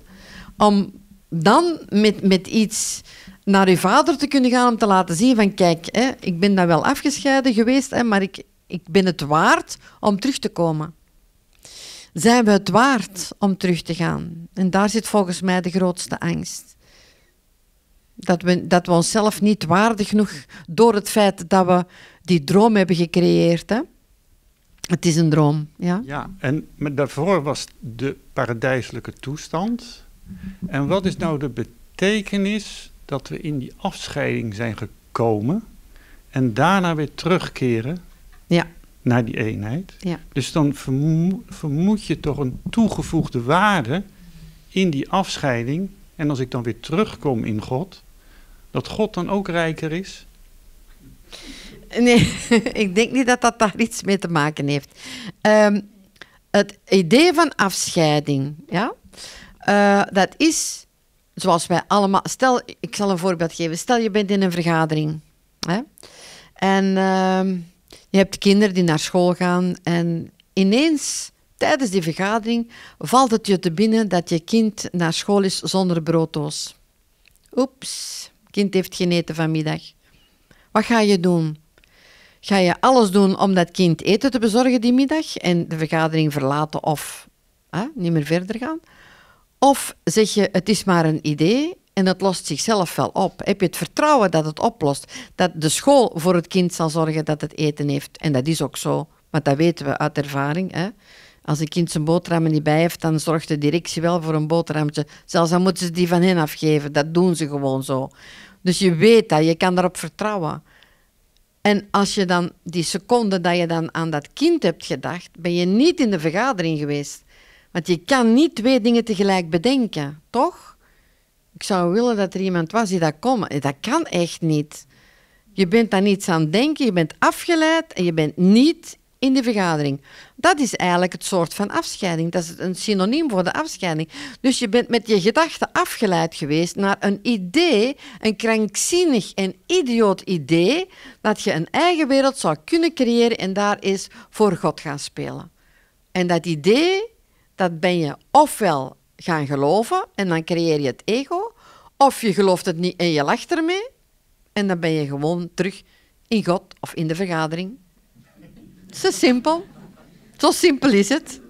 Om dan met, met iets naar je vader te kunnen gaan om te laten zien van kijk, hè, ik ben dan wel afgescheiden geweest, hè, maar ik, ik ben het waard om terug te komen. Zijn we het waard om terug te gaan? En daar zit volgens mij de grootste angst. Dat we, dat we onszelf niet waardig genoeg door het feit dat we die droom hebben gecreëerd. Hè? Het is een droom, ja. Ja, en daarvoor was de paradijselijke toestand. En wat is nou de betekenis dat we in die afscheiding zijn gekomen en daarna weer terugkeren ja naar die eenheid. Ja. Dus dan vermoed je toch een toegevoegde waarde in die afscheiding. En als ik dan weer terugkom in God, dat God dan ook rijker is? Nee, ik denk niet dat dat daar iets mee te maken heeft. Ehm, het idee van afscheiding, ja, eh, dat is zoals wij allemaal. Stel, ik zal een voorbeeld geven. Stel je bent in een vergadering. Hè, en. Ehm, je hebt kinderen die naar school gaan en ineens tijdens die vergadering valt het je te binnen dat je kind naar school is zonder brooddoos. Oeps, kind heeft geen eten vanmiddag. Wat ga je doen? Ga je alles doen om dat kind eten te bezorgen die middag en de vergadering verlaten of hè, niet meer verder gaan? Of zeg je, het is maar een idee en dat lost zichzelf wel op. Heb je het vertrouwen dat het oplost? Dat de school voor het kind zal zorgen dat het eten heeft. En dat is ook zo, want dat weten we uit ervaring. Hè? Als een kind zijn boterhammen niet bij heeft, dan zorgt de directie wel voor een boterhammetje. Zelfs dan moeten ze die van hen afgeven. Dat doen ze gewoon zo. Dus je weet dat, je kan daarop vertrouwen. En als je dan die seconde dat je dan aan dat kind hebt gedacht, ben je niet in de vergadering geweest. Want je kan niet twee dingen tegelijk bedenken, toch? Ik zou willen dat er iemand was die dat kon. Dat kan echt niet. Je bent daar niets aan denken, je bent afgeleid en je bent niet in de vergadering. Dat is eigenlijk het soort van afscheiding. Dat is een synoniem voor de afscheiding. Dus je bent met je gedachten afgeleid geweest naar een idee, een krankzinnig en idioot idee, dat je een eigen wereld zou kunnen creëren en daar is voor God gaan spelen. En dat idee, dat ben je ofwel gaan geloven en dan creëer je het ego, of je gelooft het niet en je lacht ermee. En dan ben je gewoon terug in God of in de vergadering. Zo simpel. Zo simpel is het.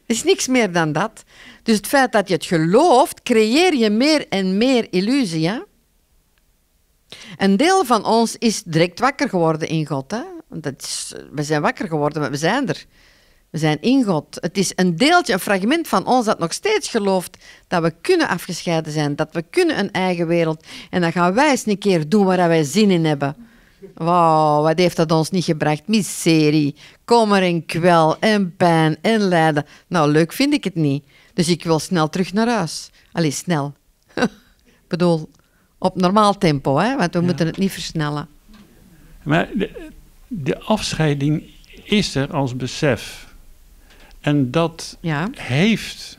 Het is niks meer dan dat. Dus het feit dat je het gelooft, creëer je meer en meer illusie. Hè? Een deel van ons is direct wakker geworden in God. Hè? Dat is, we zijn wakker geworden, maar we zijn er. We zijn in God. Het is een deeltje, een fragment van ons dat nog steeds gelooft dat we kunnen afgescheiden zijn, dat we kunnen een eigen wereld. En dan gaan wij eens een keer doen waar wij zin in hebben. Wauw, wat heeft dat ons niet gebracht? Miserie, kommer en kwel en pijn en lijden. Nou, leuk vind ik het niet. Dus ik wil snel terug naar huis. Allee, snel. ik bedoel, op normaal tempo, hè? want we moeten het niet versnellen. Maar de, de afscheiding is er als besef en dat ja. heeft,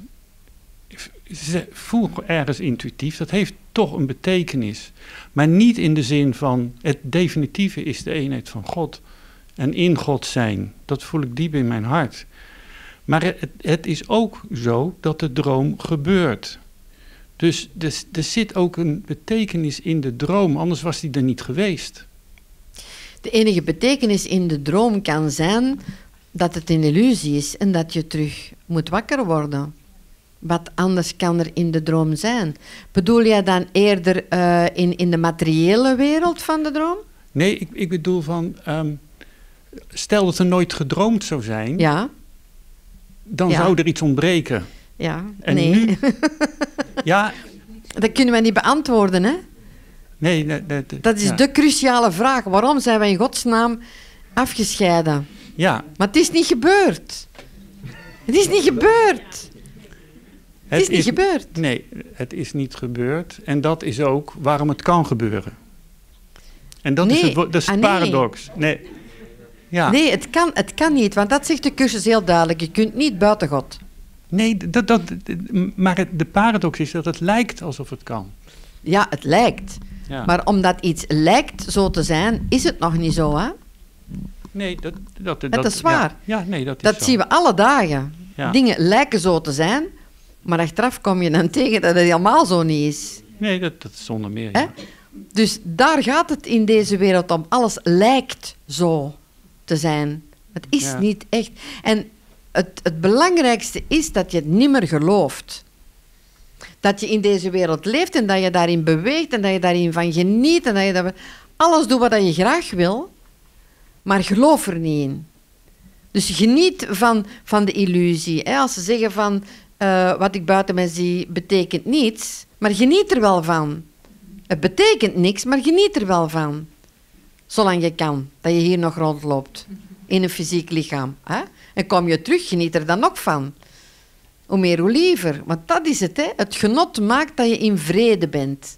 voel ergens intuïtief, dat heeft toch een betekenis. Maar niet in de zin van het definitieve is de eenheid van God en in God zijn. Dat voel ik diep in mijn hart. Maar het, het is ook zo dat de droom gebeurt. Dus, dus er zit ook een betekenis in de droom, anders was die er niet geweest. De enige betekenis in de droom kan zijn dat het een illusie is en dat je terug moet wakker worden. Wat anders kan er in de droom zijn? Bedoel jij dan eerder eh, in, in de materiële wereld van de droom? Nee, ik, ik bedoel van. Ehm, stel dat er nooit gedroomd zou zijn. Ja. Dan zou er iets ontbreken. Ja, en nee. Nu, ja. Dat kunnen we niet beantwoorden, hè? Nee, dat, is de cruciale vraag. Waarom zijn we in godsnaam afgescheiden? Ja. Maar het is niet gebeurd. Het is niet gebeurd. Het, is niet gebeurd. Nee, het is niet gebeurd. En dat is ook waarom het kan gebeuren. En dat is het, dat is ah, paradox. Nee. Ja. Nee, het kan, het kan niet, want dat zegt de cursus heel duidelijk. Je kunt niet buiten God. Nee, dat, dat, maar de paradox is dat het lijkt alsof het kan. Ja, het lijkt. Ja. Maar omdat iets lijkt zo te zijn, is het nog niet zo. Hè? nee, dat, dat, dat, dat is waar. Ja, nee, dat is dat zien we alle dagen. Dingen lijken zo te zijn, maar achteraf kom je dan tegen dat het helemaal zo niet is. Nee, dat, dat is zonder meer. Ja. Dus daar gaat het in deze wereld om. Alles lijkt zo te zijn. Het is niet echt. En het, het belangrijkste is dat je het niet meer gelooft. Dat je in deze wereld leeft en dat je daarin beweegt en dat je daarin van geniet en dat je dat alles doet wat je graag wil maar geloof er niet in. Dus geniet van, van de illusie. Hè? Als ze zeggen van eh, wat ik buiten mij zie betekent niets, maar geniet er wel van. Het betekent niks, maar geniet er wel van. Zolang je kan, dat je hier nog rondloopt in een fysiek lichaam. Hè? En kom je terug, geniet er dan ook van. Hoe meer, hoe liever. Want dat is het. Hè? Het genot maakt dat je in vrede bent.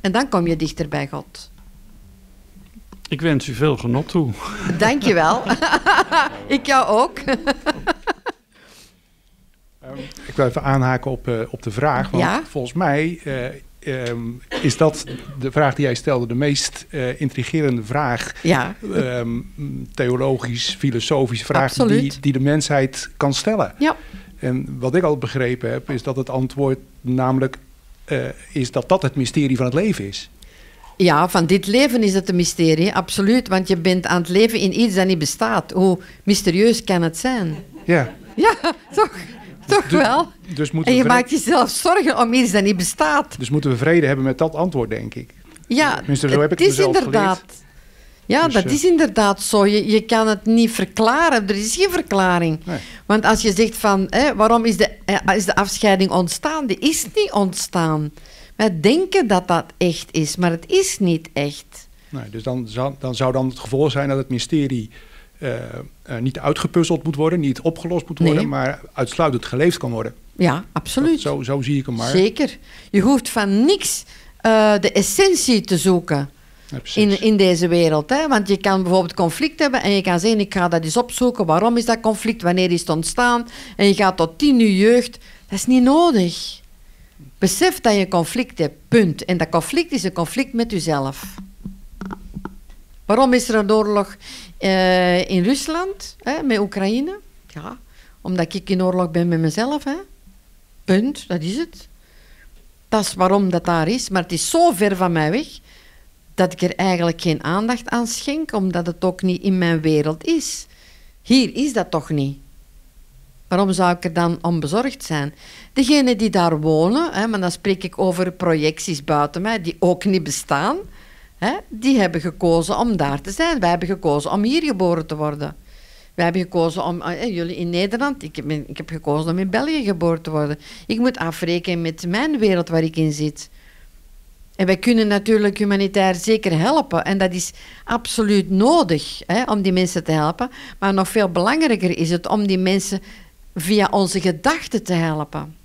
En dan kom je dichter bij God. Ik wens u veel genot toe. Dankjewel. ik jou ook. Ehm, ik wil even aanhaken op, eh, op de vraag. Want volgens mij eh, ehm, is dat de vraag die jij stelde de meest eh, intrigerende vraag. Ja. Ehm, theologisch, filosofisch vraag die, die, de mensheid kan stellen. Ja. En wat ik al begrepen heb, is dat het antwoord namelijk is dat dat het mysterie van het leven is. Ja, van dit leven is het een mysterie, absoluut. Want je bent aan het leven in iets dat niet bestaat. Hoe mysterieus kan het zijn? Ja. Ja, toch? Toch dus, wel? Dus en je maakt jezelf zorgen om iets dat niet bestaat. Dus moeten we vrede hebben met dat antwoord, denk ik. Ja, Tenminste, zo heb is dus inderdaad. Ja, dus, dat eh, is inderdaad zo. Je, je kan het niet verklaren. Er is geen verklaring. Want als je zegt van, hè, waarom is de, eh, is de afscheiding ontstaan? Die is niet ontstaan. Wij denken dat dat echt is, maar het is niet echt. Nee, dus dan zou, dan zou dan het gevolg zijn dat het mysterie eh, eh, niet uitgepuzzeld moet worden, niet opgelost moet worden, maar uitsluitend geleefd kan worden. Ja, absoluut. zo, zo zie ik hem maar. Zeker. Je hoeft van niks eh, de essentie te zoeken. in, in deze wereld. Hè? Want je kan bijvoorbeeld conflict hebben en je kan zeggen: Ik ga dat eens opzoeken. Waarom is dat conflict? Wanneer is het ontstaan? En je gaat tot tien uur jeugd. Dat is niet nodig. Besef dat je een conflict hebt, punt. En dat conflict is een conflict met jezelf. Waarom is er een oorlog eh, in Rusland hè, met Oekraïne? Ja, omdat ik in oorlog ben met mezelf. Hè. Punt, dat is het. Dat is waarom dat daar is. Maar het is zo ver van mij weg dat ik er eigenlijk geen aandacht aan schenk, omdat het ook niet in mijn wereld is. Hier is dat toch niet. Waarom zou ik er dan onbezorgd zijn? Degenen die daar wonen, hè, maar dan spreek ik over projecties buiten mij, die ook niet bestaan, hè, die hebben gekozen om daar te zijn. Wij hebben gekozen om hier geboren te worden. Wij hebben gekozen om, eh, eh jullie in Nederland, ik heb, ik heb gekozen om in België geboren te worden. Ik moet afrekenen met mijn wereld waar ik in zit. En wij kunnen natuurlijk humanitair zeker helpen. En dat is absoluut nodig hè, om die mensen te helpen. Maar nog veel belangrijker is het om die mensen via onze gedachten te helpen.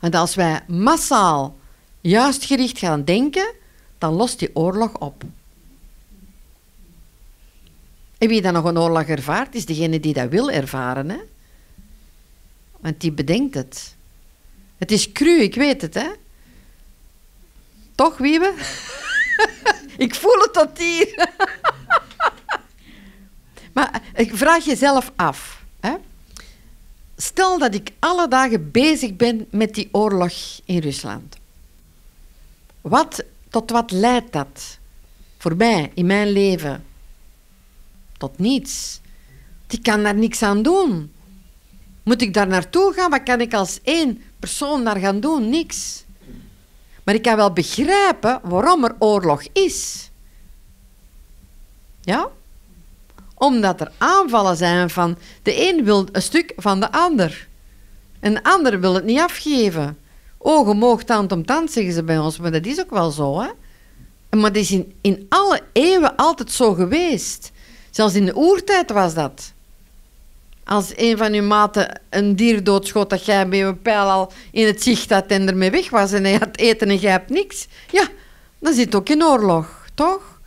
Want als wij massaal juist gericht gaan denken, dan lost die oorlog op. En wie dan nog een oorlog ervaart, is degene die dat wil ervaren. Hè? Want die bedenkt het. Het is cru, ik weet het, hè? Toch, Wiebe? ik voel het tot hier. maar ik eh, vraag jezelf af. Stel dat ik alle dagen bezig ben met die oorlog in Rusland. Wat, tot wat leidt dat? Voor mij, in mijn leven? Tot niets. Ik kan daar niks aan doen. Moet ik daar naartoe gaan? Wat kan ik als één persoon daar gaan doen? Niks. Maar ik kan wel begrijpen waarom er oorlog is. Ja? Omdat er aanvallen zijn van de een wil een stuk van de ander. En de ander wil het niet afgeven. Ogen omhoog, tand om tand, zeggen ze bij ons. Maar dat is ook wel zo, hè? Maar dat is in, alle eeuwen altijd zo geweest. Zelfs in de oertijd was dat. Als een van uw maten een dier doodschot, dat jij met je pijl al in het zicht had en ermee weg was en hij had eten en jij hebt niks. Ja, dan zit ook in oorlog, toch?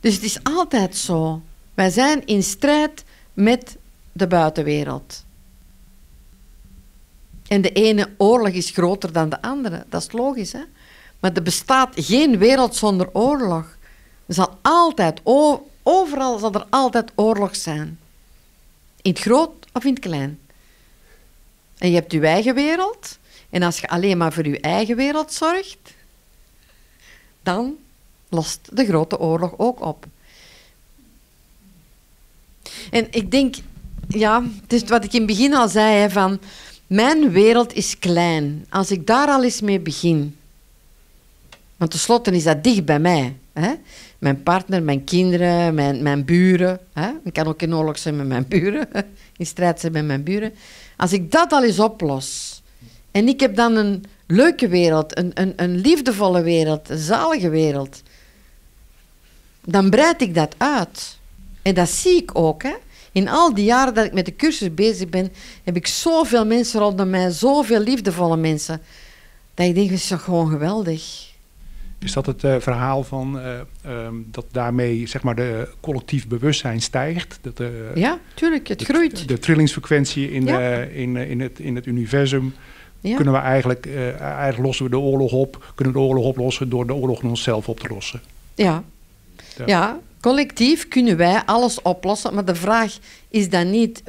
Dus het is altijd zo. Wij zijn in strijd met de buitenwereld. En de ene oorlog is groter dan de andere, dat is logisch. Hè? Maar er bestaat geen wereld zonder oorlog. Er zal altijd, overal zal er altijd oorlog zijn. In het groot of in het klein. En je hebt je eigen wereld. En als je alleen maar voor je eigen wereld zorgt, dan lost de grote oorlog ook op. En ik denk, ja, het is wat ik in het begin al zei, hè, van mijn wereld is klein. Als ik daar al eens mee begin, want tenslotte is dat dicht bij mij. Hè? Mijn partner, mijn kinderen, mijn, mijn buren. Hè? Ik kan ook in oorlog zijn met mijn buren, in strijd zijn met mijn buren. Als ik dat al eens oplos en ik heb dan een leuke wereld, een, een, een liefdevolle wereld, een zalige wereld, dan breid ik dat uit. En dat zie ik ook. Hè. In al die jaren dat ik met de cursus bezig ben, heb ik zoveel mensen rondom mij, zoveel liefdevolle mensen, dat ik denk, dat is toch gewoon geweldig. Is dat het eh, verhaal van eh, ehm, dat daarmee zeg maar de collectief bewustzijn stijgt? Dat, uh, ja, tuurlijk, het groeit. De trillingsfrequentie in, de, in, in, het, in het universum. Kunnen we eigenlijk, eigenlijk lossen we de oorlog op, kunnen we de oorlog oplossen door de oorlog in onszelf op te lossen? ja. ja Collectief kunnen wij alles oplossen, maar de vraag is dan niet...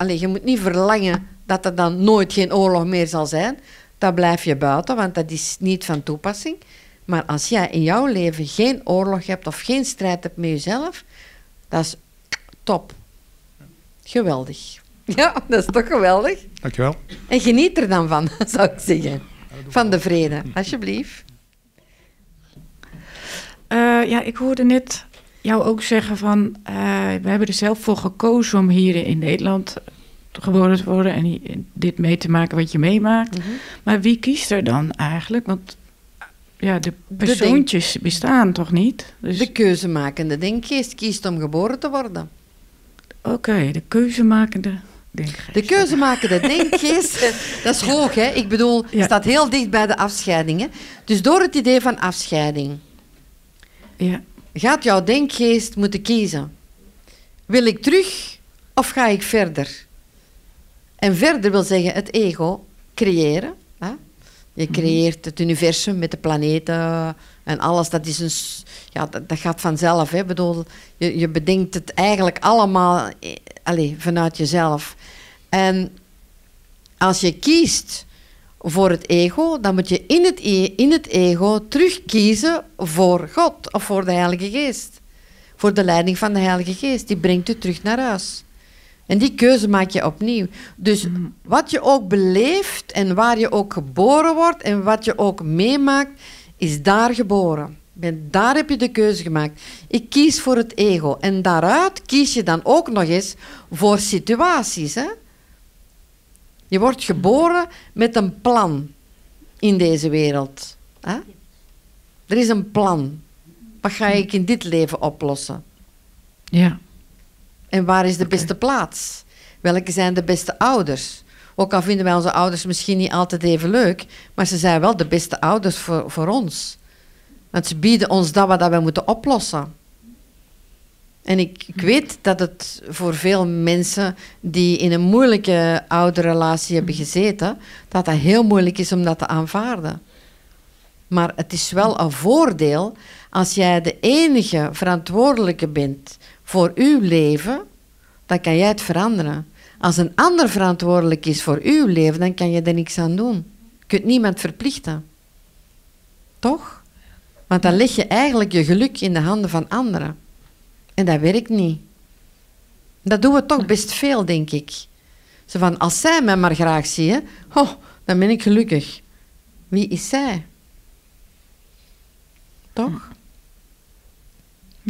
Uh, je moet niet verlangen dat er dan nooit geen oorlog meer zal zijn. Dat blijf je buiten, want dat is niet van toepassing. Maar als jij in jouw leven geen oorlog hebt of geen strijd hebt met jezelf, dat is top. Geweldig. Ja, dat is toch geweldig? Dankjewel. En geniet er dan van, zou ik zeggen. Van de vrede, alsjeblieft. Eh, ja, ik hoorde net jou ook zeggen van, uh, we hebben er zelf voor gekozen om hier in Nederland geboren te worden en dit mee te maken wat je meemaakt. Mhm. Maar wie kiest er dan eigenlijk? Want ja, de persoontjes bestaan toch niet? Dus... De keuzemakende denkgeest kiest om geboren te worden. Oké, de keuzemakende denkgeest. De keuzemakende denkgeest, dat is hoog, hè? Ik bedoel, ja. staat heel dicht bij de afscheidingen. Dus door het idee van afscheiding. Ja gaat jouw denkgeest moeten kiezen. Wil ik terug of ga ik verder? En verder wil zeggen het ego creëren. Hè? Je mhm. creëert het universum met de planeten en alles. Dat, is een, ja, dat, gaat vanzelf. Hè? Bedoel, je, je bedenkt het eigenlijk allemaal eh, allez, vanuit jezelf. En als je kiest voor het ego, dan moet je in het, e, in het ego terugkiezen voor God of voor de Heilige Geest. Voor de leiding van de Heilige Geest. Die brengt je terug naar huis. En die keuze maak je opnieuw. Dus mhm. wat je ook beleeft en waar je ook geboren wordt en wat je ook meemaakt, is daar geboren. En daar heb je de keuze gemaakt. Ik kies voor het ego. En daaruit kies je dan ook nog eens voor situaties. Hè? Je wordt geboren met een plan in deze wereld. Hè? Er is een plan. Wat ga ik in dit leven oplossen? Ja. En waar is de beste plaats? Welke zijn de beste ouders? Ook al vinden wij onze ouders misschien niet altijd even leuk, maar ze zijn wel de beste ouders voor, voor ons. Want ze bieden ons dat wat we moeten oplossen. En ik, ik, weet dat het voor veel mensen die in een moeilijke oude relatie hebben mm. gezeten, dat dat heel moeilijk is om dat te aanvaarden. Maar het is wel een voordeel als jij de enige verantwoordelijke bent voor uw leven, dan kan jij het veranderen. Als een ander verantwoordelijk is voor uw leven, dan kan je er niks aan doen. Je kunt niemand verplichten. Toch? Want dan leg je eigenlijk je geluk in de handen van anderen. En dat werkt niet. Dat doen we toch best veel, denk ik. Zo van, als zij mij maar graag zien, oh, dan ben ik gelukkig. Wie is zij? Toch?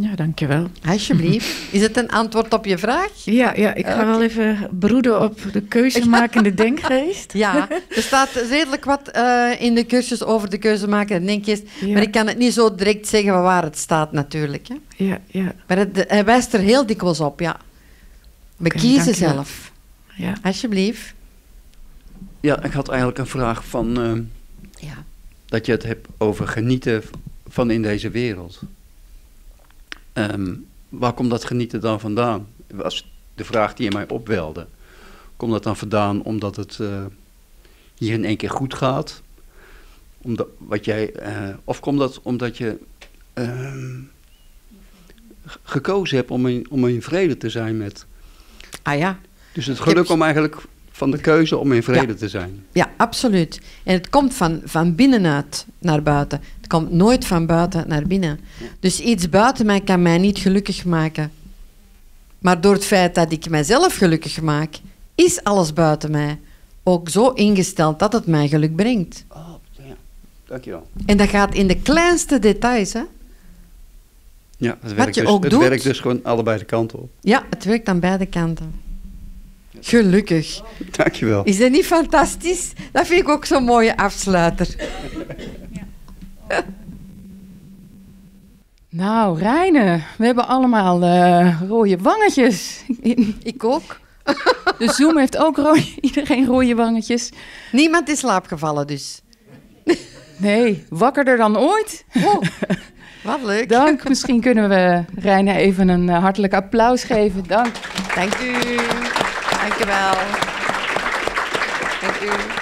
Ja, dankjewel. Alsjeblieft. Is het een antwoord op je vraag? Ja, ja ik ga wel even broeden op de keuzemakende denkgeest. Ja, er staat redelijk wat eh, in de cursus over de keuzemakende denkgeest. Maar ik kan het niet zo direct zeggen waar het staat natuurlijk. Hè. Ja, ja. Maar het, hij wijst er heel dikwijls op, ja. We kiezen zelf. Ja. Alsjeblieft. Ja, ik had eigenlijk een vraag van... Eh, ja. Dat je het hebt over genieten van in deze wereld. Ehm, waar komt dat genieten dan vandaan? Was de vraag die in mij opwelde. Komt dat dan vandaan omdat het uh, hier in één keer goed gaat? Omdat, wat jij, eh, of komt dat omdat je ehm, gekozen hebt om in, om in vrede te zijn met. Ah ja. Dus het geluk om eigenlijk van de keuze om in vrede te zijn. Ja, absoluut. En het komt van, van binnenuit naar buiten. Het komt nooit van buiten naar binnen. Dus iets buiten mij kan mij niet gelukkig maken. Maar door het feit dat ik mijzelf gelukkig maak, is alles buiten mij ook zo ingesteld dat het mij geluk brengt. Oh, ja. Dankjewel. En dat gaat in de kleinste details, hè? Ja, dus- het werkt, dus, het werkt dus gewoon allebei de kanten op. Ja, het werkt aan beide kanten. Gelukkig. Dankjewel. Is dat niet fantastisch? Dat vind ik ook zo'n mooie afsluiter. Ja. Nou, Reine, we hebben allemaal uh, rode wangetjes. Ik ook. De Zoom heeft ook iedereen rode wangetjes. Niemand is slaapgevallen dus. Nee, wakkerder dan ooit. Oh, wat leuk. Dank. Misschien kunnen we Reine even een eh, hartelijk applaus geven. Dank. Dank u. Thank you, Mel. Thank you.